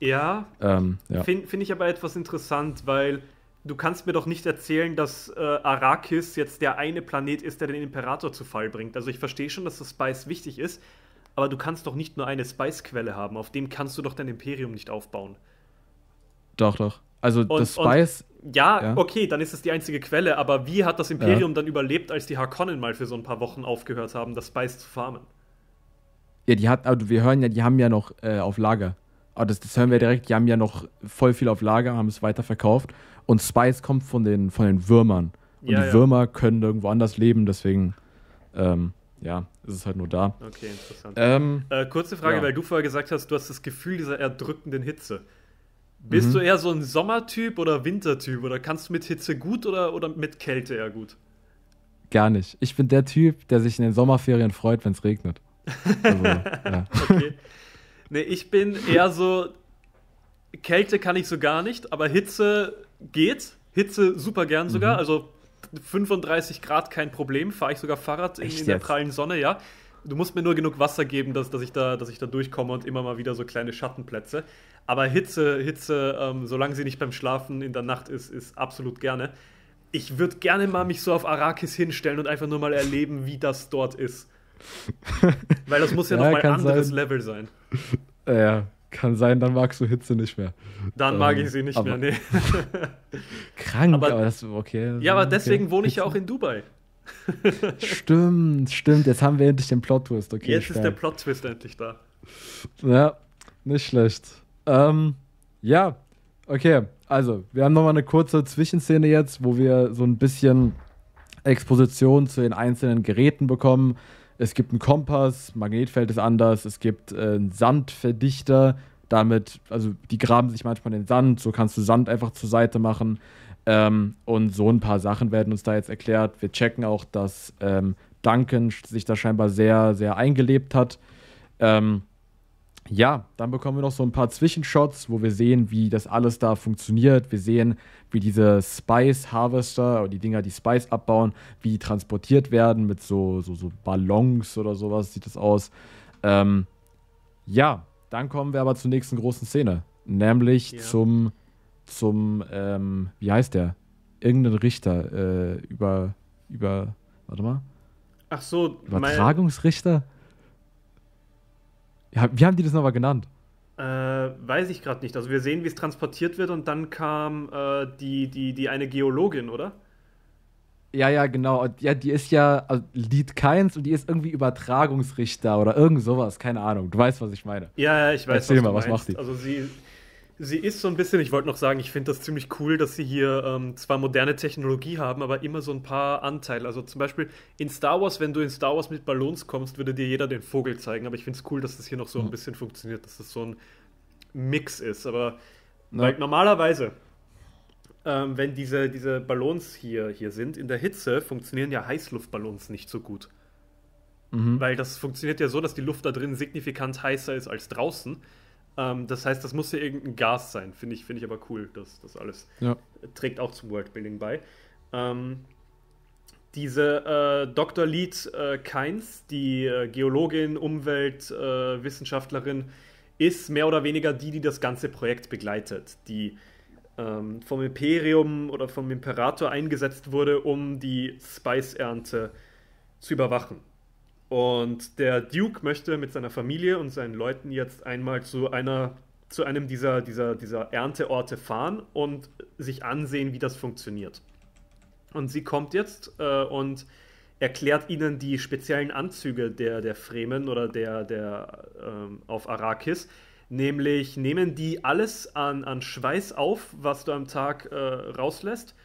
Ja, ähm, ja. finde find ich aber etwas interessant, weil du kannst mir doch nicht erzählen, dass äh, Arrakis jetzt der eine Planet ist, der den Imperator zu Fall bringt. Also ich verstehe schon, dass das Spice wichtig ist, aber du kannst doch nicht nur eine Spice-Quelle haben, auf dem kannst du doch dein Imperium nicht aufbauen. Doch, doch. Also und, das Spice. Und, ja, ja, okay, dann ist es die einzige Quelle, aber wie hat das Imperium ja. dann überlebt, als die Harkonnen mal für so ein paar Wochen aufgehört haben, das Spice zu farmen? Ja, die hat, also wir hören ja, die haben ja noch äh, auf Lager. Aber ah, das, das hören wir direkt, die haben ja noch voll viel auf Lager, haben es weiterverkauft. Und Spice kommt von den, von den Würmern. Und ja, die Würmer können irgendwo anders leben, deswegen. Ähm, ja, ist es halt nur da. Okay, interessant. Ähm, äh, kurze Frage, ja. weil du vorher gesagt hast, du hast das Gefühl dieser erdrückenden Hitze. Bist mhm. du eher so ein Sommertyp oder Wintertyp? Oder kannst du mit Hitze gut oder, oder mit Kälte eher gut? Gar nicht. Ich bin der Typ, der sich in den Sommerferien freut, wenn es regnet. Also, Okay. Nee, ich bin eher so. Kälte kann ich so gar nicht, aber Hitze geht. Hitze super gern sogar. Mhm. Also 35 Grad kein Problem, fahre ich sogar Fahrrad in, in der prallen Sonne, ja. Du musst mir nur genug Wasser geben, dass, dass, ich da, dass ich da durchkomme und immer mal wieder so kleine Schattenplätze. Aber Hitze, Hitze, ähm, solange sie nicht beim Schlafen in der Nacht ist, ist absolut gerne. Ich würde gerne mal mich so auf Arakis hinstellen und einfach nur mal erleben, wie das dort ist. Weil das muss ja, ja noch mal ein anderes sein. Level sein. Ja, kann sein, dann magst du Hitze nicht mehr. Dann ähm, mag ich ähm, sie nicht aber, mehr, nee. krank, aber, aber das okay. Ja, aber okay. deswegen wohne ich ja auch in Dubai. stimmt, stimmt. Jetzt haben wir endlich den Plot-Twist, okay. Jetzt ist der Plot-Twist endlich da. Ja, nicht schlecht. Ähm, ja, okay. Also, wir haben nochmal eine kurze Zwischenszene jetzt, wo wir so ein bisschen Exposition zu den einzelnen Geräten bekommen es gibt einen Kompass, Magnetfeld ist anders, es gibt äh, einen Sandverdichter, damit, also die graben sich manchmal in den Sand, so kannst du Sand einfach zur Seite machen. Ähm, und so ein paar Sachen werden uns da jetzt erklärt. Wir checken auch, dass ähm, Duncan sich da scheinbar sehr, sehr eingelebt hat. Ähm, ja, dann bekommen wir noch so ein paar Zwischenshots, wo wir sehen, wie das alles da funktioniert. Wir sehen, wie diese Spice Harvester oder die Dinger, die Spice abbauen, wie die transportiert werden mit so, so, so Ballons oder sowas sieht das aus. Ähm, ja, dann kommen wir aber zur nächsten großen Szene, nämlich ja. zum, zum, ähm, wie heißt der? Irgendein Richter äh, über, über, warte mal. Ach so, Übertragungsrichter? Ja, wie haben die das nochmal genannt? Äh, weiß ich gerade nicht. Also wir sehen, wie es transportiert wird und dann kam äh, die, die, die eine Geologin, oder? Ja, ja, genau. Ja, die ist ja also Lied Keins und die ist irgendwie Übertragungsrichter oder irgend sowas. Keine Ahnung. Du weißt, was ich meine. Ja, ja, ich weiß. Erzähl was mal, was meinst. macht die? Also sie, Sie ist so ein bisschen, ich wollte noch sagen, ich finde das ziemlich cool, dass sie hier ähm, zwar moderne Technologie haben, aber immer so ein paar Anteile. Also zum Beispiel in Star Wars, wenn du in Star Wars mit Ballons kommst, würde dir jeder den Vogel zeigen. Aber ich finde es cool, dass das hier noch so ein hm. bisschen funktioniert, dass das so ein Mix ist. Aber weil, normalerweise, ähm, wenn diese, diese Ballons hier, hier sind, in der Hitze funktionieren ja Heißluftballons nicht so gut. Mhm. Weil das funktioniert ja so, dass die Luft da drin signifikant heißer ist als draußen. Ähm, das heißt, das muss ja irgendein Gas sein. Finde ich, find ich aber cool, dass das alles ja. trägt auch zum Worldbuilding bei. Ähm, diese äh, Dr. Lead äh, Kainz, die äh, Geologin, Umweltwissenschaftlerin, äh, ist mehr oder weniger die, die das ganze Projekt begleitet, die ähm, vom Imperium oder vom Imperator eingesetzt wurde, um die Spice-Ernte zu überwachen. Und der Duke möchte mit seiner Familie und seinen Leuten jetzt einmal zu einer zu einem dieser, dieser, dieser Ernteorte fahren und sich ansehen, wie das funktioniert. Und sie kommt jetzt äh, und erklärt ihnen die speziellen Anzüge der, der Fremen oder der, der ähm, auf Arrakis. Nämlich nehmen die alles an, an Schweiß auf, was du am Tag äh, rauslässt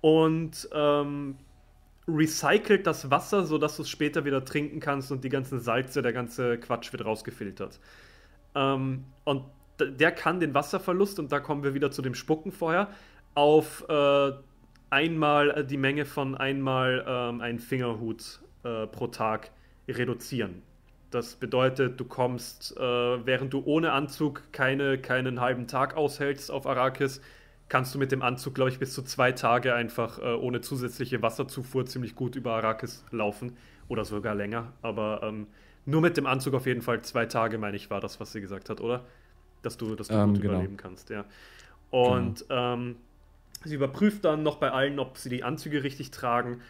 und ähm, recycelt das Wasser, sodass du es später wieder trinken kannst und die ganzen Salze, der ganze Quatsch wird rausgefiltert. Ähm, und der kann den Wasserverlust, und da kommen wir wieder zu dem Spucken vorher, auf äh, einmal äh, die Menge von einmal ähm, ein Fingerhut äh, pro Tag reduzieren. Das bedeutet, du kommst, äh, während du ohne Anzug keine, keinen halben Tag aushältst auf Arrakis, kannst du mit dem Anzug, glaube ich, bis zu zwei Tage einfach äh, ohne zusätzliche Wasserzufuhr ziemlich gut über Arrakis laufen oder sogar länger. Aber ähm, nur mit dem Anzug auf jeden Fall zwei Tage, meine ich, war das, was sie gesagt hat, oder? Dass du, dass du ähm, gut genau. überleben kannst, ja. Und genau. ähm, sie überprüft dann noch bei allen, ob sie die Anzüge richtig tragen.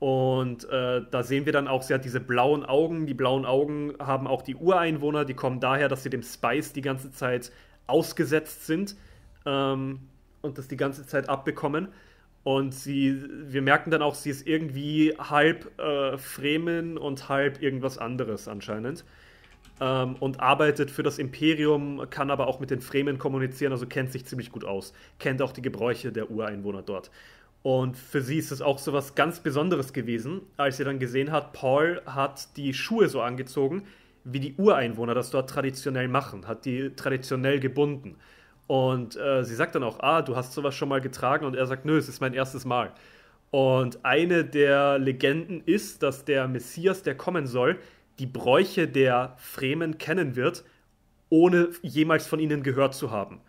Und äh, da sehen wir dann auch, sie hat diese blauen Augen. Die blauen Augen haben auch die Ureinwohner. Die kommen daher, dass sie dem Spice die ganze Zeit ausgesetzt sind. Ähm, und das die ganze Zeit abbekommen. Und sie, wir merken dann auch, sie ist irgendwie halb äh, Fremen und halb irgendwas anderes anscheinend. Ähm, und arbeitet für das Imperium, kann aber auch mit den Fremen kommunizieren, also kennt sich ziemlich gut aus. Kennt auch die Gebräuche der Ureinwohner dort. Und für sie ist es auch so was ganz Besonderes gewesen, als sie dann gesehen hat, Paul hat die Schuhe so angezogen, wie die Ureinwohner das dort traditionell machen, hat die traditionell gebunden. Und äh, sie sagt dann auch, ah, du hast sowas schon mal getragen. Und er sagt, nö, es ist mein erstes Mal. Und eine der Legenden ist, dass der Messias, der kommen soll, die Bräuche der Fremen kennen wird, ohne jemals von ihnen gehört zu haben.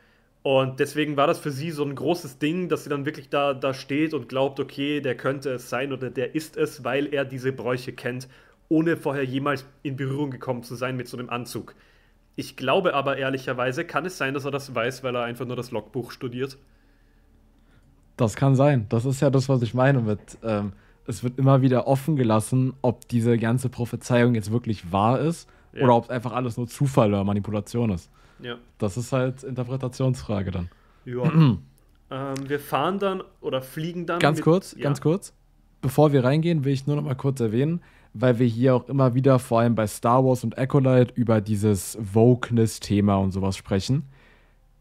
Und deswegen war das für sie so ein großes Ding, dass sie dann wirklich da, da steht und glaubt, okay, der könnte es sein oder der ist es, weil er diese Bräuche kennt, ohne vorher jemals in Berührung gekommen zu sein mit so einem Anzug. Ich glaube aber ehrlicherweise, kann es sein, dass er das weiß, weil er einfach nur das Logbuch studiert? Das kann sein. Das ist ja das, was ich meine mit, ähm, es wird immer wieder offen gelassen, ob diese ganze Prophezeiung jetzt wirklich wahr ist ja. oder ob es einfach alles nur Zufall oder Manipulation ist. Ja. Das ist halt Interpretationsfrage dann. Ja. ähm, wir fahren dann oder fliegen dann. Ganz kurz, ja. ganz kurz. Bevor wir reingehen, will ich nur noch mal kurz erwähnen, weil wir hier auch immer wieder, vor allem bei Star Wars und Acolyte, über dieses Wokeness-Thema und sowas sprechen.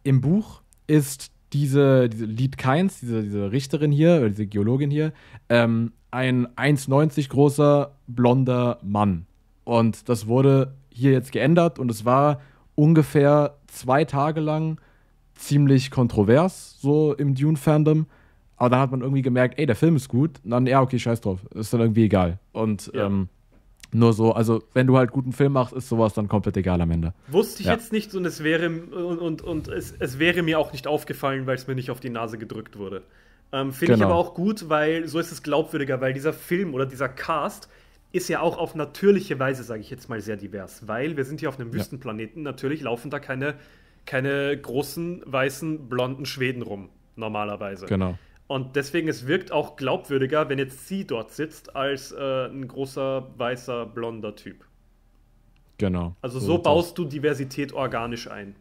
Im Buch ist diese, diese Lied Kainz, diese, diese Richterin hier, oder diese Geologin hier, ähm, ein 1,90 großer blonder Mann. Und das wurde hier jetzt geändert und es war ungefähr zwei Tage lang ziemlich kontrovers, so im Dune-Fandom. Aber dann hat man irgendwie gemerkt, ey, der Film ist gut. Und dann, ja, okay, scheiß drauf. Ist dann irgendwie egal. Und ja. ähm, nur so, also wenn du halt guten Film machst, ist sowas dann komplett egal am Ende. Wusste ich ja. jetzt nicht und es wäre und, und, und es, es wäre mir auch nicht aufgefallen, weil es mir nicht auf die Nase gedrückt wurde. Ähm, Finde genau. ich aber auch gut, weil so ist es glaubwürdiger, weil dieser Film oder dieser Cast ist ja auch auf natürliche Weise, sage ich jetzt mal, sehr divers, weil wir sind hier auf einem Wüstenplaneten. Natürlich laufen da keine, keine großen, weißen, blonden Schweden rum, normalerweise. Genau. Und deswegen, es wirkt auch glaubwürdiger, wenn jetzt sie dort sitzt, als äh, ein großer, weißer, blonder Typ. Genau. Also so, so baust du Diversität organisch ein.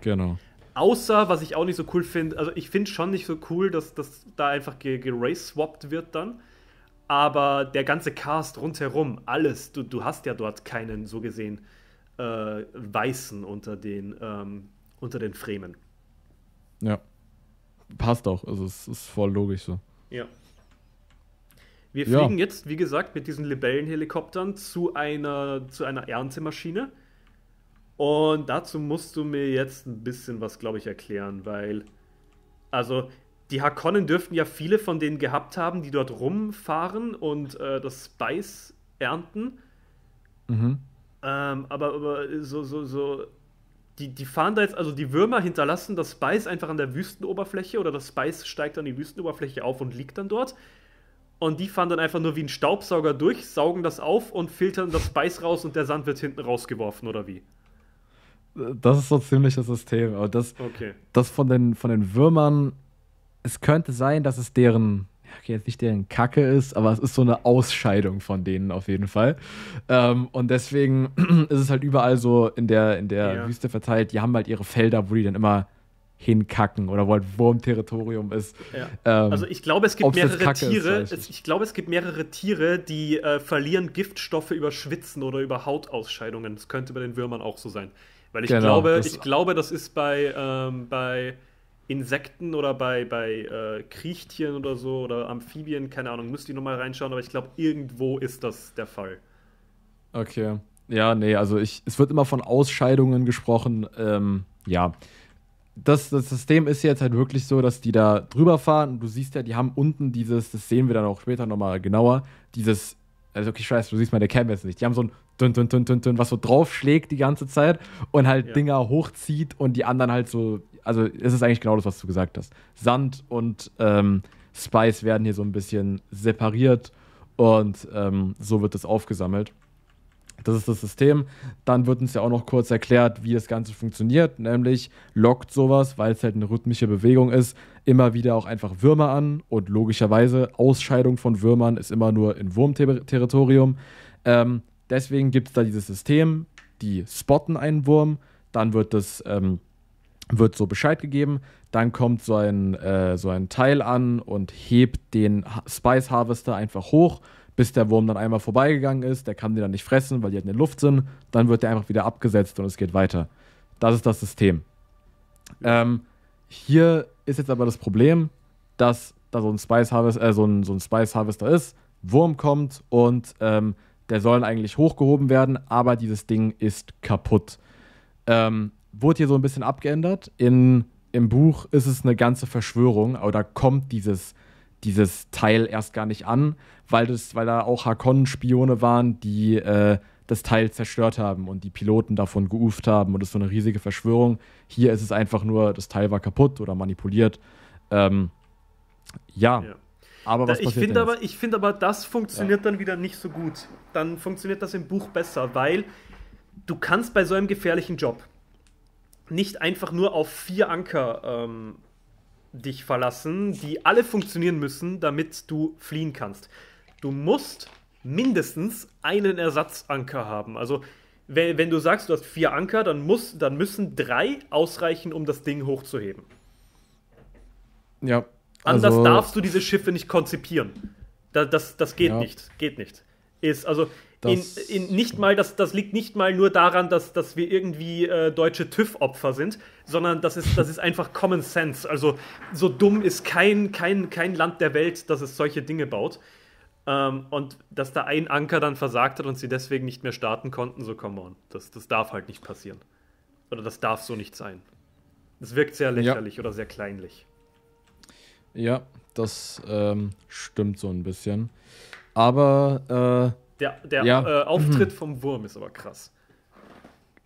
Genau. Außer, was ich auch nicht so cool finde, also ich finde schon nicht so cool, dass, dass da einfach gerace-swapped wird dann. Aber der ganze Cast rundherum, alles, du, du hast ja dort keinen, so gesehen, äh, Weißen unter den, ähm, unter den Fremen. Ja passt auch. Also es ist voll logisch so. Ja. Wir fliegen ja. jetzt, wie gesagt, mit diesen Libellenhelikoptern zu einer, zu einer Erntemaschine. Und dazu musst du mir jetzt ein bisschen was, glaube ich, erklären, weil. Also, die Hakonnen dürften ja viele von denen gehabt haben, die dort rumfahren und äh, das Spice ernten. Mhm. Ähm, aber, aber so, so, so die, die fahren da jetzt, also die Würmer hinterlassen das Spice einfach an der Wüstenoberfläche oder das Spice steigt an die Wüstenoberfläche auf und liegt dann dort. Und die fahren dann einfach nur wie ein Staubsauger durch, saugen das auf und filtern das Spice raus und der Sand wird hinten rausgeworfen, oder wie? Das ist so ziemlich das System. Aber das, okay. das von, den, von den Würmern, es könnte sein, dass es deren okay, jetzt nicht deren Kacke ist, aber es ist so eine Ausscheidung von denen auf jeden Fall. Ähm, und deswegen ist es halt überall so in der, in der ja. Wüste verteilt, die haben halt ihre Felder, wo die dann immer hinkacken oder wo halt Wurmterritorium ist. Ja. Ähm, also ich glaube, es gibt mehrere Tiere, ist, ich, ich glaube, es gibt mehrere Tiere, die äh, verlieren Giftstoffe über Schwitzen oder über Hautausscheidungen. Das könnte bei den Würmern auch so sein. Weil ich genau, glaube, ich glaube, das ist bei, ähm, bei Insekten oder bei, bei äh, Kriechtieren oder so oder Amphibien, keine Ahnung, müsst ihr nochmal reinschauen, aber ich glaube, irgendwo ist das der Fall. Okay. Ja, nee, also ich, es wird immer von Ausscheidungen gesprochen. Ähm, ja. Das, das System ist jetzt halt wirklich so, dass die da drüber fahren du siehst ja, die haben unten dieses, das sehen wir dann auch später nochmal genauer, dieses, also okay, scheiße, du siehst meine Cam jetzt nicht. Die haben so ein dünn, dünn, dünn, dünn, dünn, was so draufschlägt die ganze Zeit und halt ja. Dinger hochzieht und die anderen halt so also es ist eigentlich genau das, was du gesagt hast. Sand und ähm, Spice werden hier so ein bisschen separiert und ähm, so wird das aufgesammelt. Das ist das System. Dann wird uns ja auch noch kurz erklärt, wie das Ganze funktioniert. Nämlich lockt sowas, weil es halt eine rhythmische Bewegung ist, immer wieder auch einfach Würmer an. Und logischerweise, Ausscheidung von Würmern ist immer nur in Wurmterritorium. Ähm, deswegen gibt es da dieses System, die spotten einen Wurm. Dann wird das ähm, wird so Bescheid gegeben. Dann kommt so ein, äh, so ein Teil an und hebt den Spice Harvester einfach hoch, bis der Wurm dann einmal vorbeigegangen ist. Der kann den dann nicht fressen, weil die halt in der Luft sind. Dann wird der einfach wieder abgesetzt und es geht weiter. Das ist das System. Ähm, hier ist jetzt aber das Problem, dass da so ein Spice, Harvest, äh, so ein, so ein Spice Harvester ist, Wurm kommt und ähm, der soll eigentlich hochgehoben werden, aber dieses Ding ist kaputt. Ähm, wurde hier so ein bisschen abgeändert. In, Im Buch ist es eine ganze Verschwörung, aber da kommt dieses, dieses Teil erst gar nicht an, weil, das, weil da auch hakon spione waren, die äh, das Teil zerstört haben und die Piloten davon geuft haben und es ist so eine riesige Verschwörung. Hier ist es einfach nur, das Teil war kaputt oder manipuliert. Ähm, ja. ja. Aber was da, ich finde aber, find aber, das funktioniert ja. dann wieder nicht so gut. Dann funktioniert das im Buch besser, weil du kannst bei so einem gefährlichen Job, nicht einfach nur auf vier Anker ähm, dich verlassen, die alle funktionieren müssen, damit du fliehen kannst. Du musst mindestens einen Ersatzanker haben. Also wenn, wenn du sagst, du hast vier Anker, dann, muss, dann müssen drei ausreichen, um das Ding hochzuheben. Ja. Also Anders darfst du diese Schiffe nicht konzipieren. Das, das, das geht ja. nicht. Geht nicht. Ist, also das in, in nicht mal, das, das liegt nicht mal nur daran, dass, dass wir irgendwie äh, deutsche TÜV-Opfer sind, sondern das ist, das ist einfach Common Sense. Also so dumm ist kein, kein, kein Land der Welt, dass es solche Dinge baut. Ähm, und dass da ein Anker dann versagt hat und sie deswegen nicht mehr starten konnten, so come on. Das, das darf halt nicht passieren. Oder das darf so nicht sein. Es wirkt sehr lächerlich ja. oder sehr kleinlich. Ja, das ähm, stimmt so ein bisschen. Aber äh, der, der ja. äh, Auftritt mhm. vom Wurm ist aber krass.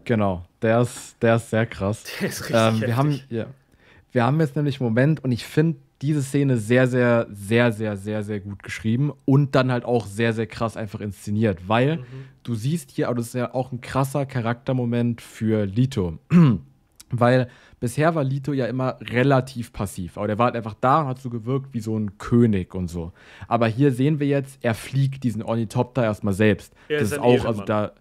Genau, der ist, der ist sehr krass. Der ist richtig. Ähm, wir, haben, ja, wir haben jetzt nämlich einen Moment und ich finde diese Szene sehr, sehr, sehr, sehr, sehr, sehr gut geschrieben und dann halt auch sehr, sehr krass einfach inszeniert, weil mhm. du siehst hier, aber das ist ja auch ein krasser Charaktermoment für Lito. weil bisher war Lito ja immer relativ passiv, aber der war halt einfach da und hat so gewirkt wie so ein König und so. Aber hier sehen wir jetzt, er fliegt diesen Ornithopter erstmal selbst. Er das ist, ist auch, Ehrenmann. also da.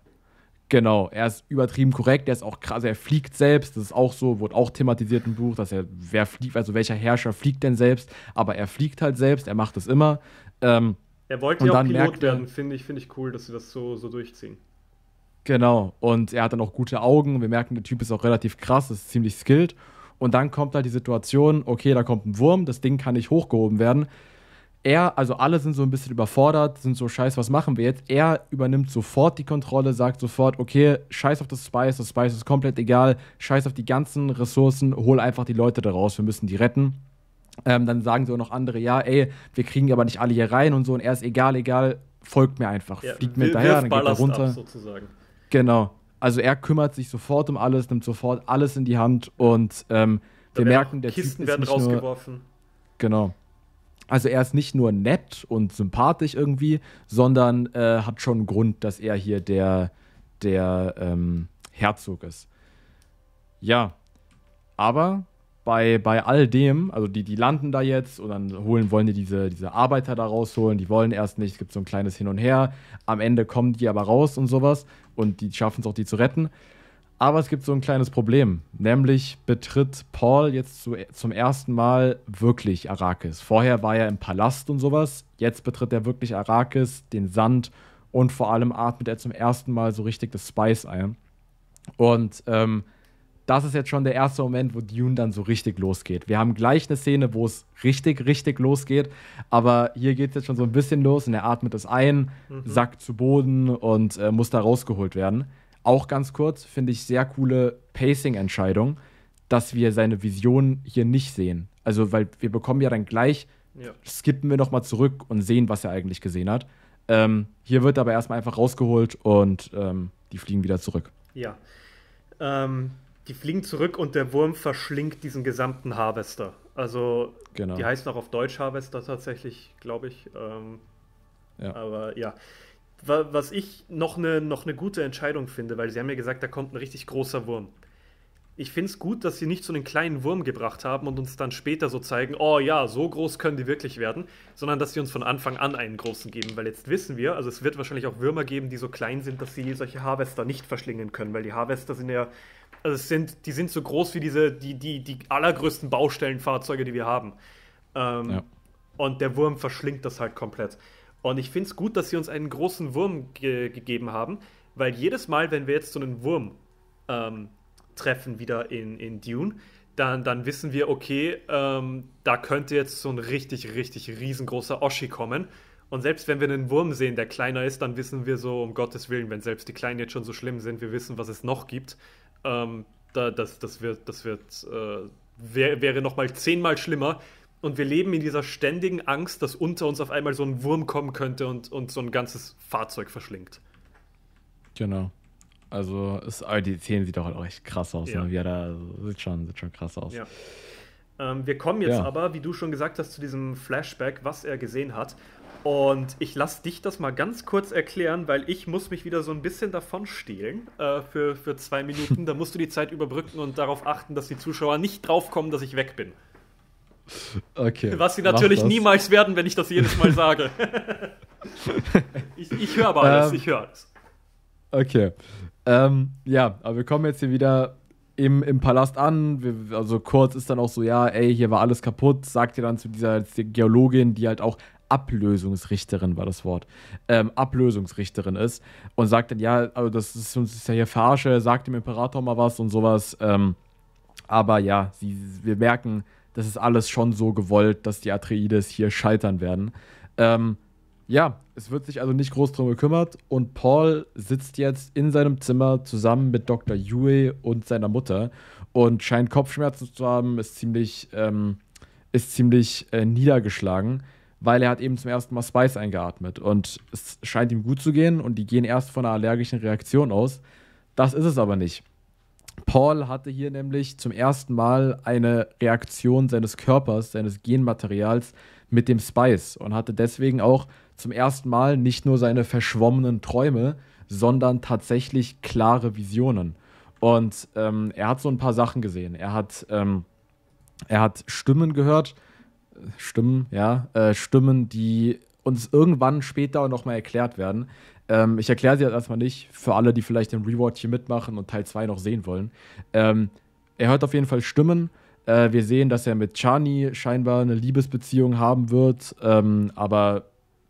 Genau, er ist übertrieben korrekt, er ist auch krass, er fliegt selbst, das ist auch so, wurde auch thematisiert im Buch, dass er, wer fliegt, also welcher Herrscher fliegt denn selbst, aber er fliegt halt selbst, er macht es immer. Ähm, er wollte ja auch Pilot werden, finde ich, find ich cool, dass sie das so, so durchziehen. Genau, und er hat dann auch gute Augen. Wir merken, der Typ ist auch relativ krass, ist ziemlich skilled. Und dann kommt halt die Situation, okay, da kommt ein Wurm, das Ding kann nicht hochgehoben werden. Er, also alle sind so ein bisschen überfordert, sind so, scheiß, was machen wir jetzt? Er übernimmt sofort die Kontrolle, sagt sofort, okay, scheiß auf das Spice, das Spice ist komplett egal, scheiß auf die ganzen Ressourcen, hol einfach die Leute da raus, wir müssen die retten. Ähm, dann sagen so noch andere, ja, ey, wir kriegen aber nicht alle hier rein und so, und er ist egal, egal, folgt mir einfach, ja, fliegt mir hinterher, dann geht er runter. Ab, sozusagen. Genau. Also er kümmert sich sofort um alles, nimmt sofort alles in die Hand und ähm, wir merken, der Kisten typ werden rausgeworfen. Nur, genau. Also er ist nicht nur nett und sympathisch irgendwie, sondern äh, hat schon einen Grund, dass er hier der, der ähm, Herzog ist. Ja, aber bei, bei all dem, also die, die landen da jetzt und dann holen, wollen die diese, diese Arbeiter da rausholen, die wollen erst nicht, es gibt so ein kleines Hin und Her, am Ende kommen die aber raus und sowas und die schaffen es auch, die zu retten. Aber es gibt so ein kleines Problem, nämlich betritt Paul jetzt zu, zum ersten Mal wirklich Arrakis. Vorher war er im Palast und sowas, jetzt betritt er wirklich Arrakis, den Sand und vor allem atmet er zum ersten Mal so richtig das Spice ein. Und ähm, das ist jetzt schon der erste Moment, wo Dune dann so richtig losgeht. Wir haben gleich eine Szene, wo es richtig, richtig losgeht, aber hier geht es jetzt schon so ein bisschen los und er atmet es ein, mhm. sackt zu Boden und äh, muss da rausgeholt werden. Auch ganz kurz, finde ich, sehr coole Pacing-Entscheidung, dass wir seine Vision hier nicht sehen. Also, weil wir bekommen ja dann gleich, ja. skippen wir nochmal zurück und sehen, was er eigentlich gesehen hat. Ähm, hier wird aber erstmal einfach rausgeholt und ähm, die fliegen wieder zurück. Ja. Ähm, die fliegen zurück und der Wurm verschlingt diesen gesamten Harvester. Also genau. die heißen auch auf Deutsch Harvester tatsächlich, glaube ich. Ähm, ja. Aber ja. Was ich noch eine noch ne gute Entscheidung finde, weil sie haben ja gesagt, da kommt ein richtig großer Wurm. Ich finde es gut, dass sie nicht so einen kleinen Wurm gebracht haben und uns dann später so zeigen, oh ja, so groß können die wirklich werden, sondern dass sie uns von Anfang an einen großen geben, weil jetzt wissen wir, also es wird wahrscheinlich auch Würmer geben, die so klein sind, dass sie solche Harvester nicht verschlingen können, weil die Harvester sind ja also es sind, die sind so groß wie diese, die, die, die allergrößten Baustellenfahrzeuge, die wir haben. Ähm, ja. Und der Wurm verschlingt das halt komplett. Und ich finde es gut, dass sie uns einen großen Wurm ge gegeben haben, weil jedes Mal, wenn wir jetzt so einen Wurm ähm, treffen, wieder in, in Dune, dann, dann wissen wir, okay, ähm, da könnte jetzt so ein richtig, richtig riesengroßer Oschi kommen. Und selbst wenn wir einen Wurm sehen, der kleiner ist, dann wissen wir so, um Gottes Willen, wenn selbst die Kleinen jetzt schon so schlimm sind, wir wissen, was es noch gibt. Ähm, da, das, das wird, das wird, äh, wär, wäre nochmal zehnmal schlimmer. Und wir leben in dieser ständigen Angst, dass unter uns auf einmal so ein Wurm kommen könnte und, und so ein ganzes Fahrzeug verschlingt. Genau. Also, ist, die Szene sieht doch auch echt krass aus. Ja. Ne? Wie da sieht schon, sieht schon krass aus. Ja. Ähm, wir kommen jetzt ja. aber, wie du schon gesagt hast, zu diesem Flashback, was er gesehen hat. Und ich lasse dich das mal ganz kurz erklären, weil ich muss mich wieder so ein bisschen davon stehlen äh, für, für zwei Minuten. Da musst du die Zeit überbrücken und darauf achten, dass die Zuschauer nicht draufkommen, dass ich weg bin. Okay. Was sie natürlich niemals werden, wenn ich das jedes Mal sage. ich, ich höre aber alles, ähm, ich höre alles. Okay. Ähm, ja, aber wir kommen jetzt hier wieder im, im Palast an. Wir, also Kurz ist dann auch so, ja, ey, hier war alles kaputt, sagt ihr dann zu dieser, Geologin, die halt auch Ablösungsrichterin war das Wort, ähm, Ablösungsrichterin ist und sagt dann, ja, also das ist uns ja hier Farsche, sagt dem Imperator mal was und sowas. Ähm, aber ja, sie, wir merken, das ist alles schon so gewollt, dass die Atreides hier scheitern werden. Ähm, ja, es wird sich also nicht groß drum gekümmert und Paul sitzt jetzt in seinem Zimmer zusammen mit Dr. Yue und seiner Mutter und scheint Kopfschmerzen zu haben, ist ziemlich, ähm, ist ziemlich äh, niedergeschlagen, weil er hat eben zum ersten Mal Spice eingeatmet und es scheint ihm gut zu gehen und die gehen erst von einer allergischen Reaktion aus. Das ist es aber nicht. Paul hatte hier nämlich zum ersten Mal eine Reaktion seines Körpers, seines Genmaterials mit dem Spice und hatte deswegen auch zum ersten Mal nicht nur seine verschwommenen Träume, sondern tatsächlich klare Visionen. Und ähm, er hat so ein paar Sachen gesehen. Er hat, ähm, er hat Stimmen gehört, äh, Stimmen, ja, äh, Stimmen, die uns irgendwann später nochmal erklärt werden. Ähm, ich erkläre sie jetzt erstmal nicht für alle, die vielleicht den Reward hier mitmachen und Teil 2 noch sehen wollen. Ähm, er hört auf jeden Fall Stimmen. Äh, wir sehen, dass er mit Chani scheinbar eine Liebesbeziehung haben wird, ähm, aber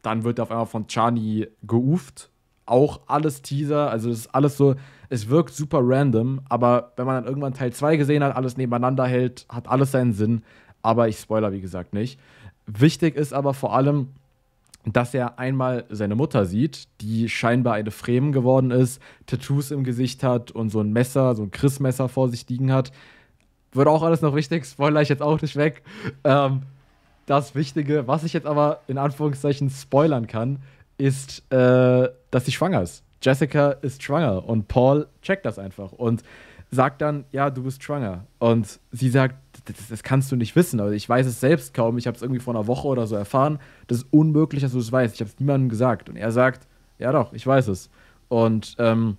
dann wird auf einmal von Chani geuft. Auch alles Teaser, also es ist alles so, es wirkt super random, aber wenn man dann irgendwann Teil 2 gesehen hat, alles nebeneinander hält, hat alles seinen Sinn. Aber ich spoiler, wie gesagt, nicht. Wichtig ist aber vor allem, dass er einmal seine Mutter sieht, die scheinbar eine Fremen geworden ist, Tattoos im Gesicht hat und so ein Messer, so ein Chrismesser vor sich liegen hat. Wird auch alles noch wichtig, spoiler ich jetzt auch nicht weg. Ähm, das Wichtige, was ich jetzt aber in Anführungszeichen spoilern kann, ist, äh, dass sie schwanger ist. Jessica ist schwanger und Paul checkt das einfach und sagt dann, ja, du bist schwanger. Und sie sagt, das, das kannst du nicht wissen. Also ich weiß es selbst kaum. Ich habe es irgendwie vor einer Woche oder so erfahren. Das ist unmöglich, dass du es weißt. Ich habe es niemandem gesagt. Und er sagt, ja doch, ich weiß es. Und ähm,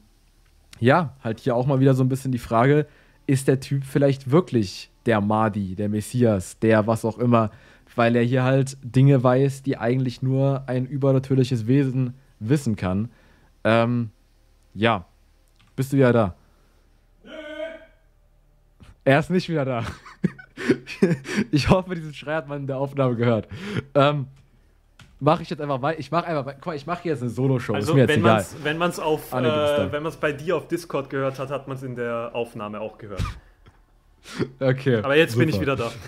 ja, halt hier auch mal wieder so ein bisschen die Frage, ist der Typ vielleicht wirklich der Mahdi, der Messias, der was auch immer, weil er hier halt Dinge weiß, die eigentlich nur ein übernatürliches Wesen wissen kann. Ähm, ja, bist du wieder da? Nee. Er ist nicht wieder da. ich hoffe, diesen Schrei hat man in der Aufnahme gehört. Ähm, mache ich jetzt einfach weiter. Ich mache einfach, guck mal, ich mache hier jetzt eine Solo-Show. Also, ist mir jetzt wenn egal. Man's, wenn man es auf, ah, nee, äh, wenn man es bei dir auf Discord gehört hat, hat man es in der Aufnahme auch gehört. okay. Aber jetzt super. bin ich wieder da.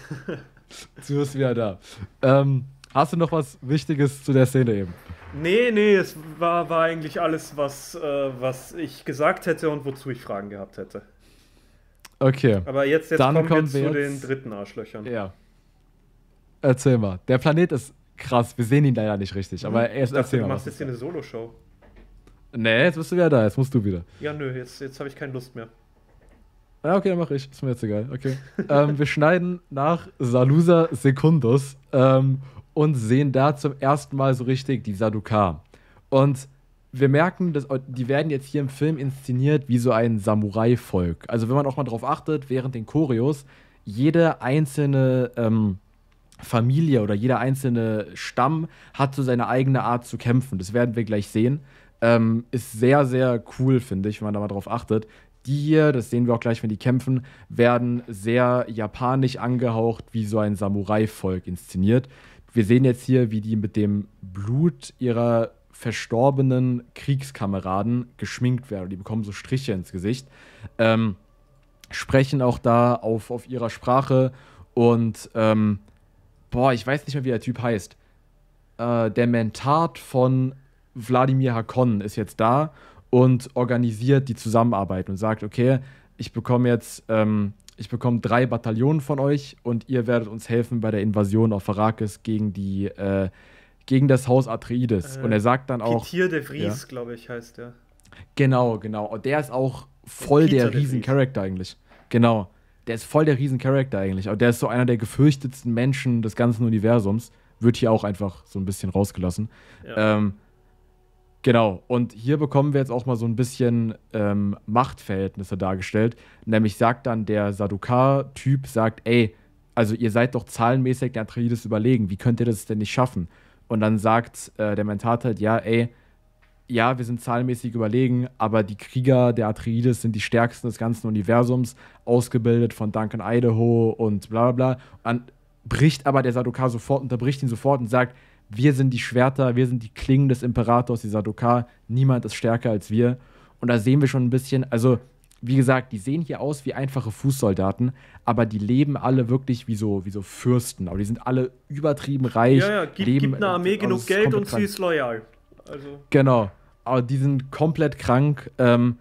Du bist wieder da. Ähm, hast du noch was Wichtiges zu der Szene eben? Nee, nee, es war, war eigentlich alles, was, äh, was ich gesagt hätte und wozu ich Fragen gehabt hätte. Okay. Aber jetzt, jetzt Dann kommen, kommen wir, wir zu jetzt... den dritten Arschlöchern. Ja. Erzähl mal. Der Planet ist krass. Wir sehen ihn leider nicht richtig, hm. aber erst erzähl mal. Du machst jetzt hier eine Solo-Show. Nee, jetzt bist du wieder da. Jetzt musst du wieder. Ja, nö, jetzt, jetzt habe ich keine Lust mehr. Ja, ah, okay, dann mache ich. Ist mir jetzt egal. Okay. ähm, wir schneiden nach Salusa Secundus ähm, und sehen da zum ersten Mal so richtig die Saduka. Und wir merken, dass die werden jetzt hier im Film inszeniert wie so ein Samurai-Volk. Also wenn man auch mal drauf achtet, während den Choreos, jede einzelne ähm, Familie oder jeder einzelne Stamm hat so seine eigene Art zu kämpfen. Das werden wir gleich sehen. Ähm, ist sehr, sehr cool, finde ich, wenn man da mal drauf achtet, die hier, das sehen wir auch gleich, wenn die kämpfen, werden sehr japanisch angehaucht, wie so ein Samurai-Volk inszeniert. Wir sehen jetzt hier, wie die mit dem Blut ihrer verstorbenen Kriegskameraden geschminkt werden. Die bekommen so Striche ins Gesicht. Ähm, sprechen auch da auf, auf ihrer Sprache und ähm, boah, ich weiß nicht mehr, wie der Typ heißt. Äh, der Mentat von Wladimir Hakon ist jetzt da und organisiert die Zusammenarbeit und sagt, okay, ich bekomme jetzt, ähm, ich bekomme drei Bataillonen von euch und ihr werdet uns helfen bei der Invasion auf Arrakis gegen die, äh, gegen das Haus Atreides. Äh, und er sagt dann auch. Tier de Vries, ja. glaube ich, heißt der. Genau, genau. Und der ist auch voll der Riesencharakter eigentlich. Genau. Der ist voll der Riesencharakter eigentlich. Aber der ist so einer der gefürchtetsten Menschen des ganzen Universums. Wird hier auch einfach so ein bisschen rausgelassen. Ja. Ähm, Genau, und hier bekommen wir jetzt auch mal so ein bisschen ähm, Machtverhältnisse dargestellt. Nämlich sagt dann der Sadukar-Typ, sagt, ey, also ihr seid doch zahlenmäßig der Atreides überlegen, wie könnt ihr das denn nicht schaffen? Und dann sagt äh, der Mentat halt, ja, ey, ja, wir sind zahlenmäßig überlegen, aber die Krieger der Atreides sind die stärksten des ganzen Universums, ausgebildet von Duncan Idaho und bla bla bla. Und bricht aber der Sadokar sofort, unterbricht ihn sofort und sagt, wir sind die Schwerter, wir sind die Klingen des Imperators, dieser Dokar, niemand ist stärker als wir. Und da sehen wir schon ein bisschen, also wie gesagt, die sehen hier aus wie einfache Fußsoldaten, aber die leben alle wirklich wie so, wie so Fürsten. Aber die sind alle übertrieben reich. Ja, ja, gibt, leben, gibt eine Armee also genug Geld und krank. sie ist loyal. Also. Genau, aber die sind komplett krank. Ähm,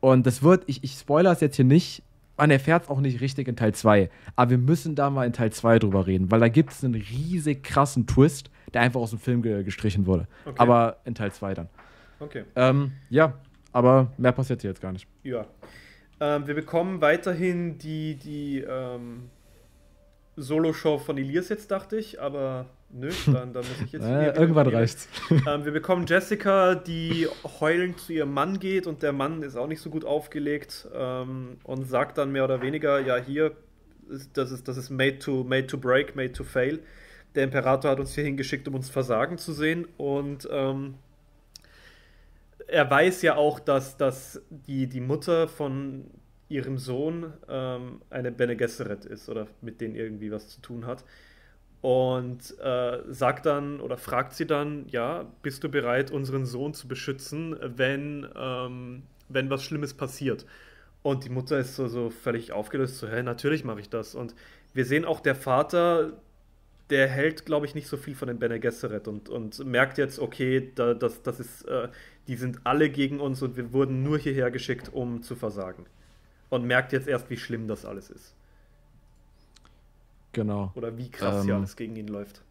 und das wird, ich, ich spoilere es jetzt hier nicht, man ah, erfährt es auch nicht richtig in Teil 2. Aber wir müssen da mal in Teil 2 drüber reden, weil da gibt es einen riesig krassen Twist, der einfach aus dem Film ge gestrichen wurde. Okay. Aber in Teil 2 dann. Okay. Ähm, ja, aber mehr passiert hier jetzt gar nicht. Ja. Ähm, wir bekommen weiterhin die, die ähm, Solo-Show von Elias jetzt, dachte ich, aber nüchtern, dann muss ich jetzt. Äh, irgendwann reicht's. Ähm, wir bekommen Jessica, die heulend zu ihrem Mann geht und der Mann ist auch nicht so gut aufgelegt ähm, und sagt dann mehr oder weniger: Ja, hier, das ist, das ist made, to, made to break, made to fail. Der Imperator hat uns hier hingeschickt, um uns versagen zu sehen und. Ähm, er weiß ja auch, dass, dass die, die Mutter von ihrem Sohn ähm, eine Bene Gesserit ist oder mit denen irgendwie was zu tun hat und äh, sagt dann oder fragt sie dann, ja, bist du bereit, unseren Sohn zu beschützen, wenn, ähm, wenn was Schlimmes passiert? Und die Mutter ist so, so völlig aufgelöst, so, hä, natürlich mache ich das. Und wir sehen auch, der Vater, der hält, glaube ich, nicht so viel von den Bene Gesserit und, und merkt jetzt, okay, da, das, das ist, äh, die sind alle gegen uns und wir wurden nur hierher geschickt, um zu versagen. Und merkt jetzt erst, wie schlimm das alles ist. Genau. Oder wie krass ähm, hier alles gegen ihn läuft.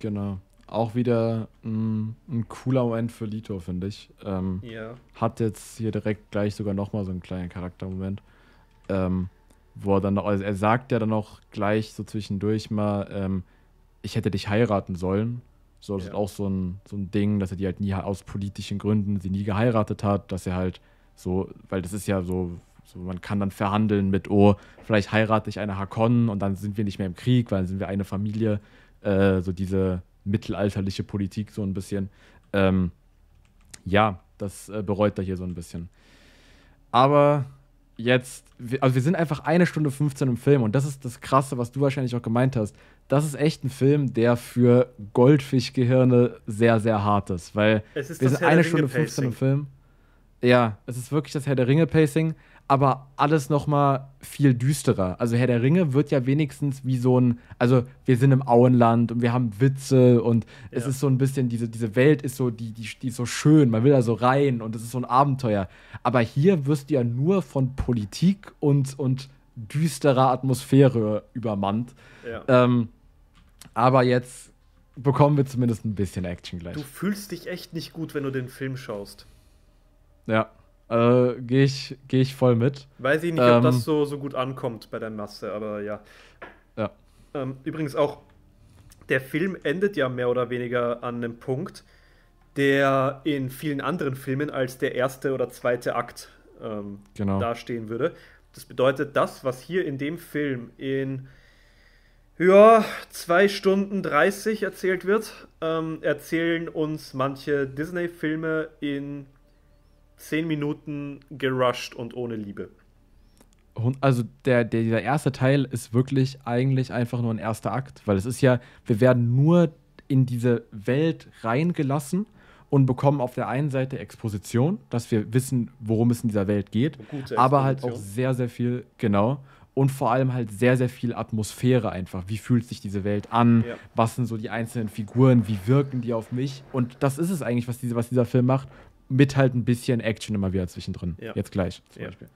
Genau. Auch wieder mh, ein cooler Moment für Lito, finde ich. Ähm, ja. Hat jetzt hier direkt gleich sogar nochmal so einen kleinen Charaktermoment. Ähm, wo er dann noch, also er sagt ja dann auch gleich so zwischendurch mal, ähm, ich hätte dich heiraten sollen. So, das ja. ist auch so ein, so ein Ding, dass er die halt nie aus politischen Gründen sie nie geheiratet hat, dass er halt so, weil das ist ja so so, man kann dann verhandeln mit, oh, vielleicht heirate ich eine Hakon und dann sind wir nicht mehr im Krieg, weil dann sind wir eine Familie. Äh, so diese mittelalterliche Politik so ein bisschen. Ähm, ja, das äh, bereut er hier so ein bisschen. Aber jetzt, also wir sind einfach eine Stunde 15 im Film und das ist das Krasse, was du wahrscheinlich auch gemeint hast. Das ist echt ein Film, der für Goldfischgehirne sehr, sehr hart ist, weil wir sind eine Stunde 15 im Film. Ja, es ist wirklich das Herr der Ringe-Pacing, aber alles noch mal viel düsterer. Also Herr der Ringe wird ja wenigstens wie so ein, also wir sind im Auenland und wir haben Witze und ja. es ist so ein bisschen, diese, diese Welt ist so, die, die, die ist so schön, man will da so rein und es ist so ein Abenteuer. Aber hier wirst du ja nur von Politik und, und düsterer Atmosphäre übermannt. Ja. Ähm, aber jetzt bekommen wir zumindest ein bisschen Action gleich. Du fühlst dich echt nicht gut, wenn du den Film schaust. Ja. Äh, Gehe ich, geh ich voll mit. Weiß ich nicht, ähm, ob das ähm, so, so gut ankommt bei der Masse, aber ja. ja. Ähm, übrigens auch, der Film endet ja mehr oder weniger an einem Punkt, der in vielen anderen Filmen als der erste oder zweite Akt ähm, genau. dastehen würde. Das bedeutet, das, was hier in dem Film in ja, 2 Stunden 30 erzählt wird, ähm, erzählen uns manche Disney-Filme in zehn Minuten gerusht und ohne Liebe. Also der, der, der erste Teil ist wirklich eigentlich einfach nur ein erster Akt, weil es ist ja, wir werden nur in diese Welt reingelassen und bekommen auf der einen Seite Exposition, dass wir wissen, worum es in dieser Welt geht, aber halt auch sehr, sehr viel, genau, und vor allem halt sehr, sehr viel Atmosphäre einfach. Wie fühlt sich diese Welt an? Ja. Was sind so die einzelnen Figuren? Wie wirken die auf mich? Und das ist es eigentlich, was, diese, was dieser Film macht mit halt ein bisschen Action immer wieder zwischendrin. Ja. Jetzt gleich zum ja. Beispiel.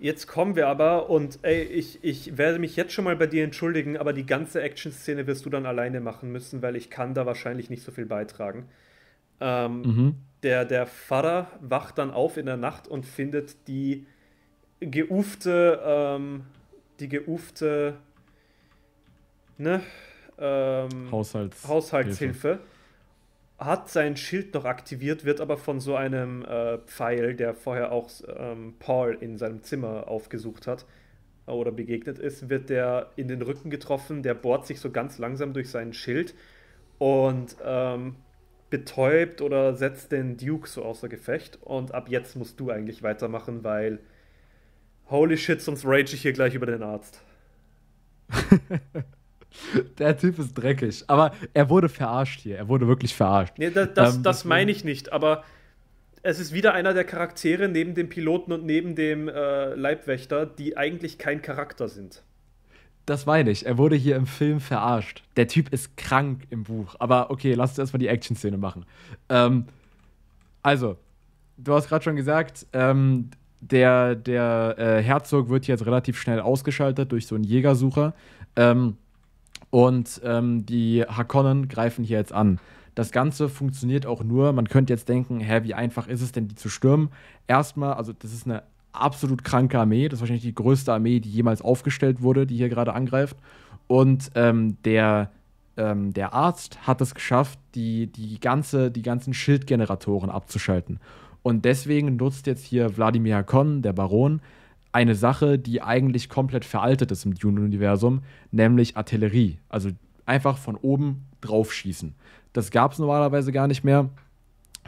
Jetzt kommen wir aber und ey, ich, ich werde mich jetzt schon mal bei dir entschuldigen, aber die ganze Action-Szene wirst du dann alleine machen müssen, weil ich kann da wahrscheinlich nicht so viel beitragen. Ähm, mhm. der, der Pfarrer wacht dann auf in der Nacht und findet die geufte, ähm, die geufte, ne? Ähm, Haushaltshilfe. Haushaltshilfe hat sein Schild noch aktiviert, wird aber von so einem äh, Pfeil, der vorher auch ähm, Paul in seinem Zimmer aufgesucht hat äh, oder begegnet ist, wird der in den Rücken getroffen, der bohrt sich so ganz langsam durch sein Schild und ähm, betäubt oder setzt den Duke so außer Gefecht und ab jetzt musst du eigentlich weitermachen, weil holy shit, sonst rage ich hier gleich über den Arzt. Der Typ ist dreckig. Aber er wurde verarscht hier. Er wurde wirklich verarscht. Nee, das, ähm, das, das meine ich nicht. Aber es ist wieder einer der Charaktere neben dem Piloten und neben dem äh, Leibwächter, die eigentlich kein Charakter sind. Das meine ich. Er wurde hier im Film verarscht. Der Typ ist krank im Buch. Aber okay, lass uns erstmal die Action-Szene machen. Ähm, also, du hast gerade schon gesagt, ähm, der, der äh, Herzog wird jetzt relativ schnell ausgeschaltet durch so einen Jägersucher. Ähm, und ähm, die Hakonnen greifen hier jetzt an. Das Ganze funktioniert auch nur, man könnte jetzt denken, hä, wie einfach ist es denn, die zu stürmen? Erstmal, also das ist eine absolut kranke Armee, das ist wahrscheinlich die größte Armee, die jemals aufgestellt wurde, die hier gerade angreift. Und ähm, der, ähm, der Arzt hat es geschafft, die, die, ganze, die ganzen Schildgeneratoren abzuschalten. Und deswegen nutzt jetzt hier Wladimir Hakon, der Baron, eine Sache, die eigentlich komplett veraltet ist im Dune-Universum, nämlich Artillerie. Also einfach von oben draufschießen. Das gab es normalerweise gar nicht mehr,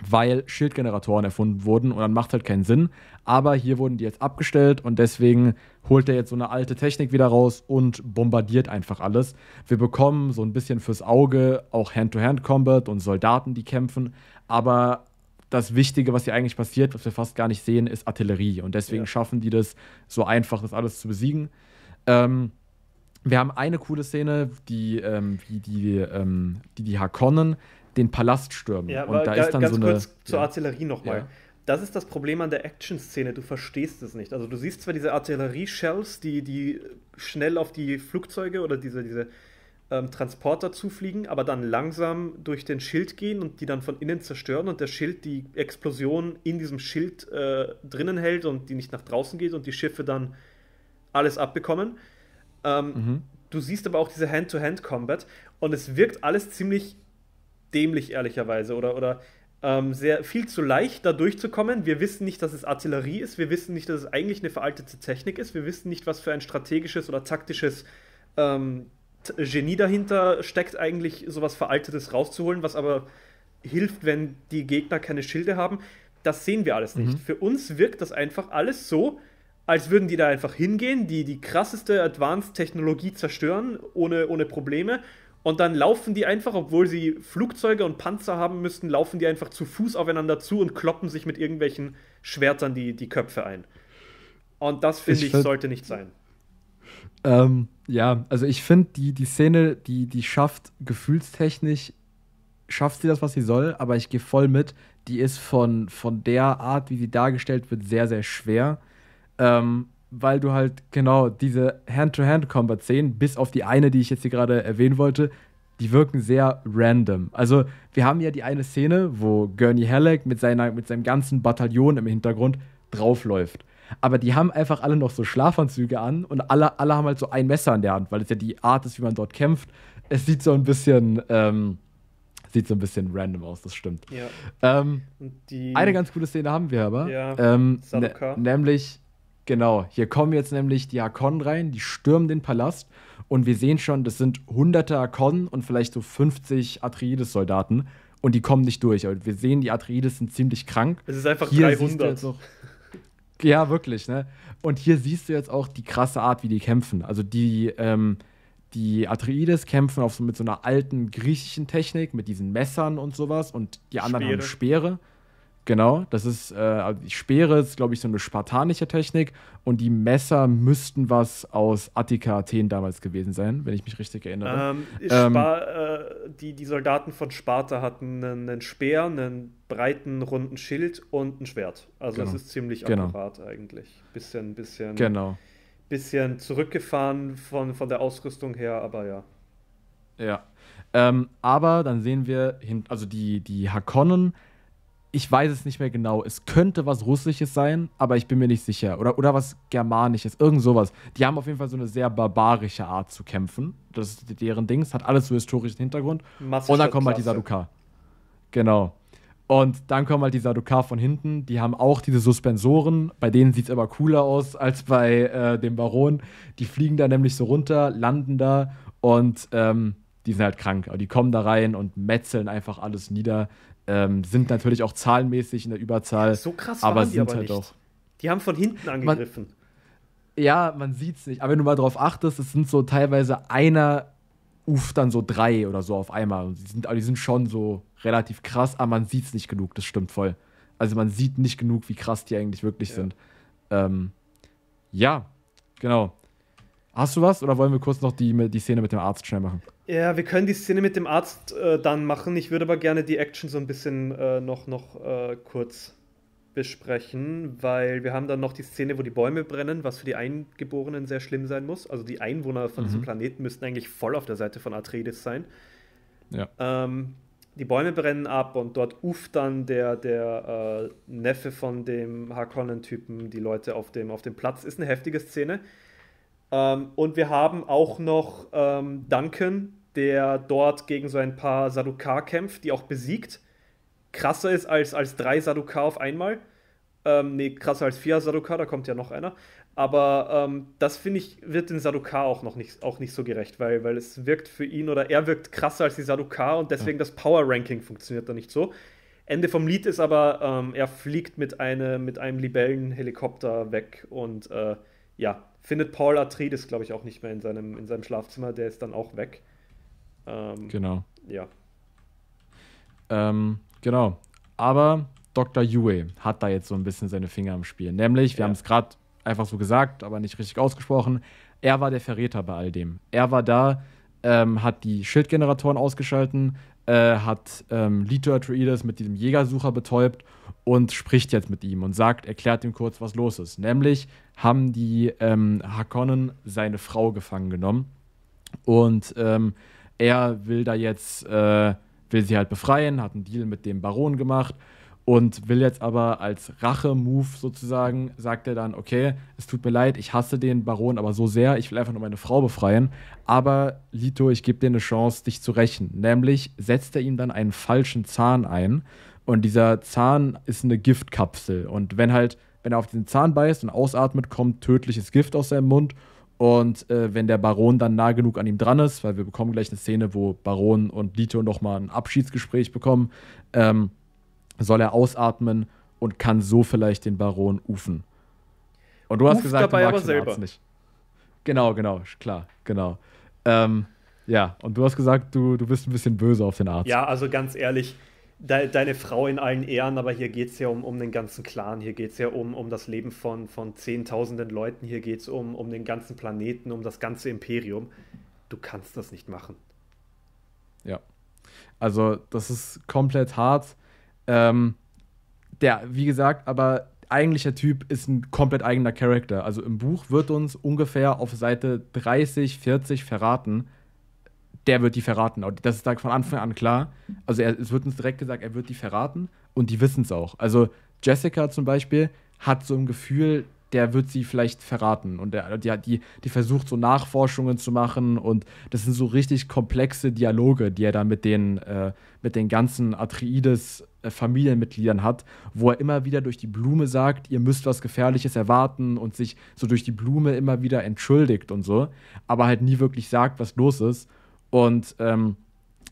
weil Schildgeneratoren erfunden wurden und dann macht halt keinen Sinn. Aber hier wurden die jetzt abgestellt und deswegen holt er jetzt so eine alte Technik wieder raus und bombardiert einfach alles. Wir bekommen so ein bisschen fürs Auge auch Hand-to-Hand-Combat und Soldaten, die kämpfen, aber das Wichtige, was hier eigentlich passiert, was wir fast gar nicht sehen, ist Artillerie. Und deswegen ja. schaffen die das so einfach, das alles zu besiegen. Ähm, wir haben eine coole Szene, die ähm, die, die, ähm, die, die Hakonnen den Palast stürmen. Ja, aber und da ist dann ganz so eine, kurz zur ja. Artillerie nochmal. Ja. Das ist das Problem an der Action-Szene, du verstehst es nicht. Also du siehst zwar diese Artillerie-Shells, die, die schnell auf die Flugzeuge oder diese, diese ähm, Transporter zufliegen, aber dann langsam durch den Schild gehen und die dann von innen zerstören und der Schild die Explosion in diesem Schild äh, drinnen hält und die nicht nach draußen geht und die Schiffe dann alles abbekommen. Ähm, mhm. Du siehst aber auch diese Hand-to-Hand-Combat und es wirkt alles ziemlich dämlich, ehrlicherweise, oder, oder ähm, sehr viel zu leicht, da durchzukommen. Wir wissen nicht, dass es Artillerie ist, wir wissen nicht, dass es eigentlich eine veraltete Technik ist, wir wissen nicht, was für ein strategisches oder taktisches ähm, Genie dahinter steckt, eigentlich sowas Veraltetes rauszuholen, was aber hilft, wenn die Gegner keine Schilde haben. Das sehen wir alles nicht. Mhm. Für uns wirkt das einfach alles so, als würden die da einfach hingehen, die die krasseste Advanced-Technologie zerstören, ohne, ohne Probleme. Und dann laufen die einfach, obwohl sie Flugzeuge und Panzer haben müssten, laufen die einfach zu Fuß aufeinander zu und kloppen sich mit irgendwelchen Schwertern die, die Köpfe ein. Und das, finde ich, ich sollte nicht sein. Ähm, ja, also ich finde, die, die Szene, die, die schafft gefühlstechnisch, schafft sie das, was sie soll, aber ich gehe voll mit, die ist von, von der Art, wie sie dargestellt wird, sehr, sehr schwer. Ähm, weil du halt genau diese Hand-to-Hand-Combat-Szenen, bis auf die eine, die ich jetzt hier gerade erwähnen wollte, die wirken sehr random. Also, wir haben ja die eine Szene, wo Gurney Halleck mit, seiner, mit seinem ganzen Bataillon im Hintergrund draufläuft aber die haben einfach alle noch so Schlafanzüge an und alle, alle haben halt so ein Messer in der Hand, weil es ja die Art ist, wie man dort kämpft. Es sieht so ein bisschen, ähm, sieht so ein bisschen random aus, das stimmt. Ja. Ähm, eine ganz coole Szene haben wir aber. Ja, ähm, ne, nämlich, genau, hier kommen jetzt nämlich die Hakon rein, die stürmen den Palast und wir sehen schon, das sind hunderte Hakon und vielleicht so 50 Atreides-Soldaten und die kommen nicht durch. wir sehen, die Atreides sind ziemlich krank. Es ist einfach Hier 300. Siehst du jetzt noch, ja, wirklich, ne? Und hier siehst du jetzt auch die krasse Art, wie die kämpfen. Also die, ähm, die Atreides kämpfen auf so, mit so einer alten griechischen Technik, mit diesen Messern und sowas und die anderen Speere. haben Speere. Genau, das ist, äh, also die Speere ist, glaube ich, so eine spartanische Technik und die Messer müssten was aus Attika, Athen damals gewesen sein, wenn ich mich richtig erinnere. Ähm, ähm, äh, die, die Soldaten von Sparta hatten einen, einen, Speer, einen breiten, runden Schild und ein Schwert. Also genau. es ist ziemlich genau. akkurat genau. eigentlich. Bisschen, bisschen, genau. bisschen zurückgefahren von, von der Ausrüstung her, aber ja. Ja. Ähm, aber dann sehen wir, hin, also die, die Hakonnen ich weiß es nicht mehr genau. Es könnte was Russisches sein, aber ich bin mir nicht sicher. Oder, oder was Germanisches, irgend sowas. Die haben auf jeden Fall so eine sehr barbarische Art zu kämpfen. Das ist deren Ding. Es hat alles so historischen Hintergrund. Massische und dann kommen halt die Sadukar. Genau. Und dann kommen halt die Sadukar von hinten. Die haben auch diese Suspensoren. Bei denen sieht es aber cooler aus als bei äh, dem Baron. Die fliegen da nämlich so runter, landen da und ähm, die sind halt krank. Aber die kommen da rein und metzeln einfach alles nieder ähm, sind natürlich auch zahlenmäßig in der Überzahl. So krass aber sind aber halt nicht. Auch, die haben von hinten angegriffen. Man, ja, man sieht es nicht. Aber wenn du mal drauf achtest, es sind so teilweise einer uff dann so drei oder so auf einmal. Die sind, die sind schon so relativ krass, aber man sieht es nicht genug. Das stimmt voll. Also man sieht nicht genug, wie krass die eigentlich wirklich ja. sind. Ähm, ja, genau. Hast du was oder wollen wir kurz noch die, die Szene mit dem Arzt schnell machen? Ja, wir können die Szene mit dem Arzt äh, dann machen. Ich würde aber gerne die Action so ein bisschen äh, noch, noch äh, kurz besprechen, weil wir haben dann noch die Szene, wo die Bäume brennen, was für die Eingeborenen sehr schlimm sein muss. Also die Einwohner von mhm. diesem Planeten müssten eigentlich voll auf der Seite von Atreides sein. Ja. Ähm, die Bäume brennen ab und dort uft dann der, der äh, Neffe von dem Harkonnen-Typen die Leute auf dem, auf dem Platz. Ist eine heftige Szene. Ähm, und wir haben auch noch ähm, Duncan, der dort gegen so ein paar Sadukar kämpft, die auch besiegt. Krasser ist als, als drei Sadukar auf einmal. Ähm, nee, krasser als vier Sadukar, da kommt ja noch einer. Aber ähm, das finde ich, wird den Sadukar auch noch nicht, auch nicht so gerecht, weil, weil es wirkt für ihn oder er wirkt krasser als die Sadukar und deswegen das Power Ranking funktioniert da nicht so. Ende vom Lied ist aber, ähm, er fliegt mit, eine, mit einem Libellenhelikopter weg und äh, ja, findet Paul Atreides, glaube ich, auch nicht mehr in seinem, in seinem Schlafzimmer, der ist dann auch weg. Ähm, genau. Ja. Ähm, genau. Aber Dr. Yue hat da jetzt so ein bisschen seine Finger im Spiel. Nämlich, wir ja. haben es gerade einfach so gesagt, aber nicht richtig ausgesprochen. Er war der Verräter bei all dem. Er war da, ähm, hat die Schildgeneratoren ausgeschalten, äh, hat ähm, Leto Atreides mit diesem Jägersucher betäubt und spricht jetzt mit ihm und sagt, erklärt ihm kurz, was los ist. Nämlich haben die ähm, Hakonnen seine Frau gefangen genommen und ähm, er will da jetzt, äh, will sie halt befreien, hat einen Deal mit dem Baron gemacht und will jetzt aber als Rache-Move sozusagen, sagt er dann, okay, es tut mir leid, ich hasse den Baron aber so sehr, ich will einfach nur meine Frau befreien, aber Lito, ich gebe dir eine Chance, dich zu rächen. Nämlich setzt er ihm dann einen falschen Zahn ein und dieser Zahn ist eine Giftkapsel und wenn halt, wenn er auf diesen Zahn beißt und ausatmet, kommt tödliches Gift aus seinem Mund und äh, wenn der Baron dann nah genug an ihm dran ist, weil wir bekommen gleich eine Szene, wo Baron und Lito nochmal ein Abschiedsgespräch bekommen, ähm, soll er ausatmen und kann so vielleicht den Baron ufen. Und du Uf hast gesagt, dabei du magst aber den Arzt nicht. Genau, genau, klar, genau. Ähm, ja, und du hast gesagt, du, du bist ein bisschen böse auf den Arzt. Ja, also ganz ehrlich, de, deine Frau in allen Ehren, aber hier geht es ja um, um den ganzen Clan, hier geht es ja um, um das Leben von, von Zehntausenden Leuten, hier geht es um, um den ganzen Planeten, um das ganze Imperium. Du kannst das nicht machen. Ja. Also, das ist komplett hart. Ähm, der, wie gesagt, aber eigentlicher Typ ist ein komplett eigener Charakter. Also im Buch wird uns ungefähr auf Seite 30, 40 verraten, der wird die verraten. Das ist da von Anfang an klar. Also er, es wird uns direkt gesagt, er wird die verraten und die wissen es auch. Also Jessica zum Beispiel hat so ein Gefühl, der wird sie vielleicht verraten. Und der, die, die, die versucht so Nachforschungen zu machen. Und das sind so richtig komplexe Dialoge, die er dann mit den, äh, mit den ganzen Atreides-Familienmitgliedern äh, hat, wo er immer wieder durch die Blume sagt, ihr müsst was Gefährliches erwarten und sich so durch die Blume immer wieder entschuldigt und so, aber halt nie wirklich sagt, was los ist. Und ähm,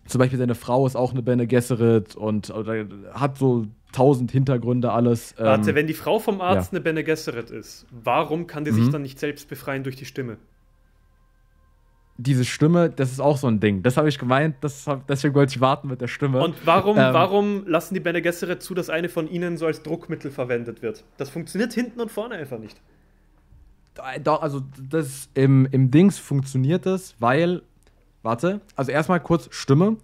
zum Beispiel seine Frau ist auch eine Bene Gesserit und äh, hat so tausend Hintergründe alles. Ähm, Warte, wenn die Frau vom Arzt ja. eine Bene Gesserit ist, warum kann die mhm. sich dann nicht selbst befreien durch die Stimme? Diese Stimme, das ist auch so ein Ding. Das habe ich gemeint, das hab, deswegen wollte ich warten mit der Stimme. Und warum, ähm, warum lassen die Bene Gesserit zu, dass eine von ihnen so als Druckmittel verwendet wird? Das funktioniert hinten und vorne einfach nicht. Also, das im, im Dings funktioniert das, weil Warte, also erstmal kurz Stimme.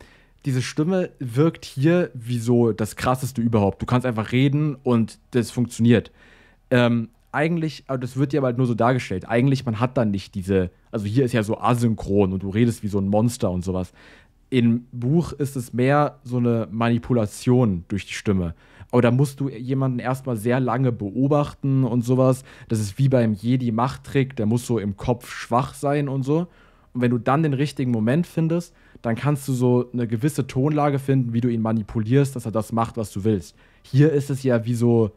Diese Stimme wirkt hier wie so das krasseste überhaupt. Du kannst einfach reden und das funktioniert. Ähm, eigentlich, aber das wird ja halt nur so dargestellt. Eigentlich, man hat dann nicht diese, also hier ist ja so asynchron und du redest wie so ein Monster und sowas. Im Buch ist es mehr so eine Manipulation durch die Stimme. Aber da musst du jemanden erstmal sehr lange beobachten und sowas. Das ist wie beim Jedi-Machttrick, der muss so im Kopf schwach sein und so. Und wenn du dann den richtigen Moment findest, dann kannst du so eine gewisse Tonlage finden, wie du ihn manipulierst, dass er das macht, was du willst. Hier ist es ja wie so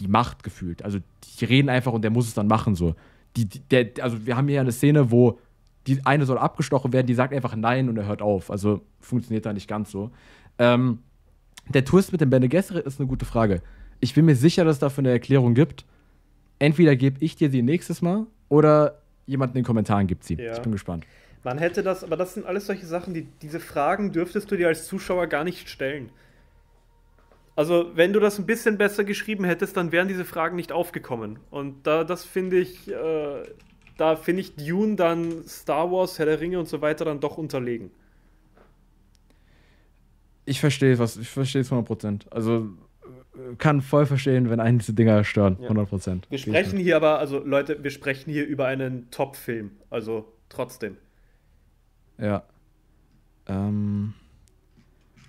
die Macht gefühlt. Also die reden einfach und der muss es dann machen so. Die, der, also wir haben hier eine Szene, wo die eine soll abgestochen werden, die sagt einfach nein und er hört auf. Also funktioniert da nicht ganz so. Ähm, der Twist mit dem Bene Gesserit ist eine gute Frage. Ich bin mir sicher, dass es dafür eine Erklärung gibt. Entweder gebe ich dir sie nächstes Mal oder jemand in den Kommentaren gibt sie. Ja. Ich bin gespannt. Man hätte das, aber das sind alles solche Sachen, die, diese Fragen dürftest du dir als Zuschauer gar nicht stellen. Also, wenn du das ein bisschen besser geschrieben hättest, dann wären diese Fragen nicht aufgekommen. Und da, das finde ich, äh, da finde ich Dune dann Star Wars, Herr der Ringe und so weiter dann doch unterlegen. Ich verstehe was, ich verstehe es 100%. Also, kann voll verstehen, wenn einen diese Dinger stören, ja. 100%. Wir sprechen hier aber, also Leute, wir sprechen hier über einen Top-Film, also trotzdem. Ja. Ähm.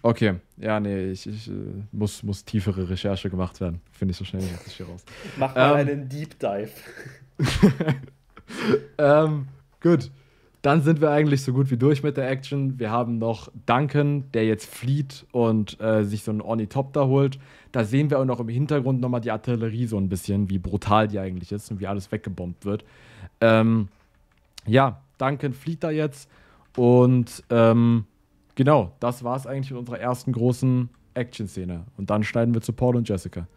Okay, ja, nee, ich, ich äh, muss, muss tiefere Recherche gemacht werden. Finde ich so schnell nicht hier raus. Mach mal ähm, einen Deep Dive. ähm, gut. Dann sind wir eigentlich so gut wie durch mit der Action. Wir haben noch Duncan, der jetzt flieht und äh, sich so einen Ornithopter holt. Da sehen wir auch noch im Hintergrund nochmal die Artillerie so ein bisschen, wie brutal die eigentlich ist und wie alles weggebombt wird. Ähm, ja, Duncan flieht da jetzt. Und ähm, genau, das war es eigentlich mit unserer ersten großen Action-Szene. Und dann schneiden wir zu Paul und Jessica.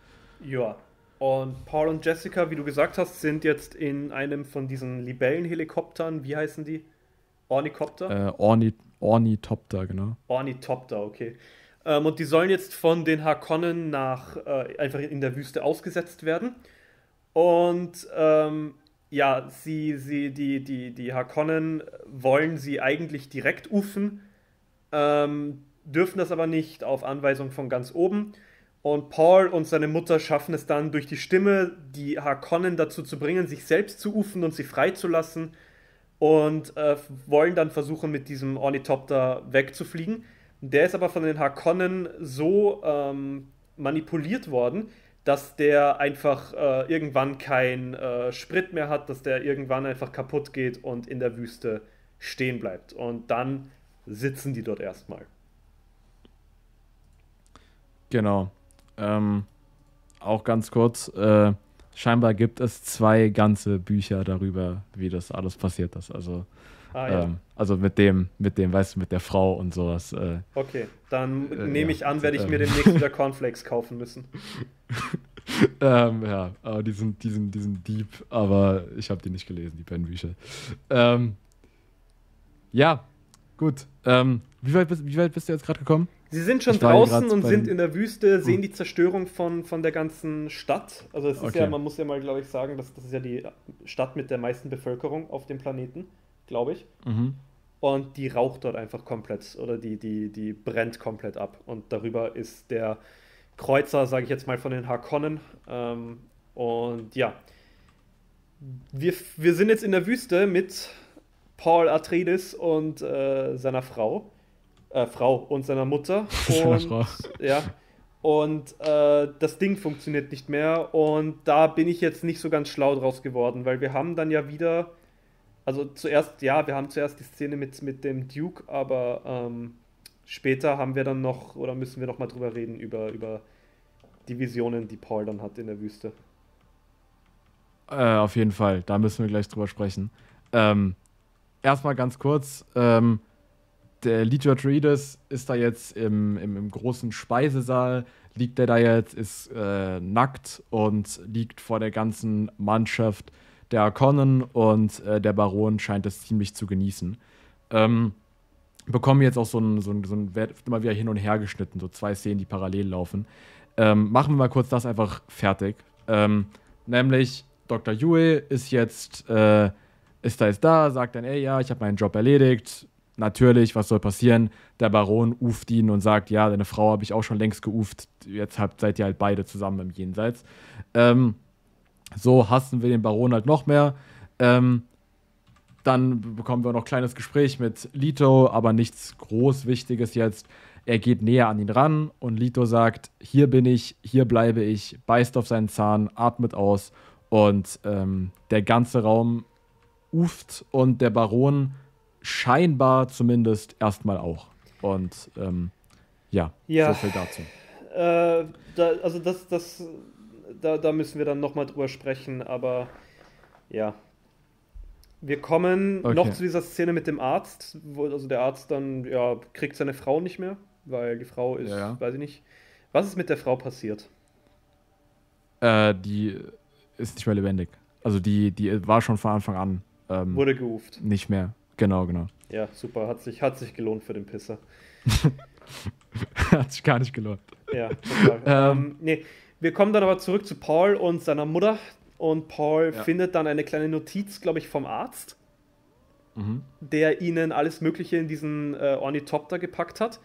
Ja, und Paul und Jessica, wie du gesagt hast, sind jetzt in einem von diesen Libellenhelikoptern. Wie heißen die? Ornikopter? Äh, Orni Ornitopter, genau. Ornitopter, okay. Ähm, und die sollen jetzt von den Harkonnen nach äh, einfach in der Wüste ausgesetzt werden. Und ähm, ja, sie, sie, die, die, die Harkonnen wollen sie eigentlich direkt ufen, ähm, dürfen das aber nicht auf Anweisung von ganz oben und Paul und seine Mutter schaffen es dann durch die Stimme, die Harkonnen dazu zu bringen, sich selbst zu ufen und sie freizulassen und äh, wollen dann versuchen, mit diesem Ornithopter wegzufliegen. Der ist aber von den Harkonnen so ähm, manipuliert worden, dass der einfach äh, irgendwann keinen äh, Sprit mehr hat, dass der irgendwann einfach kaputt geht und in der Wüste stehen bleibt. Und dann sitzen die dort erstmal. Genau. Ähm, auch ganz kurz, äh, scheinbar gibt es zwei ganze Bücher darüber, wie das alles passiert ist. Also, ah, ja. ähm, also mit dem, mit dem, weißt du, mit der Frau und sowas. Äh, okay, dann äh, nehme ich an, werde ich mir ähm. demnächst wieder Cornflakes kaufen müssen. ähm, ja, aber die sind, die sind, die sind deep, aber ich habe die nicht gelesen, die beiden Bücher. Ähm, ja, gut. Ähm, wie, weit bist, wie weit bist du jetzt gerade gekommen? Sie sind schon draußen und sind in der Wüste, hm. sehen hm. die Zerstörung von, von der ganzen Stadt. Also es ist okay. ja, man muss ja mal, glaube ich, sagen, dass das ist ja die Stadt mit der meisten Bevölkerung auf dem Planeten, glaube ich. Mhm. Und die raucht dort einfach komplett oder die, die, die brennt komplett ab. Und darüber ist der Kreuzer, sage ich jetzt mal, von den Harkonnen. Ähm, und ja, wir, wir sind jetzt in der Wüste mit Paul Atreides und äh, seiner Frau äh, Frau und seiner Mutter. Und, seiner Frau. Ja. Und äh, das Ding funktioniert nicht mehr. Und da bin ich jetzt nicht so ganz schlau draus geworden, weil wir haben dann ja wieder. Also zuerst, ja, wir haben zuerst die Szene mit, mit dem Duke, aber ähm, später haben wir dann noch, oder müssen wir nochmal drüber reden, über, über die Visionen, die Paul dann hat in der Wüste. Äh, auf jeden Fall, da müssen wir gleich drüber sprechen. Ähm, erstmal ganz kurz, ähm, der Lee George Readers ist da jetzt im, im, im großen Speisesaal, liegt er da jetzt, ist äh, nackt und liegt vor der ganzen Mannschaft der Arkonnen und äh, der Baron scheint es ziemlich zu genießen. Ähm, bekommen jetzt auch so ein, so ein, so ein wird immer wieder hin und her geschnitten, so zwei Szenen, die parallel laufen. Ähm, machen wir mal kurz das einfach fertig. Ähm, nämlich Dr. Yue ist jetzt, äh, ist da jetzt da, sagt dann, ey, ja, ich habe meinen Job erledigt, natürlich, was soll passieren? Der Baron uft ihn und sagt, ja, deine Frau habe ich auch schon längst geuft, jetzt habt, seid ihr halt beide zusammen im Jenseits. Ähm, so hassen wir den Baron halt noch mehr. Ähm, dann bekommen wir noch ein kleines Gespräch mit Lito, aber nichts groß Wichtiges jetzt. Er geht näher an ihn ran und Lito sagt: Hier bin ich, hier bleibe ich, beißt auf seinen Zahn, atmet aus und ähm, der ganze Raum uft und der Baron scheinbar zumindest erstmal auch. Und ähm, ja, ja, so viel dazu. Äh, da, also das, das, da, da müssen wir dann nochmal drüber sprechen, aber ja. Wir kommen okay. noch zu dieser Szene mit dem Arzt, wo also der Arzt dann, ja, kriegt seine Frau nicht mehr, weil die Frau ist, ja. weiß ich nicht. Was ist mit der Frau passiert? Äh, die ist nicht mehr lebendig. Also die, die war schon von Anfang an. Ähm, Wurde gerufen. Nicht mehr. Genau, genau. Ja, super. Hat sich, hat sich gelohnt für den Pisser. hat sich gar nicht gelohnt. Ja, total. Ähm. ähm, nee, wir kommen dann aber zurück zu Paul und seiner Mutter. Und Paul ja. findet dann eine kleine Notiz, glaube ich, vom Arzt, mhm. der ihnen alles Mögliche in diesen äh, Ornithopter gepackt hat.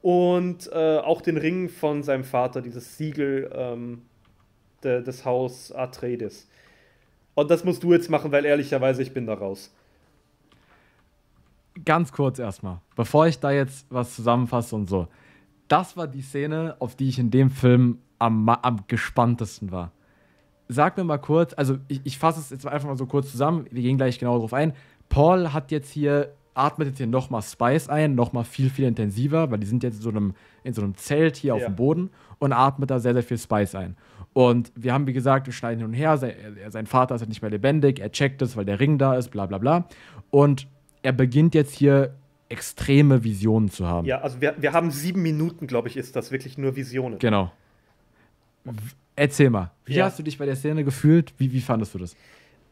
Und äh, auch den Ring von seinem Vater, dieses Siegel ähm, de, des Haus Atreides. Und das musst du jetzt machen, weil ehrlicherweise ich bin da raus ganz kurz erstmal, bevor ich da jetzt was zusammenfasse und so. Das war die Szene, auf die ich in dem Film am, am gespanntesten war. Sag mir mal kurz, also ich, ich fasse es jetzt einfach mal so kurz zusammen, wir gehen gleich genau drauf ein. Paul hat jetzt hier, atmet jetzt hier nochmal Spice ein, nochmal viel, viel intensiver, weil die sind jetzt in so einem, in so einem Zelt hier ja. auf dem Boden und atmet da sehr, sehr viel Spice ein. Und wir haben, wie gesagt, wir schneiden hin und her, sein, sein Vater ist halt nicht mehr lebendig, er checkt es, weil der Ring da ist, bla bla bla. Und er beginnt jetzt hier extreme Visionen zu haben. Ja, also wir, wir haben sieben Minuten, glaube ich, ist das wirklich nur Visionen. Genau. Erzähl mal, wie ja. hast du dich bei der Szene gefühlt? Wie, wie fandest du das?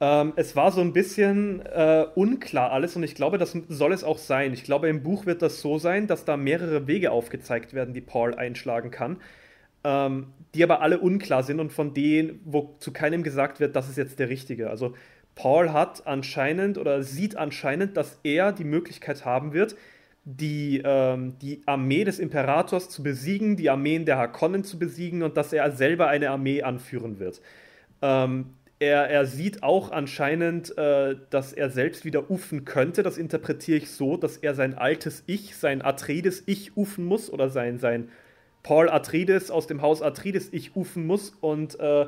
Ähm, es war so ein bisschen äh, unklar alles und ich glaube, das soll es auch sein. Ich glaube, im Buch wird das so sein, dass da mehrere Wege aufgezeigt werden, die Paul einschlagen kann, ähm, die aber alle unklar sind und von denen, wo zu keinem gesagt wird, das ist jetzt der richtige. Also Paul hat anscheinend oder sieht anscheinend, dass er die Möglichkeit haben wird, die, ähm, die Armee des Imperators zu besiegen, die Armeen der Hakonnen zu besiegen und dass er selber eine Armee anführen wird. Ähm, er, er sieht auch anscheinend, äh, dass er selbst wieder ufen könnte. Das interpretiere ich so, dass er sein altes Ich, sein Atreides Ich ufen muss oder sein, sein Paul Atreides aus dem Haus Atreides Ich ufen muss und äh,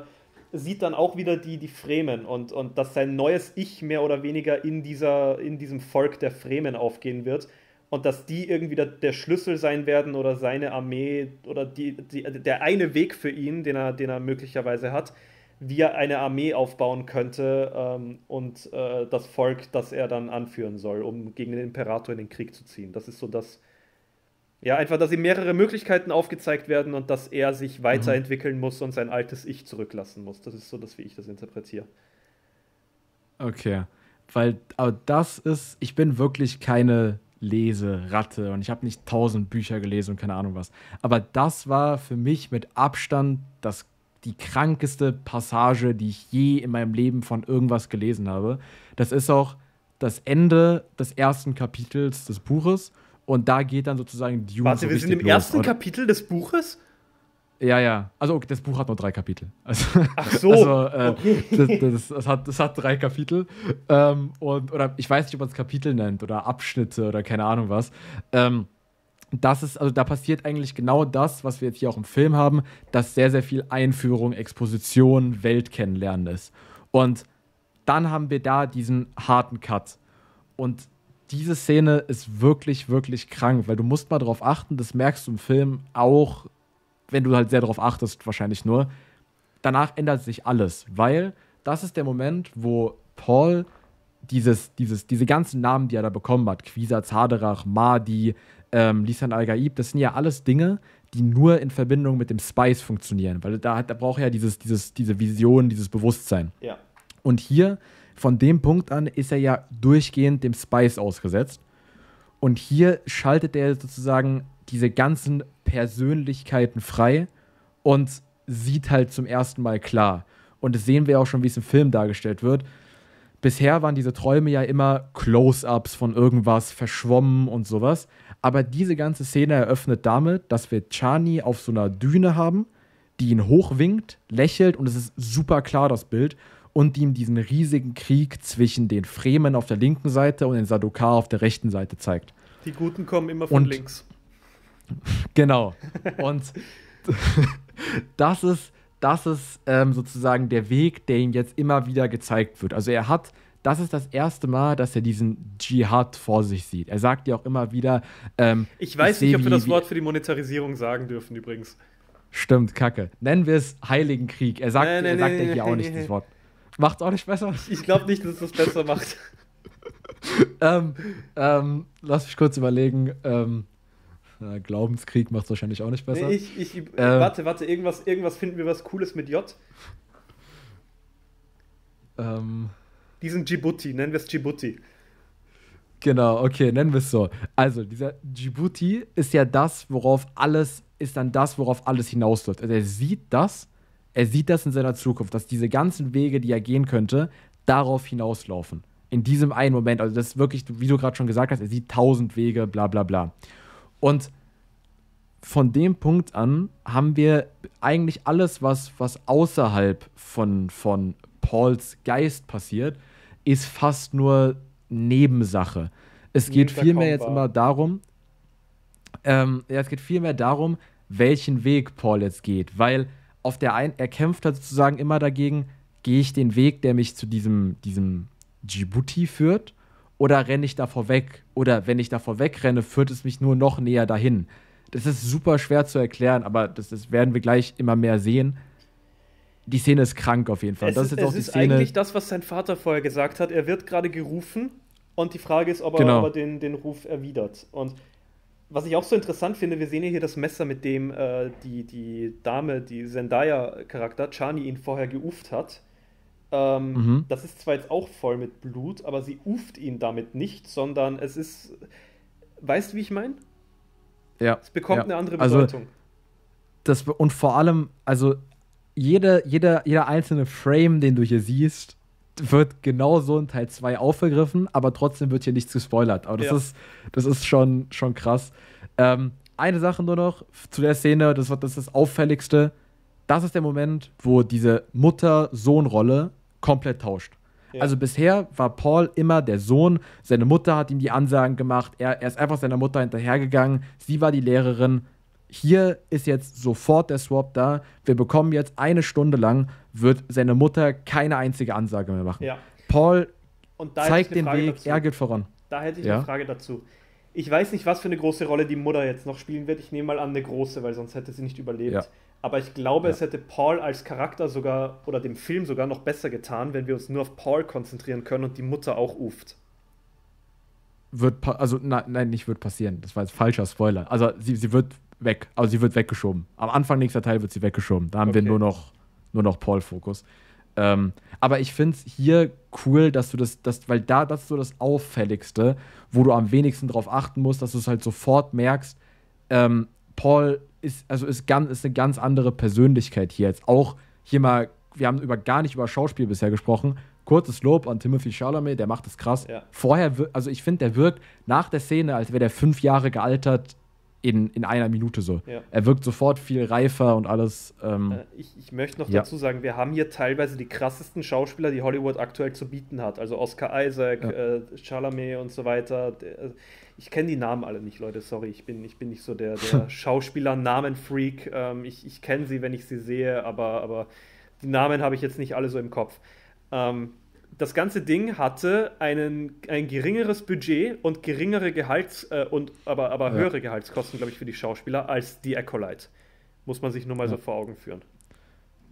sieht dann auch wieder die, die Fremen und, und dass sein neues Ich mehr oder weniger in, dieser, in diesem Volk der Fremen aufgehen wird und dass die irgendwie der, der Schlüssel sein werden oder seine Armee oder die, die, der eine Weg für ihn, den er, den er möglicherweise hat, wie er eine Armee aufbauen könnte ähm, und äh, das Volk, das er dann anführen soll, um gegen den Imperator in den Krieg zu ziehen. Das ist so das, ja, einfach, dass ihm mehrere Möglichkeiten aufgezeigt werden und dass er sich mhm. weiterentwickeln mhm. muss und sein altes Ich zurücklassen muss. Das ist so das, wie ich das interpretiere. Okay. Weil, aber das ist, ich bin wirklich keine Leseratte und ich habe nicht tausend Bücher gelesen und keine Ahnung was. Aber das war für mich mit Abstand das, die krankeste Passage, die ich je in meinem Leben von irgendwas gelesen habe. Das ist auch das Ende des ersten Kapitels des Buches und da geht dann sozusagen Dune. Warte, so wir sind im los, ersten oder? Kapitel des Buches? Ja, ja. Also, okay, das Buch hat nur drei Kapitel. Also, Ach so. Also, äh, okay. das, das, das, hat, das hat drei Kapitel. Ähm, und, oder ich weiß nicht, ob man es Kapitel nennt oder Abschnitte oder keine Ahnung was. Ähm, das ist, also da passiert eigentlich genau das, was wir jetzt hier auch im Film haben, dass sehr, sehr viel Einführung, Exposition, Welt kennenlernen ist. Und dann haben wir da diesen harten Cut. Und diese Szene ist wirklich, wirklich krank, weil du musst mal darauf achten, das merkst du im Film auch, wenn du halt sehr darauf achtest, wahrscheinlich nur. Danach ändert sich alles, weil das ist der Moment, wo Paul dieses, dieses, diese ganzen Namen, die er da bekommen hat, Quisa, Zaderach, Mahdi, ähm, Lisan Al-Gaib, das sind ja alles Dinge, die nur in Verbindung mit dem Spice funktionieren, weil da, da braucht er ja dieses, dieses, diese Vision, dieses Bewusstsein. Ja. Und hier von dem Punkt an ist er ja durchgehend dem Spice ausgesetzt. Und hier schaltet er sozusagen diese ganzen Persönlichkeiten frei und sieht halt zum ersten Mal klar. Und das sehen wir auch schon, wie es im Film dargestellt wird. Bisher waren diese Träume ja immer Close-ups von irgendwas, verschwommen und sowas. Aber diese ganze Szene eröffnet damit, dass wir Chani auf so einer Düne haben, die ihn hochwinkt, lächelt und es ist super klar das Bild und ihm diesen riesigen Krieg zwischen den Fremen auf der linken Seite und den Sadokar auf der rechten Seite zeigt. Die Guten kommen immer von und, links. Genau. und das ist, das ist ähm, sozusagen der Weg, der ihm jetzt immer wieder gezeigt wird. Also er hat das ist das erste Mal, dass er diesen Dschihad vor sich sieht. Er sagt ja auch immer wieder. Ähm, ich weiß ich nicht, seh, ob wir das Wort für die Monetarisierung sagen dürfen, übrigens. Stimmt, Kacke. Nennen wir es Heiligen Krieg. Er sagt, nein, nein, er sagt nein, ja hier auch nicht das Wort. Macht's auch nicht besser. Ich glaube nicht, dass es das besser macht. ähm, ähm, lass mich kurz überlegen. Ähm, na, Glaubenskrieg macht's wahrscheinlich auch nicht besser. Nee, ich, ich, ähm, warte, warte, irgendwas, irgendwas finden wir was Cooles mit J. Ähm, Diesen Djibouti, nennen wir es Djibouti. Genau, okay, nennen wir es so. Also, dieser Djibouti ist ja das, worauf alles, ist dann das, worauf alles hinausläuft. Also er sieht das er sieht das in seiner Zukunft, dass diese ganzen Wege, die er gehen könnte, darauf hinauslaufen. In diesem einen Moment. Also, das ist wirklich, wie du gerade schon gesagt hast, er sieht tausend Wege, bla bla bla. Und von dem Punkt an haben wir eigentlich alles, was, was außerhalb von, von Pauls Geist passiert, ist fast nur Nebensache. Es geht vielmehr jetzt immer darum, ähm, ja, es geht vielmehr darum, welchen Weg Paul jetzt geht, weil auf der einen, er kämpft halt sozusagen immer dagegen, gehe ich den Weg, der mich zu diesem, diesem Djibouti führt, oder renne ich da vorweg? Oder wenn ich da vorweg renne, führt es mich nur noch näher dahin. Das ist super schwer zu erklären, aber das, das werden wir gleich immer mehr sehen. Die Szene ist krank auf jeden Fall. Es das ist, jetzt auch die Szene. ist eigentlich das, was sein Vater vorher gesagt hat. Er wird gerade gerufen und die Frage ist, ob er, genau. ob den, den Ruf erwidert. Und was ich auch so interessant finde, wir sehen ja hier das Messer, mit dem äh, die, die Dame, die Zendaya-Charakter, Chani ihn vorher geuft hat. Ähm, mhm. Das ist zwar jetzt auch voll mit Blut, aber sie uft ihn damit nicht, sondern es ist. Weißt du, wie ich meine? Ja. Es bekommt ja. eine andere also, Bedeutung. Also, das, und vor allem, also jeder, jeder, jeder einzelne Frame, den du hier siehst, wird genau so in Teil 2 aufgegriffen, aber trotzdem wird hier nichts gespoilert. Aber das ja. ist, das ist schon, schon krass. Ähm, eine Sache nur noch zu der Szene, das, das ist das Auffälligste. Das ist der Moment, wo diese Mutter-Sohn-Rolle komplett tauscht. Ja. Also bisher war Paul immer der Sohn, seine Mutter hat ihm die Ansagen gemacht, er, er ist einfach seiner Mutter hinterhergegangen, sie war die Lehrerin, hier ist jetzt sofort der Swap da. Wir bekommen jetzt eine Stunde lang, wird seine Mutter keine einzige Ansage mehr machen. Ja. Paul zeigt den Frage Weg, dazu. er geht voran. Da hätte ich ja? eine Frage dazu. Ich weiß nicht, was für eine große Rolle die Mutter jetzt noch spielen wird. Ich nehme mal an, eine große, weil sonst hätte sie nicht überlebt. Ja. Aber ich glaube, ja. es hätte Paul als Charakter sogar oder dem Film sogar noch besser getan, wenn wir uns nur auf Paul konzentrieren können und die Mutter auch uft. Wird, also nein, nein, nicht wird passieren. Das war jetzt falscher Spoiler. Also sie, sie wird weg. Also sie wird weggeschoben. Am Anfang nächster Teil wird sie weggeschoben. Da haben okay. wir nur noch, nur noch Paul-Fokus. Ähm, aber ich finde es hier cool, dass du das, das, weil da das ist so das Auffälligste, wo du am wenigsten drauf achten musst, dass du es halt sofort merkst, ähm, Paul ist, also ist, ganz, ist eine ganz andere Persönlichkeit hier jetzt. Auch hier mal, wir haben über gar nicht über Schauspiel bisher gesprochen. Kurzes Lob an Timothy Chalamet, der macht es krass. Ja. Vorher, also ich finde, der wirkt nach der Szene, als wäre der fünf Jahre gealtert in, in einer Minute so. Ja. Er wirkt sofort viel reifer und alles. Ähm, äh, ich, ich, möchte noch ja. dazu sagen, wir haben hier teilweise die krassesten Schauspieler, die Hollywood aktuell zu bieten hat. Also Oscar Isaac, ja. äh, Chalamet und so weiter. Also, ich kenne die Namen alle nicht, Leute, sorry. Ich bin, ich bin nicht so der, der Schauspieler-Namen-Freak. Ähm, ich ich kenne sie, wenn ich sie sehe, aber, aber die Namen habe ich jetzt nicht alle so im Kopf. Ähm, das ganze Ding hatte einen, ein geringeres Budget und geringere Gehalts- äh, und aber, aber ja. höhere Gehaltskosten, glaube ich, für die Schauspieler als die Acolyte. Muss man sich nur mal ja. so vor Augen führen.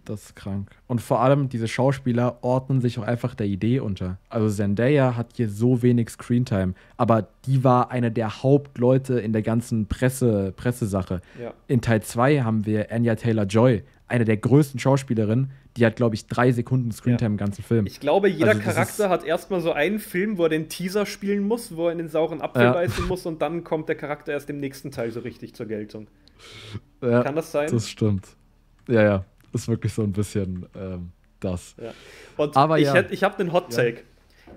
Das ist krank. Und vor allem, diese Schauspieler ordnen sich auch einfach der Idee unter. Also Zendaya hat hier so wenig Screentime, aber die war eine der Hauptleute in der ganzen Presse, Pressesache. Ja. In Teil 2 haben wir Anya Taylor-Joy eine der größten Schauspielerinnen, die hat, glaube ich, drei Sekunden Screentime ja. im ganzen Film. Ich glaube, jeder also, Charakter hat erstmal so einen Film, wo er den Teaser spielen muss, wo er in den sauren Apfel ja. beißen muss und dann kommt der Charakter erst im nächsten Teil so richtig zur Geltung. Ja, Kann das sein? Das stimmt. Ja, ja. Ist wirklich so ein bisschen ähm, das. Und Aber ich, ja. ich habe einen Hot Take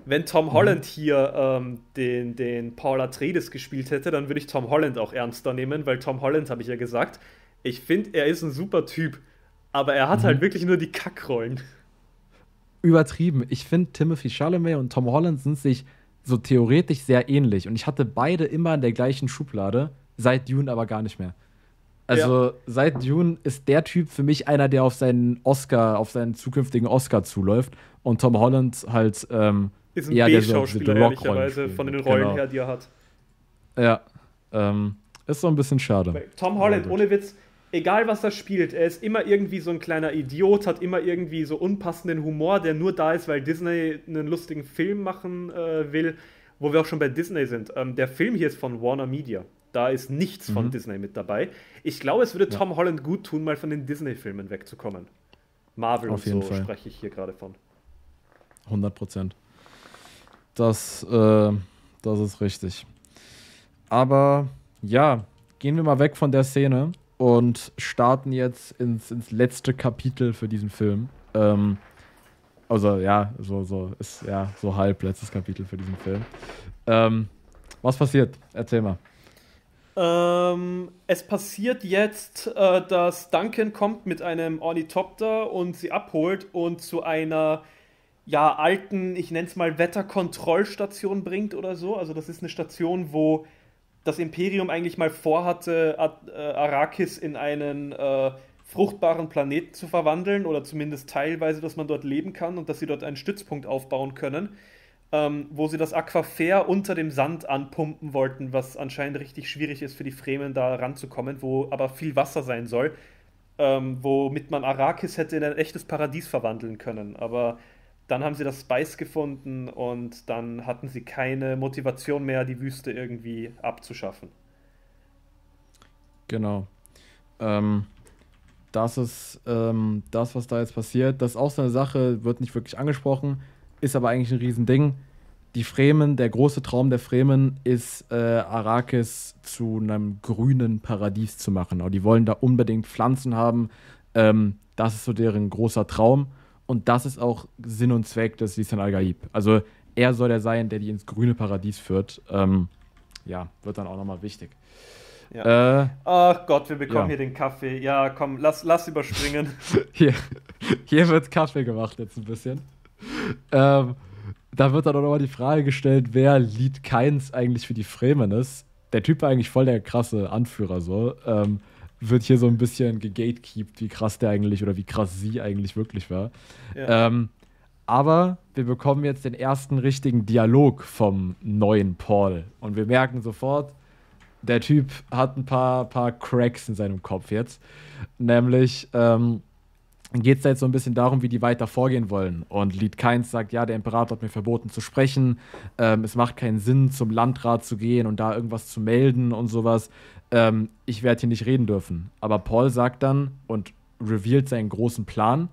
wenn Tom mhm. Holland mhm. hier ähm, den, den Paul Atreides gespielt hätte, dann würde ich Tom Holland auch ernster nehmen, weil Tom Holland, habe ich ja gesagt, ich finde, er ist ein super Typ. Aber er hat halt mhm. halt wirklich nur die Kackrollen. Übertrieben. Ich finde, Timothy Chalamet und Tom Holland sind sich so theoretisch sehr ähnlich. Und ich hatte beide immer in der gleichen Schublade, seit Dune aber gar nicht mehr. Also ja. seit Dune ist der Typ für mich einer, der auf seinen Oscar, auf seinen zukünftigen Oscar zuläuft. Und Tom Holland halt ähm, ist ein eher der so The ehrlicherweise von den Rollen genau. her, die er hat. Ja, ähm, ist so ein bisschen schade. Tom Holland, ohne Witz, egal was er spielt, er ist immer irgendwie so ein kleiner Idiot, hat immer irgendwie so unpassenden Humor, der nur da ist, weil Disney einen lustigen Film machen äh, will, wo wir auch schon bei Disney sind. Ähm, der Film hier ist von Warner Media. Da ist nichts mhm. von Disney mit dabei. Ich glaube, es würde ja. Tom Holland gut tun, mal von den Disney-Filmen wegzukommen. Marvel Auf jeden so Fall. spreche ich hier gerade von. 100 Prozent. Das, äh, das ist richtig. Aber ja, gehen wir mal weg von der Szene und starten jetzt ins, ins letzte Kapitel für diesen Film. Ähm, also ja, so, so ist ja so halb letztes Kapitel für diesen Film. Ähm, was passiert? Erzähl mal. Ähm, es passiert jetzt, äh, dass Duncan kommt mit einem Ornithopter und sie abholt und zu einer ja alten, ich nenne es mal Wetterkontrollstation bringt oder so. Also das ist eine Station, wo das Imperium eigentlich mal vorhatte, äh, Arrakis in einen äh, fruchtbaren Planeten zu verwandeln oder zumindest teilweise, dass man dort leben kann und dass sie dort einen Stützpunkt aufbauen können, ähm, wo sie das Aquafair unter dem Sand anpumpen wollten, was anscheinend richtig schwierig ist für die Fremen da ranzukommen, wo aber viel Wasser sein soll, ähm, womit man Arrakis hätte in ein echtes Paradies verwandeln können. Aber dann haben sie das Spice gefunden und dann hatten sie keine Motivation mehr, die Wüste irgendwie abzuschaffen. Genau. Ähm, das ist ähm, das, was da jetzt passiert. Das ist auch so eine Sache, wird nicht wirklich angesprochen, ist aber eigentlich ein Riesending. Die Fremen, der große Traum der Fremen ist, äh, Arrakis zu einem grünen Paradies zu machen. Aber die wollen da unbedingt Pflanzen haben. Ähm, das ist so deren großer Traum. Und das ist auch Sinn und Zweck des Lisan Al-Gaib. Also er soll der sein, der die ins grüne Paradies führt. Ähm, ja, wird dann auch nochmal wichtig. Ja. Äh, Ach Gott, wir bekommen ja. hier den Kaffee. Ja, komm, lass, lass überspringen. hier, hier wird Kaffee gemacht jetzt ein bisschen. Ähm, da wird dann auch nochmal die Frage gestellt, wer Lied Keins eigentlich für die Fremen ist. Der Typ war eigentlich voll der krasse Anführer so. Ähm, wird hier so ein bisschen gegatekeept, wie krass der eigentlich oder wie krass sie eigentlich wirklich war. Ja. Ähm, aber wir bekommen jetzt den ersten richtigen Dialog vom neuen Paul. Und wir merken sofort, der Typ hat ein paar, paar Cracks in seinem Kopf jetzt. Nämlich ähm, geht es da jetzt so ein bisschen darum, wie die weiter vorgehen wollen. Und Lied Keins sagt, ja, der Imperator hat mir verboten zu sprechen. Ähm, es macht keinen Sinn, zum Landrat zu gehen und da irgendwas zu melden und sowas ähm, ich werde hier nicht reden dürfen. Aber Paul sagt dann und revealed seinen großen Plan,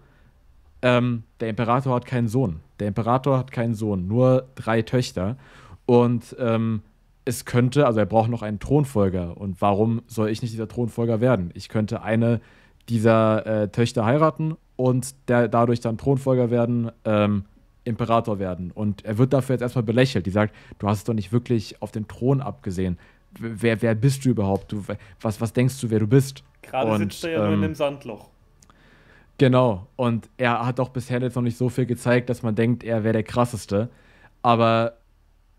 ähm, der Imperator hat keinen Sohn. Der Imperator hat keinen Sohn, nur drei Töchter. Und ähm, es könnte, also er braucht noch einen Thronfolger. Und warum soll ich nicht dieser Thronfolger werden? Ich könnte eine dieser äh, Töchter heiraten und der, dadurch dann Thronfolger werden, ähm, Imperator werden. Und er wird dafür jetzt erstmal belächelt. Die sagt, du hast es doch nicht wirklich auf den Thron abgesehen wer, wer bist du überhaupt? Du, was, was denkst du, wer du bist? Gerade und, sitzt er ja ähm, nur in einem ähm, Sandloch. Genau, und er hat auch bisher jetzt noch nicht so viel gezeigt, dass man denkt, er wäre der krasseste. Aber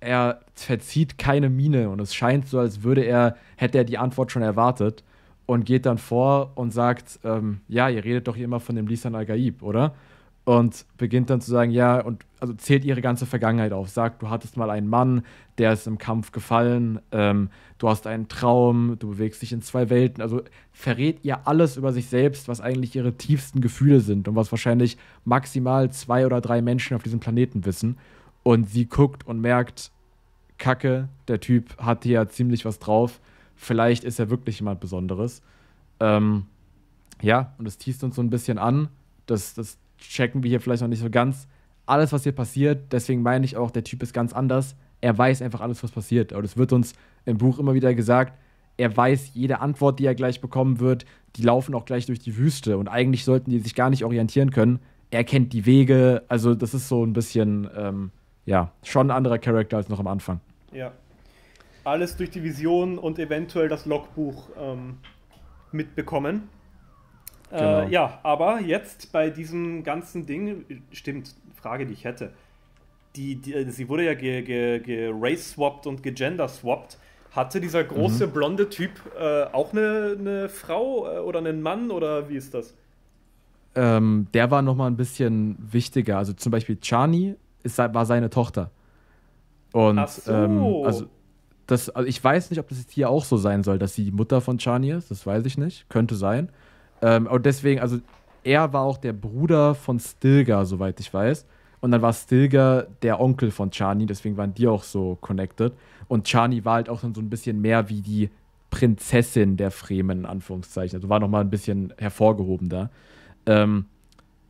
er verzieht keine Miene und es scheint so, als würde er, hätte er die Antwort schon erwartet und geht dann vor und sagt, ähm, ja, ihr redet doch hier immer von dem Lisan Al-Gaib, oder? und beginnt dann zu sagen, ja, und also zählt ihre ganze Vergangenheit auf. Sagt, du hattest mal einen Mann, der ist im Kampf gefallen, ähm, du hast einen Traum, du bewegst dich in zwei Welten. Also verrät ihr alles über sich selbst, was eigentlich ihre tiefsten Gefühle sind und was wahrscheinlich maximal zwei oder drei Menschen auf diesem Planeten wissen. Und sie guckt und merkt, Kacke, der Typ hat hier ziemlich was drauf. Vielleicht ist er wirklich jemand Besonderes. Ähm, ja, und das tiest uns so ein bisschen an. Das, das checken wir hier vielleicht noch nicht so ganz alles, was hier passiert. Deswegen meine ich auch, der Typ ist ganz anders. Er weiß einfach alles, was passiert. Aber das wird uns im Buch immer wieder gesagt. Er weiß jede Antwort, die er gleich bekommen wird. Die laufen auch gleich durch die Wüste. Und eigentlich sollten die sich gar nicht orientieren können. Er kennt die Wege. Also, das ist so ein bisschen, ähm, ja, schon ein anderer Charakter als noch am Anfang. Ja. Alles durch die Vision und eventuell das Logbuch ähm, mitbekommen. Äh, genau. Äh, ja, aber jetzt bei diesem ganzen Ding, stimmt, Frage, die ich hätte. Die, die äh, sie wurde ja ge, ge, ge swapped und gegender-swapped. Hatte dieser große mhm. blonde Typ äh, auch eine, eine Frau äh, oder einen Mann oder wie ist das? Ähm, der war nochmal ein bisschen wichtiger. Also zum Beispiel Chani ist, war seine Tochter. Und so. ähm, also, das, also ich weiß nicht, ob das jetzt hier auch so sein soll, dass sie die Mutter von Chani ist. Das weiß ich nicht. Könnte sein. Ähm, und deswegen, also er war auch der Bruder von Stilgar, soweit ich weiß. Und dann war Stilgar der Onkel von Chani, deswegen waren die auch so connected. Und Chani war halt auch dann so ein bisschen mehr wie die Prinzessin der Fremen, in Anführungszeichen. Also war nochmal ein bisschen hervorgehoben da. Ähm,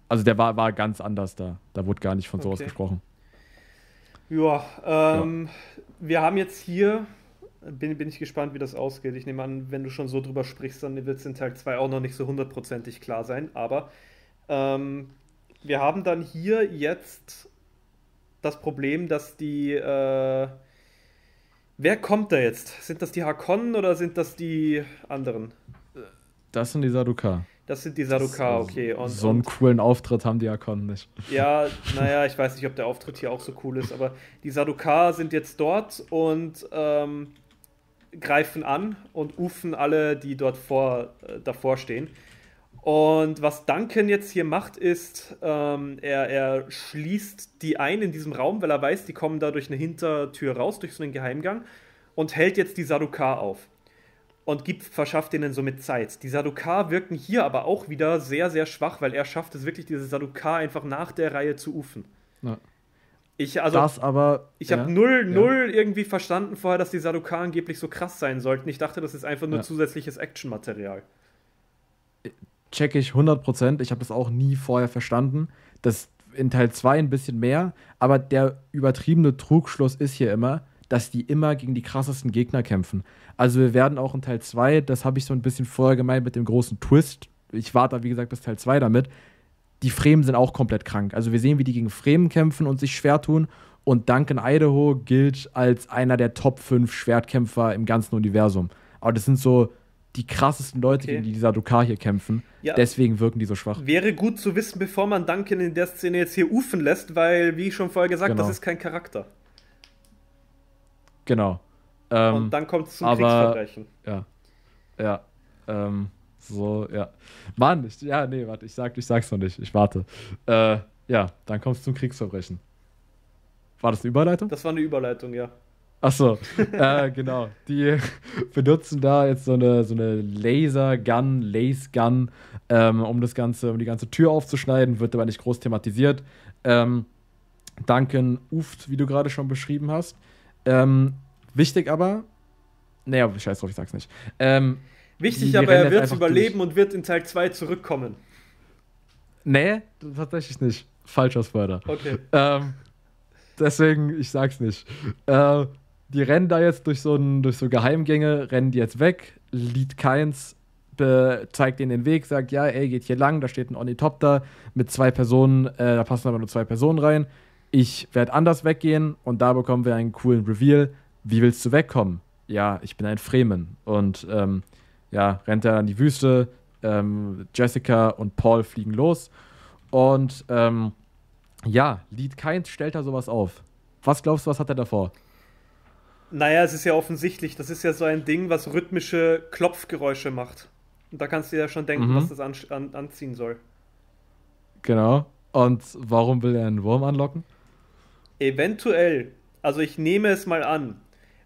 also der war, war ganz anders da. Da wurde gar nicht von sowas okay. gesprochen. Ja, ähm, ja, wir haben jetzt hier bin, bin ich gespannt, wie das ausgeht. Ich nehme an, wenn du schon so drüber sprichst, dann wird es in Tag 2 auch noch nicht so hundertprozentig klar sein. Aber ähm, wir haben dann hier jetzt das Problem, dass die. Äh, wer kommt da jetzt? Sind das die Hakonnen oder sind das die anderen? Das sind die Saduka. Das sind die Saduka, okay. Und, so einen coolen Auftritt haben die Hakonnen nicht. Ja, naja, ich weiß nicht, ob der Auftritt hier auch so cool ist, aber die Saduka sind jetzt dort und. Ähm, greifen an und ufen alle, die dort vor, äh, davor stehen. Und was Duncan jetzt hier macht, ist, ähm, er, er schließt die ein in diesem Raum, weil er weiß, die kommen da durch eine Hintertür raus, durch so einen Geheimgang, und hält jetzt die Sadukar auf. Und gibt, verschafft ihnen somit Zeit. Die Sadukar wirken hier aber auch wieder sehr, sehr schwach, weil er schafft es wirklich, diese Sadukar einfach nach der Reihe zu ufen. Ja. Ich, also, das aber. Ich ja, habe null, null ja. irgendwie verstanden vorher, dass die Sadoka angeblich so krass sein sollten. Ich dachte, das ist einfach nur ja. zusätzliches Actionmaterial. Äh, check ich 100%. Ich habe das auch nie vorher verstanden. Das in Teil 2 ein bisschen mehr. Aber der übertriebene Trugschluss ist hier immer, dass die immer gegen die krassesten Gegner kämpfen. Also wir werden auch in Teil 2, das habe ich so ein bisschen vorher gemeint mit dem großen Twist. Ich warte, wie gesagt, bis Teil 2 damit die Fremen sind auch komplett krank. Also wir sehen, wie die gegen Fremen kämpfen und sich schwer tun. Und Duncan Idaho gilt als einer der Top 5 Schwertkämpfer im ganzen Universum. Aber das sind so die krassesten Leute, okay. die in dieser Dukar hier kämpfen. Ja. Deswegen wirken die so schwach. Wäre gut zu wissen, bevor man Duncan in der Szene jetzt hier ufen lässt, weil, wie ich schon vorher gesagt, genau. das ist kein Charakter. Genau. Ähm, Und dann kommt es zum aber, Kriegsverbrechen. Ja. Ja. Ähm, so, ja. Mann, ich, ja, nee, warte, ich, sag, ich sag's noch nicht. Ich warte. Äh, ja, dann kommst du zum Kriegsverbrechen. War das eine Überleitung? Das war eine Überleitung, ja. Achso, äh, genau. Die benutzen da jetzt so eine, so eine Laser-Gun, Lace-Gun, ähm, um das Ganze, um die ganze Tür aufzuschneiden, wird aber nicht groß thematisiert. Ähm, Duncan uft, wie du gerade schon beschrieben hast. Ähm, wichtig aber, naja, scheiß drauf, ich sag's nicht. Ähm, Wichtig die aber, er wird überleben durch. und wird in Teil 2 zurückkommen. Nee, tatsächlich nicht. Falscher Spoiler. Okay. Ähm, deswegen, ich sag's nicht. Äh, die rennen da jetzt durch so, ein, durch so Geheimgänge, rennen die jetzt weg. Lied Keins zeigt ihnen den Weg, sagt, ja, ey, geht hier lang, da steht ein Ornithopter mit zwei Personen, äh, da passen aber nur zwei Personen rein. Ich werde anders weggehen und da bekommen wir einen coolen Reveal. Wie willst du wegkommen? Ja, ich bin ein Fremen. Und ähm, ja, rennt er in die Wüste. Ähm, Jessica und Paul fliegen los. Und ähm, ja, Lied Keins stellt da sowas auf. Was glaubst du, was hat er davor? Naja, es ist ja offensichtlich. Das ist ja so ein Ding, was rhythmische Klopfgeräusche macht. Und da kannst du ja schon denken, mhm. was das an, an, anziehen soll. Genau. Und warum will er einen Wurm anlocken? Eventuell. Also ich nehme es mal an.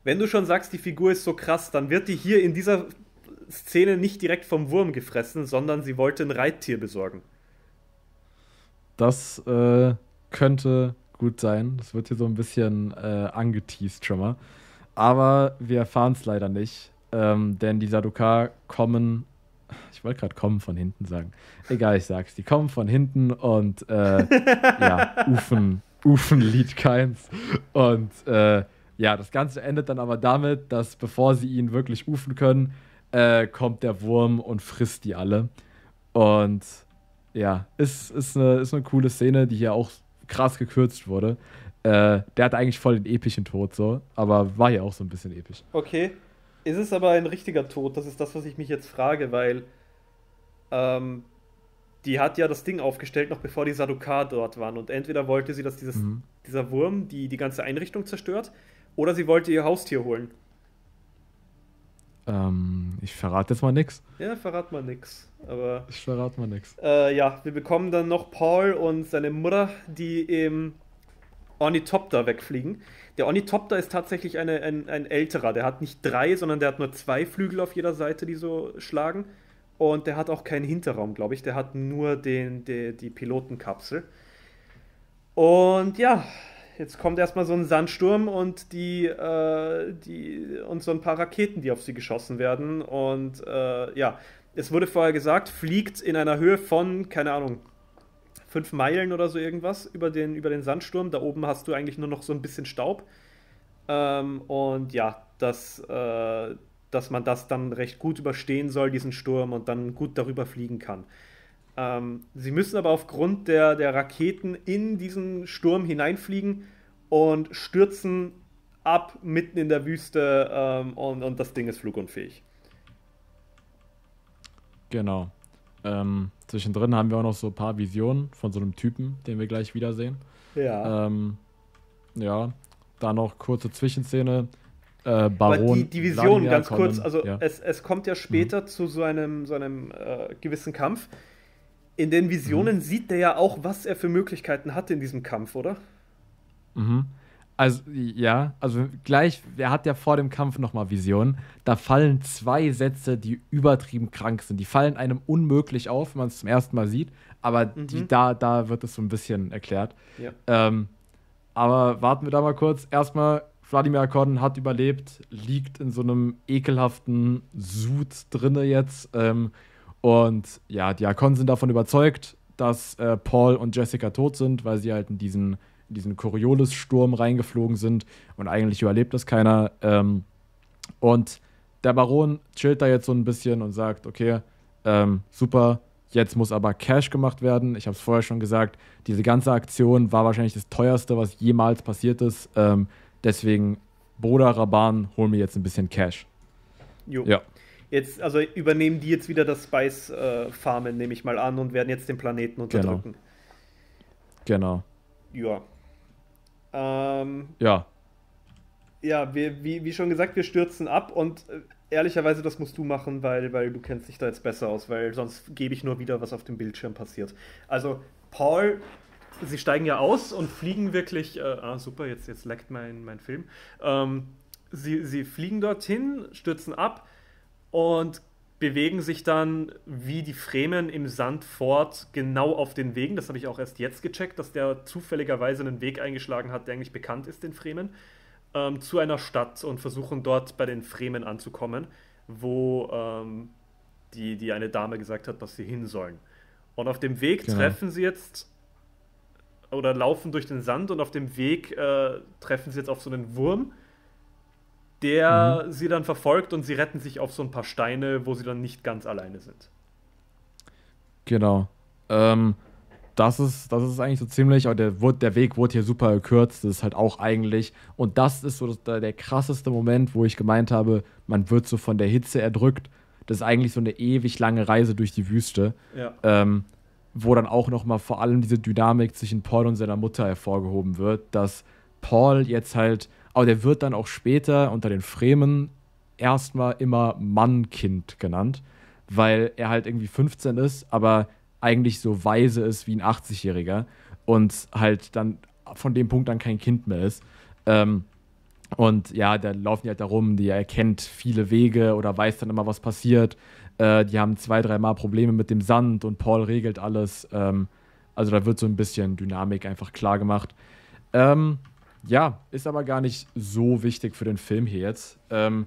Wenn du schon sagst, die Figur ist so krass, dann wird die hier in dieser Szene nicht direkt vom Wurm gefressen, sondern sie wollte ein Reittier besorgen. Das äh, könnte gut sein. Das wird hier so ein bisschen äh, angeteased schon mal. Aber wir erfahren es leider nicht, ähm, denn die Sadoka kommen. Ich wollte gerade kommen von hinten sagen. Egal, ich sag's. Die kommen von hinten und äh, ja, ufen, ufen Lied keins. Und äh, ja, das Ganze endet dann aber damit, dass bevor sie ihn wirklich ufen können, äh, kommt der Wurm und frisst die alle. Und ja, ist, ist, eine, ist eine coole Szene, die hier auch krass gekürzt wurde. Äh, der hat eigentlich voll den epischen Tod so, aber war hier auch so ein bisschen episch. Okay. Ist es aber ein richtiger Tod? Das ist das, was ich mich jetzt frage, weil ähm, die hat ja das Ding aufgestellt, noch bevor die Sadokar dort waren. Und entweder wollte sie, dass dieses, mhm. dieser Wurm die, die ganze Einrichtung zerstört, oder sie wollte ihr Haustier holen. Ähm, ich verrate jetzt mal nix. Ja, verrat mal nix. Aber, ich verrate mal nix. Äh, ja, wir bekommen dann noch Paul und seine Mutter, die im Ornithopter wegfliegen. Der Ornithopter ist tatsächlich eine, ein, ein älterer. Der hat nicht drei, sondern der hat nur zwei Flügel auf jeder Seite, die so schlagen. Und der hat auch keinen Hinterraum, glaube ich. Der hat nur den, den, die Pilotenkapsel. Und ja, jetzt kommt erstmal so ein Sandsturm und die, äh, die und so ein paar Raketen, die auf sie geschossen werden. Und äh, ja, es wurde vorher gesagt, fliegt in einer Höhe von, keine Ahnung, fünf Meilen oder so irgendwas über den, über den Sandsturm. Da oben hast du eigentlich nur noch so ein bisschen Staub. Ähm, und ja, dass, äh, dass man das dann recht gut überstehen soll, diesen Sturm, und dann gut darüber fliegen kann. Ähm, sie müssen aber aufgrund der, der Raketen in diesen Sturm hineinfliegen und stürzen ab mitten in der Wüste ähm, und, und das Ding ist flugunfähig. Genau. Ähm, zwischendrin haben wir auch noch so ein paar Visionen von so einem Typen, den wir gleich wiedersehen. Ja. Ähm, ja. Da noch kurze Zwischenszene. Äh, Baron. die, die Vision, Vladimir ganz kurz, also ja. es, es kommt ja später mhm. zu so einem, so einem äh, gewissen Kampf in den Visionen mhm. sieht der ja auch, was er für Möglichkeiten hat in diesem Kampf, oder? Mhm. Also, ja, also gleich, er hat ja vor dem Kampf nochmal Visionen. Da fallen zwei Sätze, die übertrieben krank sind. Die fallen einem unmöglich auf, wenn man es zum ersten Mal sieht. Aber mhm. die, da, da wird es so ein bisschen erklärt. Ja. Ähm, aber warten wir da mal kurz. Erstmal, Vladimir Korn hat überlebt, liegt in so einem ekelhaften Sud drinne jetzt. Ähm, und ja, Diakonen sind davon überzeugt, dass äh, Paul und Jessica tot sind, weil sie halt in diesen, in diesen Coriolis-Sturm reingeflogen sind und eigentlich überlebt das keiner. Ähm, und der Baron chillt da jetzt so ein bisschen und sagt, okay, ähm, super, jetzt muss aber Cash gemacht werden. Ich habe es vorher schon gesagt, diese ganze Aktion war wahrscheinlich das teuerste, was jemals passiert ist. Ähm, deswegen, Bruder Raban, hol mir jetzt ein bisschen Cash. Jo. Ja. Jetzt, also übernehmen die jetzt wieder das Spice äh, Farmen, nehme ich mal an, und werden jetzt den Planeten genau. unterdrücken. Genau. genau. Ja. Ähm, ja. Ja, wir, wie, wie schon gesagt, wir stürzen ab und äh, ehrlicherweise, das musst du machen, weil, weil du kennst dich da jetzt besser aus, weil sonst gebe ich nur wieder, was auf dem Bildschirm passiert. Also, Paul sie steigen ja aus und fliegen wirklich. Äh, ah, super, jetzt, jetzt leckt mein, mein Film. Ähm, sie, sie fliegen dorthin, stürzen ab und bewegen sich dann wie die Fremen im Sand fort, genau auf den Wegen. Das habe ich auch erst jetzt gecheckt, dass der zufälligerweise einen Weg eingeschlagen hat, der eigentlich bekannt ist den Fremen, ähm, zu einer Stadt und versuchen dort bei den Fremen anzukommen, wo ähm, die, die eine Dame gesagt hat, dass sie hin sollen. Und auf dem Weg genau. treffen sie jetzt oder laufen durch den Sand und auf dem Weg äh, treffen sie jetzt auf so einen Wurm der mhm. sie dann verfolgt und sie retten sich auf so ein paar Steine, wo sie dann nicht ganz alleine sind. Genau. Ähm, das ist, das ist eigentlich so ziemlich, der, der Weg wurde hier super gekürzt, das ist halt auch eigentlich, und das ist so der, der krasseste Moment, wo ich gemeint habe, man wird so von der Hitze erdrückt. Das ist eigentlich so eine ewig lange Reise durch die Wüste, ja. ähm, wo dann auch nochmal vor allem diese Dynamik zwischen Paul und seiner Mutter hervorgehoben wird, dass Paul jetzt halt, aber der wird dann auch später unter den Fremen erstmal immer Mannkind genannt, weil er halt irgendwie 15 ist, aber eigentlich so weise ist wie ein 80-Jähriger und halt dann von dem Punkt an kein Kind mehr ist. Ähm, und ja, da laufen die halt da rum, die erkennt viele Wege oder weiß dann immer, was passiert. Äh, die haben zwei, dreimal Probleme mit dem Sand und Paul regelt alles. Ähm, also da wird so ein bisschen Dynamik einfach klar gemacht. Ähm, ja, ist aber gar nicht so wichtig für den Film hier jetzt. Ähm,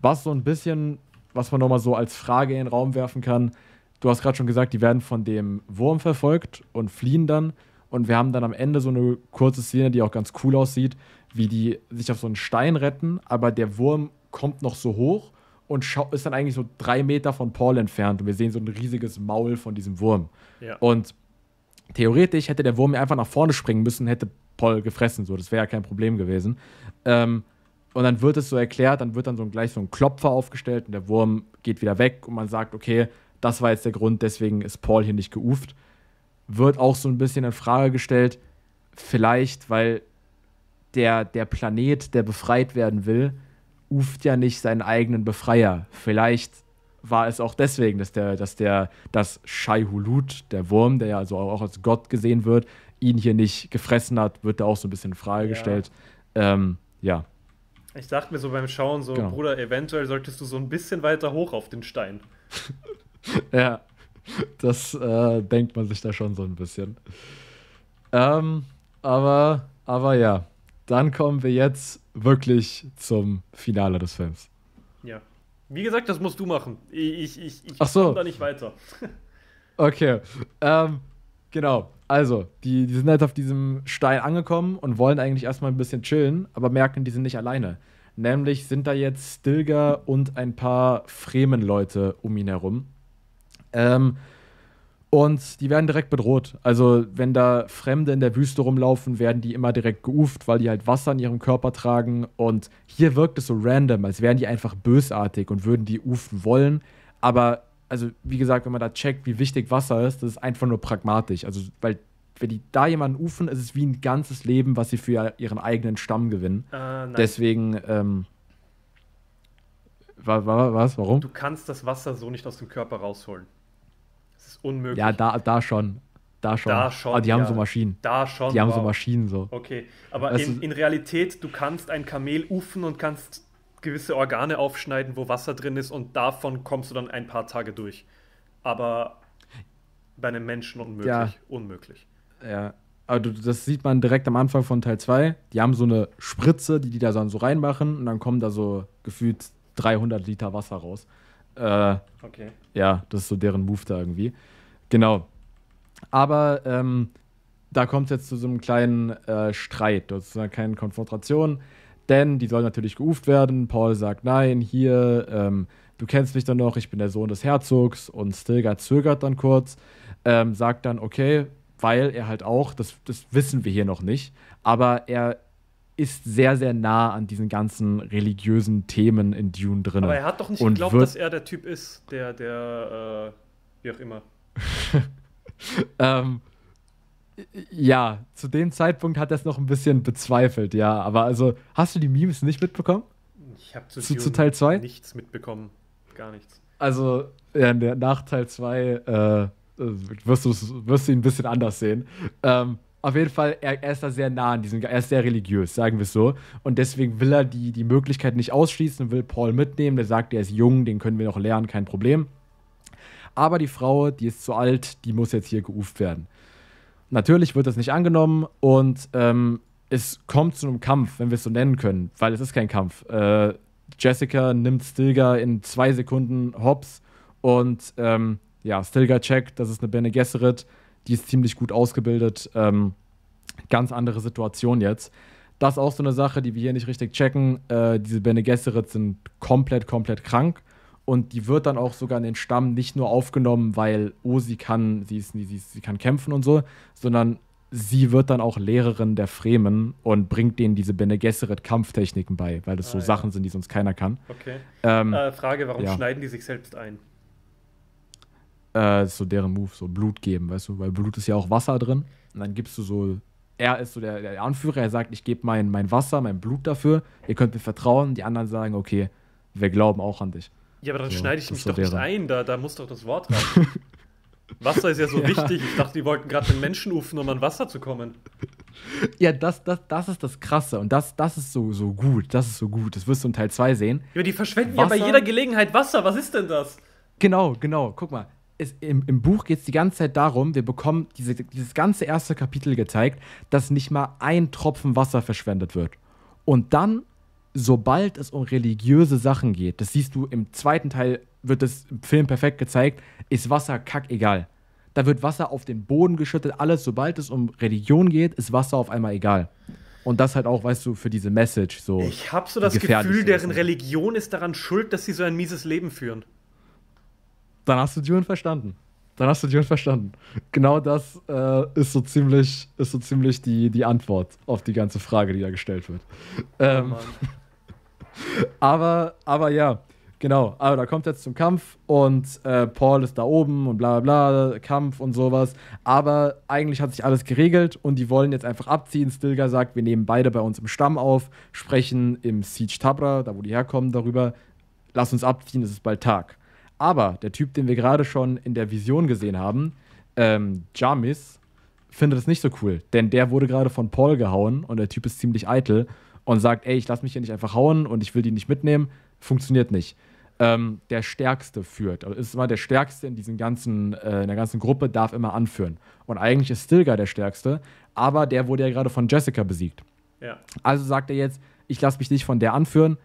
was so ein bisschen, was man nochmal so als Frage in den Raum werfen kann, du hast gerade schon gesagt, die werden von dem Wurm verfolgt und fliehen dann. Und wir haben dann am Ende so eine kurze Szene, die auch ganz cool aussieht, wie die sich auf so einen Stein retten, aber der Wurm kommt noch so hoch und ist dann eigentlich so drei Meter von Paul entfernt. Und wir sehen so ein riesiges Maul von diesem Wurm. Ja. Und theoretisch hätte der Wurm einfach nach vorne springen müssen, hätte Paul gefressen. So, das wäre ja kein Problem gewesen. Ähm, und dann wird es so erklärt, dann wird dann so gleich so ein Klopfer aufgestellt und der Wurm geht wieder weg und man sagt, okay, das war jetzt der Grund, deswegen ist Paul hier nicht geuft. Wird auch so ein bisschen in Frage gestellt, vielleicht, weil der, der Planet, der befreit werden will, uft ja nicht seinen eigenen Befreier. Vielleicht war es auch deswegen, dass der, dass der, dass Shai Hulut, der Wurm, der ja also auch als Gott gesehen wird, ihn hier nicht gefressen hat, wird da auch so ein bisschen in Frage ja. gestellt. Ähm, ja. Ich dachte mir so beim Schauen, so, genau. Bruder, eventuell solltest du so ein bisschen weiter hoch auf den Stein. ja, das äh, denkt man sich da schon so ein bisschen. Ähm, aber, aber ja, dann kommen wir jetzt wirklich zum Finale des Films. Ja. Wie gesagt, das musst du machen. Ich, ich, ich, ich so. komme da nicht weiter. okay. Ähm, genau. Also, die, die sind halt auf diesem Stein angekommen und wollen eigentlich erstmal ein bisschen chillen, aber merken, die sind nicht alleine. Nämlich sind da jetzt Stilger und ein paar Fremen-Leute um ihn herum. Ähm, und die werden direkt bedroht. Also, wenn da Fremde in der Wüste rumlaufen, werden die immer direkt geuft, weil die halt Wasser in ihrem Körper tragen. Und hier wirkt es so random, als wären die einfach bösartig und würden die ufen wollen. Aber also wie gesagt, wenn man da checkt, wie wichtig Wasser ist, das ist einfach nur pragmatisch. Also, weil wenn die da jemanden ufen, ist es wie ein ganzes Leben, was sie für ihren eigenen Stamm gewinnen. Äh, Deswegen, ähm, was, was, warum? Du kannst das Wasser so nicht aus dem Körper rausholen. Das ist unmöglich. Ja, da, da schon. Da schon. Da schon Aber ah, die haben so Maschinen. Da schon. Die haben wow. so Maschinen so. Okay, aber also in, in, Realität, du kannst ein Kamel ufen und kannst gewisse Organe aufschneiden, wo Wasser drin ist und davon kommst du dann ein paar Tage durch. Aber bei einem Menschen unmöglich. Ja. Unmöglich. Ja. Aber das sieht man direkt am Anfang von Teil 2. Die haben so eine Spritze, die die da so reinmachen und dann kommen da so gefühlt 300 Liter Wasser raus. Äh, okay. Ja, das ist so deren Move da irgendwie. Genau. Aber ähm, da kommt es jetzt zu so einem kleinen äh, Streit, zu einer kleinen Konfrontation denn die soll natürlich geuft werden. Paul sagt, nein, hier, ähm, du kennst mich dann noch, ich bin der Sohn des Herzogs. Und Stilgar zögert dann kurz, ähm, sagt dann, okay, weil er halt auch, das, das wissen wir hier noch nicht, aber er ist sehr, sehr nah an diesen ganzen religiösen Themen in Dune drin. Aber er hat doch nicht und geglaubt, dass er der Typ ist, der, der, äh, wie auch immer. ähm, ja, zu dem Zeitpunkt hat er es noch ein bisschen bezweifelt, ja. Aber also, hast du die Memes nicht mitbekommen? Ich habe zu, zu, zu, Teil 2 nichts mitbekommen. Gar nichts. Also, ja, nach Teil 2 äh, äh, wirst, wirst du ihn ein bisschen anders sehen. Ähm, auf jeden Fall, er, er, ist da sehr nah an diesem, er ist sehr religiös, sagen wir es so. Und deswegen will er die, die Möglichkeit nicht ausschließen und will Paul mitnehmen. Der sagt, er ist jung, den können wir noch lernen, kein Problem. Aber die Frau, die ist zu alt, die muss jetzt hier geuft werden. Natürlich wird das nicht angenommen und ähm, es kommt zu einem Kampf, wenn wir es so nennen können, weil es ist kein Kampf. Äh, Jessica nimmt Stilgar in zwei Sekunden hops und ähm, ja, Stilgar checkt, das ist eine Bene Gesserit, die ist ziemlich gut ausgebildet. Ähm, ganz andere Situation jetzt. Das ist auch so eine Sache, die wir hier nicht richtig checken. Äh, diese Bene Gesserit sind komplett, komplett krank. Und die wird dann auch sogar in den Stamm nicht nur aufgenommen, weil, oh, sie kann, sie, ist, sie, sie kann kämpfen und so, sondern sie wird dann auch Lehrerin der Fremen und bringt denen diese Bene Gesserit Kampftechniken bei, weil das ah, so ja. Sachen sind, die sonst keiner kann. Okay. Ähm, äh, Frage, warum ja. schneiden die sich selbst ein? Äh, so deren Move, so Blut geben, weißt du, weil Blut ist ja auch Wasser drin. Und dann gibst du so, er ist so der, der Anführer, er sagt, ich gebe mein, mein Wasser, mein Blut dafür, ihr könnt mir vertrauen. Die anderen sagen, okay, wir glauben auch an dich. Ja, aber dann so, schneide ich mich doch nicht ein, da, da muss doch das Wort rein. Wasser ist ja so ja. wichtig. Ich dachte, die wollten gerade den Menschen rufen, um an Wasser zu kommen. Ja, das, das, das ist das Krasse und das, das ist so, so gut. Das ist so gut. Das wirst du in Teil 2 sehen. Ja, die verschwenden Wasser. ja bei jeder Gelegenheit Wasser. Was ist denn das? Genau, genau. Guck mal. Es, im, Im Buch geht es die ganze Zeit darum, wir bekommen diese, dieses ganze erste Kapitel gezeigt, dass nicht mal ein Tropfen Wasser verschwendet wird. Und dann sobald es um religiöse Sachen geht, das siehst du im zweiten Teil, wird das im Film perfekt gezeigt, ist Wasser kackegal. Da wird Wasser auf den Boden geschüttet, alles, sobald es um Religion geht, ist Wasser auf einmal egal. Und das halt auch, weißt du, für diese Message so. Ich habe so das Gefühl, deren Religion ist daran schuld, dass sie so ein mieses Leben führen. Dann hast du Dune verstanden. Dann hast du Dune verstanden. Genau das äh, ist so ziemlich, ist so ziemlich die, die Antwort auf die ganze Frage, die da gestellt wird. Oh, ähm, aber, aber ja, genau. Aber da kommt jetzt zum Kampf und äh, Paul ist da oben und bla bla bla, Kampf und sowas. Aber eigentlich hat sich alles geregelt und die wollen jetzt einfach abziehen. Stilgar sagt, wir nehmen beide bei uns im Stamm auf, sprechen im Siege Tabra, da wo die herkommen, darüber. Lass uns abziehen, es ist bald Tag. Aber der Typ, den wir gerade schon in der Vision gesehen haben, ähm, Jamis, findet es nicht so cool, denn der wurde gerade von Paul gehauen und der Typ ist ziemlich eitel und sagt, ey, ich lasse mich hier nicht einfach hauen und ich will die nicht mitnehmen, funktioniert nicht. Ähm, der Stärkste führt. Also ist immer der Stärkste in, diesem ganzen, äh, in der ganzen Gruppe, darf immer anführen. Und eigentlich ist Stilgar der Stärkste, aber der wurde ja gerade von Jessica besiegt. Ja. Also sagt er jetzt, ich lasse mich nicht von der anführen,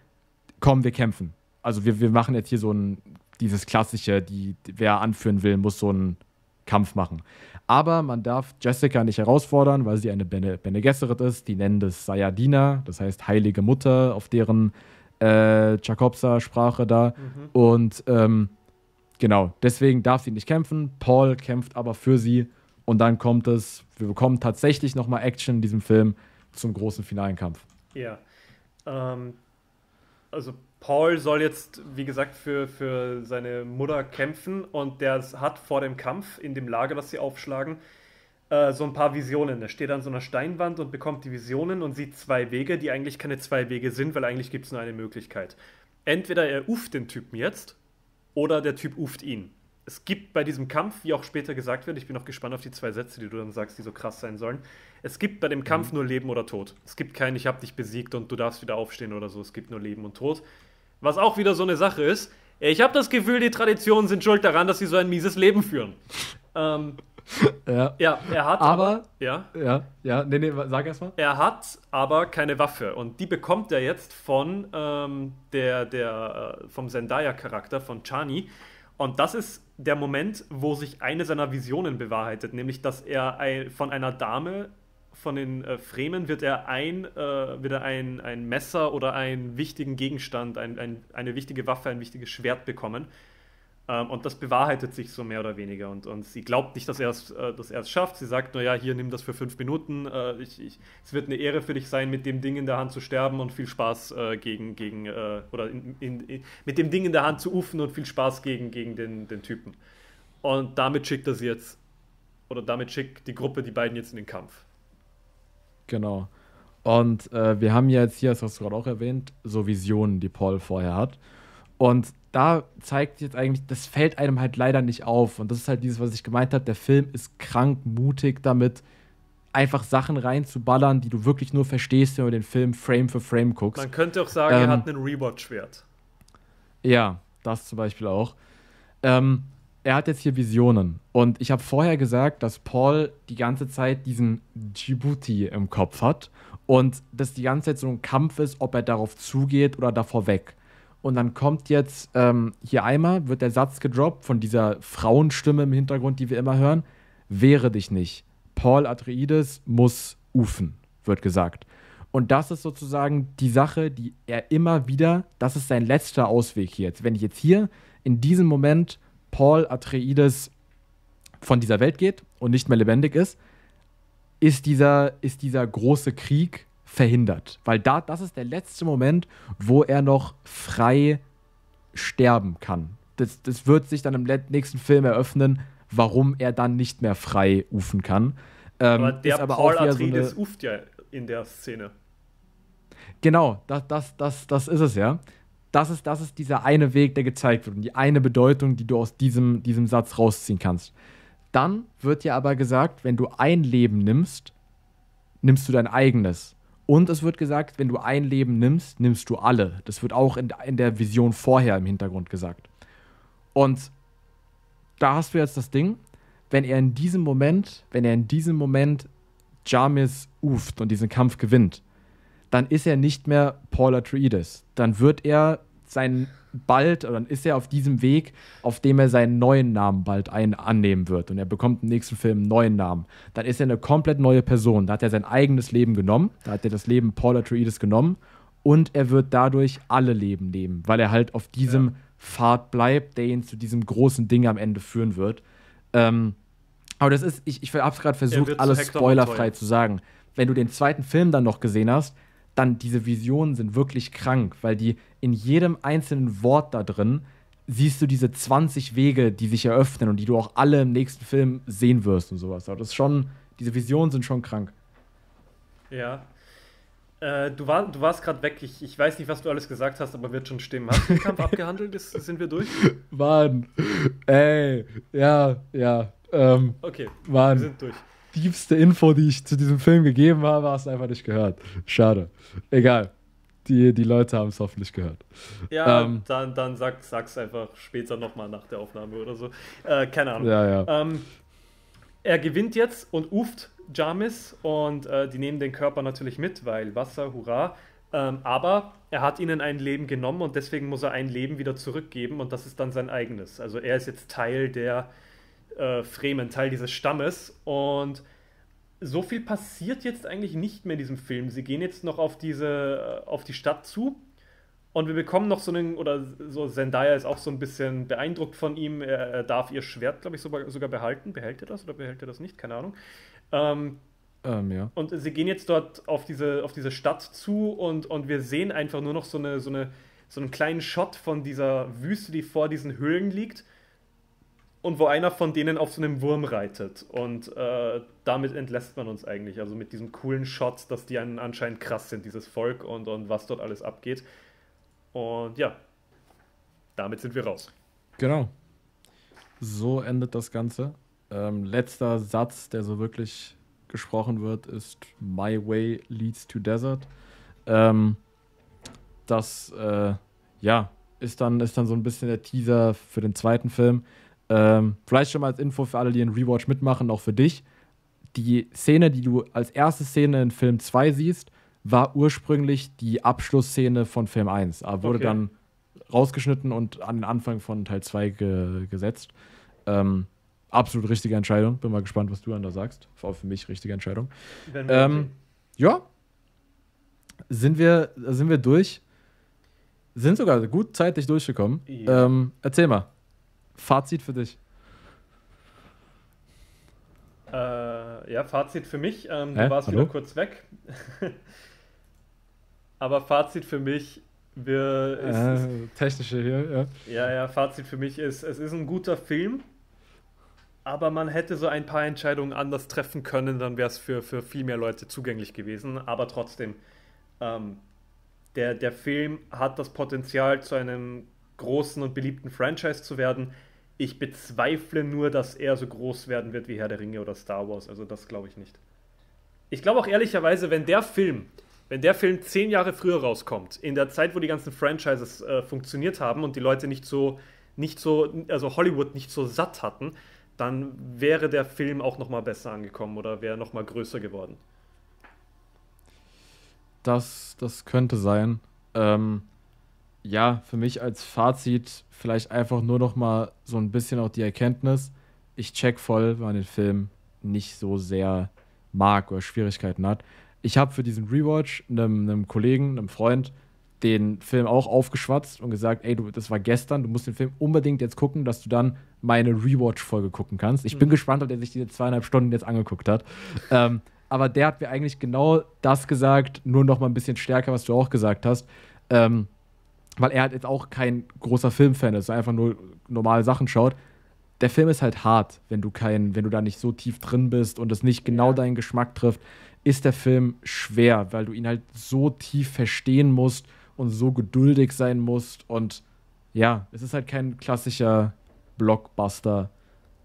komm, wir kämpfen. Also wir, wir machen jetzt hier so ein, dieses klassische, die, wer anführen will, muss so einen Kampf machen. Aber man darf Jessica nicht herausfordern, weil sie eine Bene, Bene Gesserit ist. Die nennen das Sayadina, das heißt Heilige Mutter, auf deren äh, Jakobsa-Sprache da. Mhm. Und ähm, genau, deswegen darf sie nicht kämpfen. Paul kämpft aber für sie. Und dann kommt es, wir bekommen tatsächlich nochmal Action in diesem Film zum großen finalen Kampf. Ja. Ähm, also Paul soll jetzt, wie gesagt, für, für seine Mutter kämpfen und der hat vor dem Kampf in dem Lager, das sie aufschlagen, äh, so ein paar Visionen. Er steht an so einer Steinwand und bekommt die Visionen und sieht zwei Wege, die eigentlich keine zwei Wege sind, weil eigentlich gibt es nur eine Möglichkeit. Entweder er uft den Typen jetzt oder der Typ uft ihn. Es gibt bei diesem Kampf, wie auch später gesagt wird, ich bin auch gespannt auf die zwei Sätze, die du dann sagst, die so krass sein sollen. Es gibt bei dem Kampf mhm. nur Leben oder Tod. Es gibt kein, ich hab dich besiegt und du darfst wieder aufstehen oder so. Es gibt nur Leben und Tod. Was auch wieder so eine Sache ist. Äh, ich habe das Gefühl, die Traditionen sind schuld daran, dass sie so ein mieses Leben führen. Ähm, ja. ja, er hat aber, aber, ja, ja, ja, nee, nee, sag erst Er hat aber keine Waffe und die bekommt er jetzt von ähm, der, der äh, vom Zendaya-Charakter von Chani und das ist der Moment, wo sich eine seiner Visionen bewahrheitet, nämlich dass er von einer Dame von den äh, Fremen wird er ein, äh, wird er ein, ein Messer oder einen wichtigen Gegenstand, ein, ein, eine wichtige Waffe, ein wichtiges Schwert bekommen. Ähm, und das bewahrheitet sich so mehr oder weniger. Und, und sie glaubt nicht, dass er es äh, schafft. Sie sagt, naja, hier nimm das für fünf Minuten. Äh, ich, ich, es wird eine Ehre für dich sein, mit dem Ding in der Hand zu sterben und viel Spaß äh, gegen, gegen äh, oder in, in, in, mit dem Ding in der Hand zu ufen und viel Spaß gegen, gegen den, den Typen. Und damit schickt er sie jetzt, oder damit schickt die Gruppe die beiden jetzt in den Kampf. Genau. Und äh, wir haben ja jetzt hier, das hast du gerade auch erwähnt, so Visionen, die Paul vorher hat. Und da zeigt jetzt eigentlich, das fällt einem halt leider nicht auf. Und das ist halt dieses, was ich gemeint habe. Der Film ist krank mutig damit, einfach Sachen reinzuballern, die du wirklich nur verstehst, wenn du den Film Frame für Frame guckst. Man könnte auch sagen, ähm, er hat einen Rewatch-Wert. Ja, das zum Beispiel auch. Ähm, er hat jetzt hier Visionen. Und ich habe vorher gesagt, dass Paul die ganze Zeit diesen Djibouti im Kopf hat und dass die ganze Zeit so ein Kampf ist, ob er darauf zugeht oder davor weg. Und dann kommt jetzt ähm, hier einmal, wird der Satz gedroppt von dieser Frauenstimme im Hintergrund, die wir immer hören. Wehre dich nicht. Paul Atreides muss ufen, wird gesagt. Und das ist sozusagen die Sache, die er immer wieder, das ist sein letzter Ausweg hier jetzt. Wenn ich jetzt hier in diesem Moment Paul Atreides von dieser Welt geht und nicht mehr lebendig ist, ist dieser, ist dieser große Krieg verhindert. Weil da, das ist der letzte Moment, wo er noch frei sterben kann. Das, das wird sich dann im nächsten Film eröffnen, warum er dann nicht mehr frei ufen kann. Ähm, aber der aber Paul Atreides so eine... uft ja in der Szene. Genau, das, das, das, das ist es ja das ist, das ist dieser eine Weg, der gezeigt wird und die eine Bedeutung, die du aus diesem, diesem Satz rausziehen kannst. Dann wird dir aber gesagt, wenn du ein Leben nimmst, nimmst du dein eigenes. Und es wird gesagt, wenn du ein Leben nimmst, nimmst du alle. Das wird auch in, in der Vision vorher im Hintergrund gesagt. Und da hast du jetzt das Ding, wenn er in diesem Moment, wenn er in diesem Moment Jamis uft und diesen Kampf gewinnt, dann ist er nicht mehr Paul Atreides. Dann wird er sein bald, oder dann ist er auf diesem Weg, auf dem er seinen neuen Namen bald ein annehmen wird. Und er bekommt im nächsten Film einen neuen Namen. Dann ist er eine komplett neue Person. Da hat er sein eigenes Leben genommen. Da hat er das Leben Paul Atreides genommen. Und er wird dadurch alle Leben nehmen, weil er halt auf diesem ja. Pfad bleibt, der ihn zu diesem großen Ding am Ende führen wird. Ähm, aber das ist, ich, ich habe gerade versucht, alles spoilerfrei zu sagen. Wenn du den zweiten Film dann noch gesehen hast, dann diese Visionen sind wirklich krank, weil die in jedem einzelnen Wort da drin siehst du diese 20 Wege, die sich eröffnen und die du auch alle im nächsten Film sehen wirst und sowas. Aber das ist schon, diese Visionen sind schon krank. Ja. Äh, du, war, du warst gerade weg. Ich, ich weiß nicht, was du alles gesagt hast, aber wird schon stimmen. Hast du den Kampf abgehandelt? Ist, sind wir durch? Mann. Ey. Ja, ja. Ähm, okay. Mann. Wir sind durch tiefste Info, die ich zu diesem Film gegeben habe, hast du einfach nicht gehört. Schade. Egal. Die, die Leute haben es hoffentlich gehört. Ja, ähm, dann, dann sag, sag's einfach später nochmal nach der Aufnahme oder so. Äh, keine Ahnung. Ja, ja. Ähm, er gewinnt jetzt und uft Jamis und äh, die nehmen den Körper natürlich mit, weil Wasser, hurra. Ähm, aber er hat ihnen ein Leben genommen und deswegen muss er ein Leben wieder zurückgeben und das ist dann sein eigenes. Also er ist jetzt Teil der äh, Fremen, Teil dieses Stammes. Und so viel passiert jetzt eigentlich nicht mehr in diesem Film. Sie gehen jetzt noch auf diese, äh, auf die Stadt zu. Und wir bekommen noch so einen, oder so Zendaya ist auch so ein bisschen beeindruckt von ihm. Er, er darf ihr Schwert, glaube ich, sogar, sogar behalten. Behält er das oder behält er das nicht? Keine Ahnung. Ähm, ähm, ja. Und sie gehen jetzt dort auf diese, auf diese Stadt zu und, und wir sehen einfach nur noch so, eine, so, eine, so einen kleinen Shot von dieser Wüste, die vor diesen Höhlen liegt und wo einer von denen auf so einem Wurm reitet. Und äh, damit entlässt man uns eigentlich. Also mit diesem coolen Shot, dass die einen anscheinend krass sind, dieses Volk und, und was dort alles abgeht. Und ja, damit sind wir raus. Genau. So endet das Ganze. Ähm, letzter Satz, der so wirklich gesprochen wird, ist My Way Leads to Desert. Ähm, das, äh, ja, ist dann, ist dann so ein bisschen der Teaser für den zweiten Film. Ähm, vielleicht schon mal als Info für alle, die einen Rewatch mitmachen, auch für dich. Die Szene, die du als erste Szene in Film 2 siehst, war ursprünglich die Abschlussszene von Film 1, aber wurde okay. dann rausgeschnitten und an den Anfang von Teil 2 ge gesetzt. Ähm, absolut richtige Entscheidung. Bin mal gespannt, was du an da sagst. War für mich richtige Entscheidung. Ähm, ja. Sind wir, sind wir durch? Sind sogar gut zeitlich durchgekommen. Ja. Ähm, erzähl mal. Fazit für dich. Äh, ja, Fazit für mich. Ähm, Du warst Hallo? wieder kurz weg. Aber Fazit für mich, wir. Ah, ist, äh, technische hier, ja. Ja, ja, Fazit für mich ist, es ist ein guter Film, aber man hätte so ein paar Entscheidungen anders treffen können, dann wäre es für, für viel mehr Leute zugänglich gewesen. Aber trotzdem, ähm, der, der Film hat das Potenzial zu einem großen und beliebten Franchise zu werden. Ich bezweifle nur, dass er so groß werden wird wie Herr der Ringe oder Star Wars. Also das glaube ich nicht. Ich glaube auch ehrlicherweise, wenn der Film, wenn der Film zehn Jahre früher rauskommt, in der Zeit, wo die ganzen Franchises äh, funktioniert haben und die Leute nicht so, nicht so, also Hollywood nicht so satt hatten, dann wäre der Film auch noch mal besser angekommen oder wäre noch mal größer geworden. Das, das könnte sein. Ähm, ja, für mich als Fazit vielleicht einfach nur noch mal so ein bisschen auch die Erkenntnis, ich check voll, wenn man den Film nicht so sehr mag oder Schwierigkeiten hat. Ich habe für diesen Rewatch einem, einem Kollegen, einem Freund, den Film auch aufgeschwatzt und gesagt, ey, du, das war gestern, du musst den Film unbedingt jetzt gucken, dass du dann meine Rewatch-Folge gucken kannst. Ich mhm. bin gespannt, ob der sich diese zweieinhalb Stunden jetzt angeguckt hat. ähm, aber der hat mir eigentlich genau das gesagt, nur noch mal ein bisschen stärker, was du auch gesagt hast. Ähm, weil er halt jetzt auch kein großer Filmfan ist, einfach nur normale Sachen schaut. Der Film ist halt hart, wenn du kein, wenn du da nicht so tief drin bist und es nicht genau ja. deinen Geschmack trifft, ist der Film schwer, weil du ihn halt so tief verstehen musst und so geduldig sein musst und ja, es ist halt kein klassischer Blockbuster,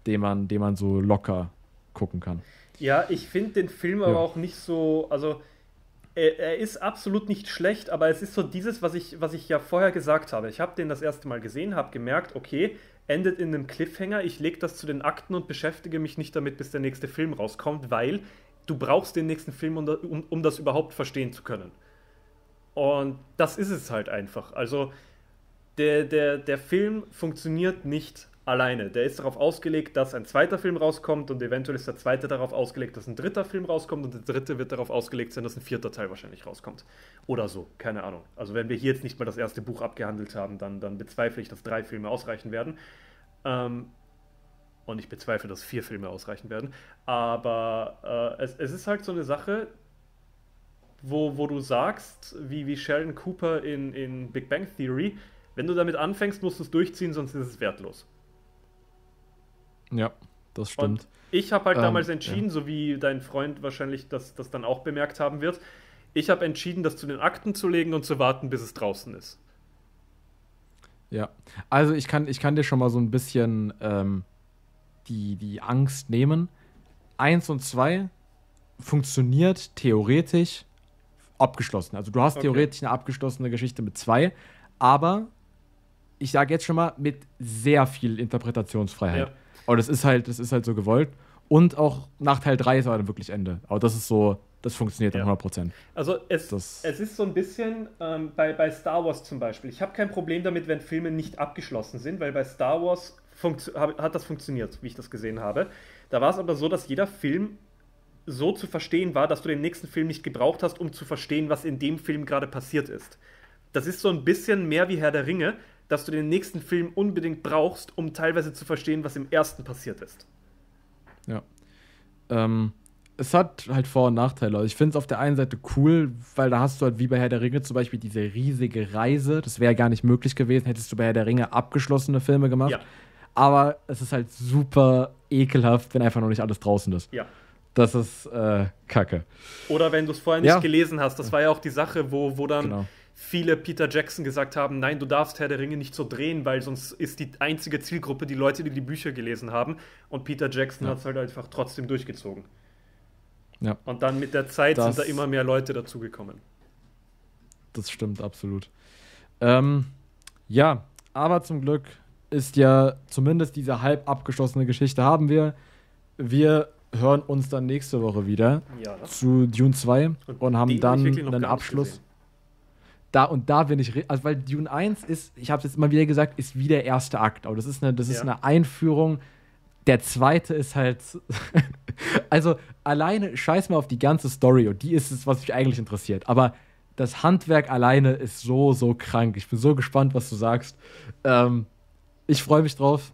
den man, den man so locker gucken kann. Ja, ich finde den Film aber auch nicht so, also er, er, ist absolut nicht schlecht, aber es ist so dieses, was ich, was ich ja vorher gesagt habe. Ich habe den das erste Mal gesehen, habe gemerkt, okay, endet in einem Cliffhanger, ich lege das zu den Akten und beschäftige mich nicht damit, bis der nächste Film rauskommt, weil du brauchst den nächsten Film, um, um, um das überhaupt verstehen zu können. Und das ist es halt einfach. Also der, der, der Film funktioniert nicht alleine. Der ist darauf ausgelegt, dass ein zweiter Film rauskommt und eventuell ist der zweite darauf ausgelegt, dass ein dritter Film rauskommt und der dritte wird darauf ausgelegt sein, dass ein vierter Teil wahrscheinlich rauskommt. Oder so, keine Ahnung. Also wenn wir hier jetzt nicht mal das erste Buch abgehandelt haben, dann, dann bezweifle ich, dass drei Filme ausreichen werden. Ähm, und ich bezweifle, dass vier Filme ausreichen werden. Aber äh, es, es ist halt so eine Sache, wo, wo du sagst, wie, wie Sheldon Cooper in, in Big Bang Theory, wenn du damit anfängst, musst du es durchziehen, sonst ist es wertlos. Ja, das stimmt. Und ich habe halt ähm, damals entschieden, ja. so wie dein Freund wahrscheinlich das, das dann auch bemerkt haben wird, ich habe entschieden, das zu den Akten zu legen und zu warten, bis es draußen ist. Ja, also ich kann, ich kann dir schon mal so ein bisschen ähm, die, die Angst nehmen. Eins und zwei funktioniert theoretisch abgeschlossen. Also du hast okay. theoretisch eine abgeschlossene Geschichte mit zwei, aber ich sage jetzt schon mal mit sehr viel Interpretationsfreiheit. Ja. Aber das ist halt, das ist halt so gewollt. Und auch nach Teil 3 ist aber dann wirklich Ende. Aber das ist so, das funktioniert ja. 100%. Also es, das es ist so ein bisschen ähm, bei, bei Star Wars zum Beispiel. Ich habe kein Problem damit, wenn Filme nicht abgeschlossen sind, weil bei Star Wars hat das funktioniert, wie ich das gesehen habe. Da war es aber so, dass jeder Film so zu verstehen war, dass du den nächsten Film nicht gebraucht hast, um zu verstehen, was in dem Film gerade passiert ist. Das ist so ein bisschen mehr wie Herr der Ringe, dass du den nächsten Film unbedingt brauchst, um teilweise zu verstehen, was im ersten passiert ist. Ja. Ähm, es hat halt Vor- und Nachteile. Also ich finde es auf der einen Seite cool, weil da hast du halt wie bei Herr der Ringe zum Beispiel diese riesige Reise. Das wäre gar nicht möglich gewesen, hättest du bei Herr der Ringe abgeschlossene Filme gemacht. Ja. Aber es ist halt super ekelhaft, wenn einfach noch nicht alles draußen ist. Ja. Das ist äh, Kacke. Oder wenn du es vorher nicht ja. gelesen hast. Das war ja auch die Sache, wo, wo dann. Genau viele Peter Jackson gesagt haben, nein, du darfst Herr der Ringe nicht so drehen, weil sonst ist die einzige Zielgruppe die Leute, die die Bücher gelesen haben. Und Peter Jackson ja. hat es halt einfach trotzdem durchgezogen. Ja. Und dann mit der Zeit das, sind da immer mehr Leute dazugekommen. Das stimmt absolut. Ähm, ja, aber zum Glück ist ja zumindest diese halb abgeschlossene Geschichte haben wir. Wir hören uns dann nächste Woche wieder ja. zu Dune 2 und, und haben dann einen Abschluss. Gesehen da und da bin ich, also weil Dune 1 ist, ich habe es jetzt immer wieder gesagt, ist wie der erste Akt, aber das ist eine, das ja. eine Einführung. Der zweite ist halt, also alleine scheiß mal auf die ganze Story und die ist es, was mich eigentlich interessiert. Aber das Handwerk alleine ist so, so krank. Ich bin so gespannt, was du sagst. Ähm, ich freue mich drauf.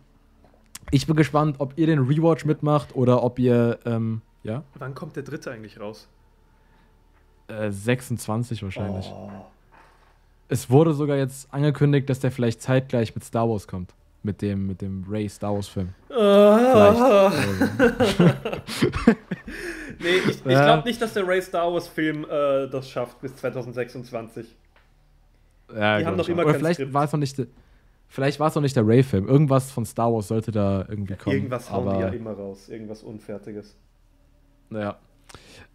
Ich bin gespannt, ob ihr den Rewatch mitmacht oder ob ihr, ähm, ja. Wann kommt der dritte eigentlich raus? Äh, 26 wahrscheinlich. Oh es wurde sogar jetzt angekündigt, dass der vielleicht zeitgleich mit Star Wars kommt. Mit dem, mit dem Ray Star Wars Film. Ah. nee, ich, ich glaube nicht, dass der Ray Star Wars Film äh, das schafft bis 2026. Ja, Die haben noch immer Oder vielleicht war es noch nicht. Vielleicht war es noch nicht der Ray-Film. Irgendwas von Star Wars sollte da irgendwie kommen. Irgendwas hauen aber... die ja immer raus. Irgendwas Unfertiges. Naja.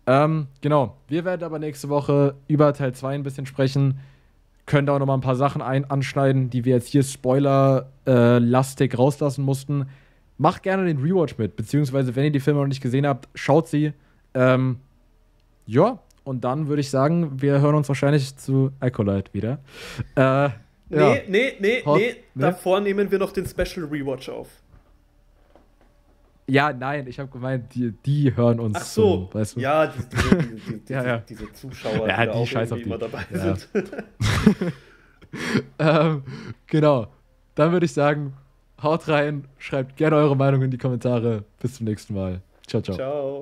Ähm, genau. Wir werden aber nächste Woche über Teil 2 ein bisschen sprechen können da auch nochmal ein paar Sachen ein anschneiden, die wir jetzt hier spoiler-lastig spoilerlastig rauslassen mussten. Macht gerne den Rewatch mit, beziehungsweise wenn ihr die Filme noch nicht gesehen habt, schaut sie. Ähm, ja, und dann würde ich sagen, wir hören uns wahrscheinlich zu Acolyte wieder. Äh, Nee, nee, nee, Hot, nee, davor nehmen wir noch den Special Rewatch auf. Ja, nein, ich habe gemeint, die, die hören uns. Ach so, zu, weißt du? ja, die, die, die, ja, ja, diese Zuschauer, ja, die, die auch Scheiß irgendwie immer dabei ja. sind. ähm, genau, dann würde ich sagen, haut rein, schreibt gerne eure Meinung in die Kommentare. Bis zum nächsten Mal. Ciao, ciao. Ciao.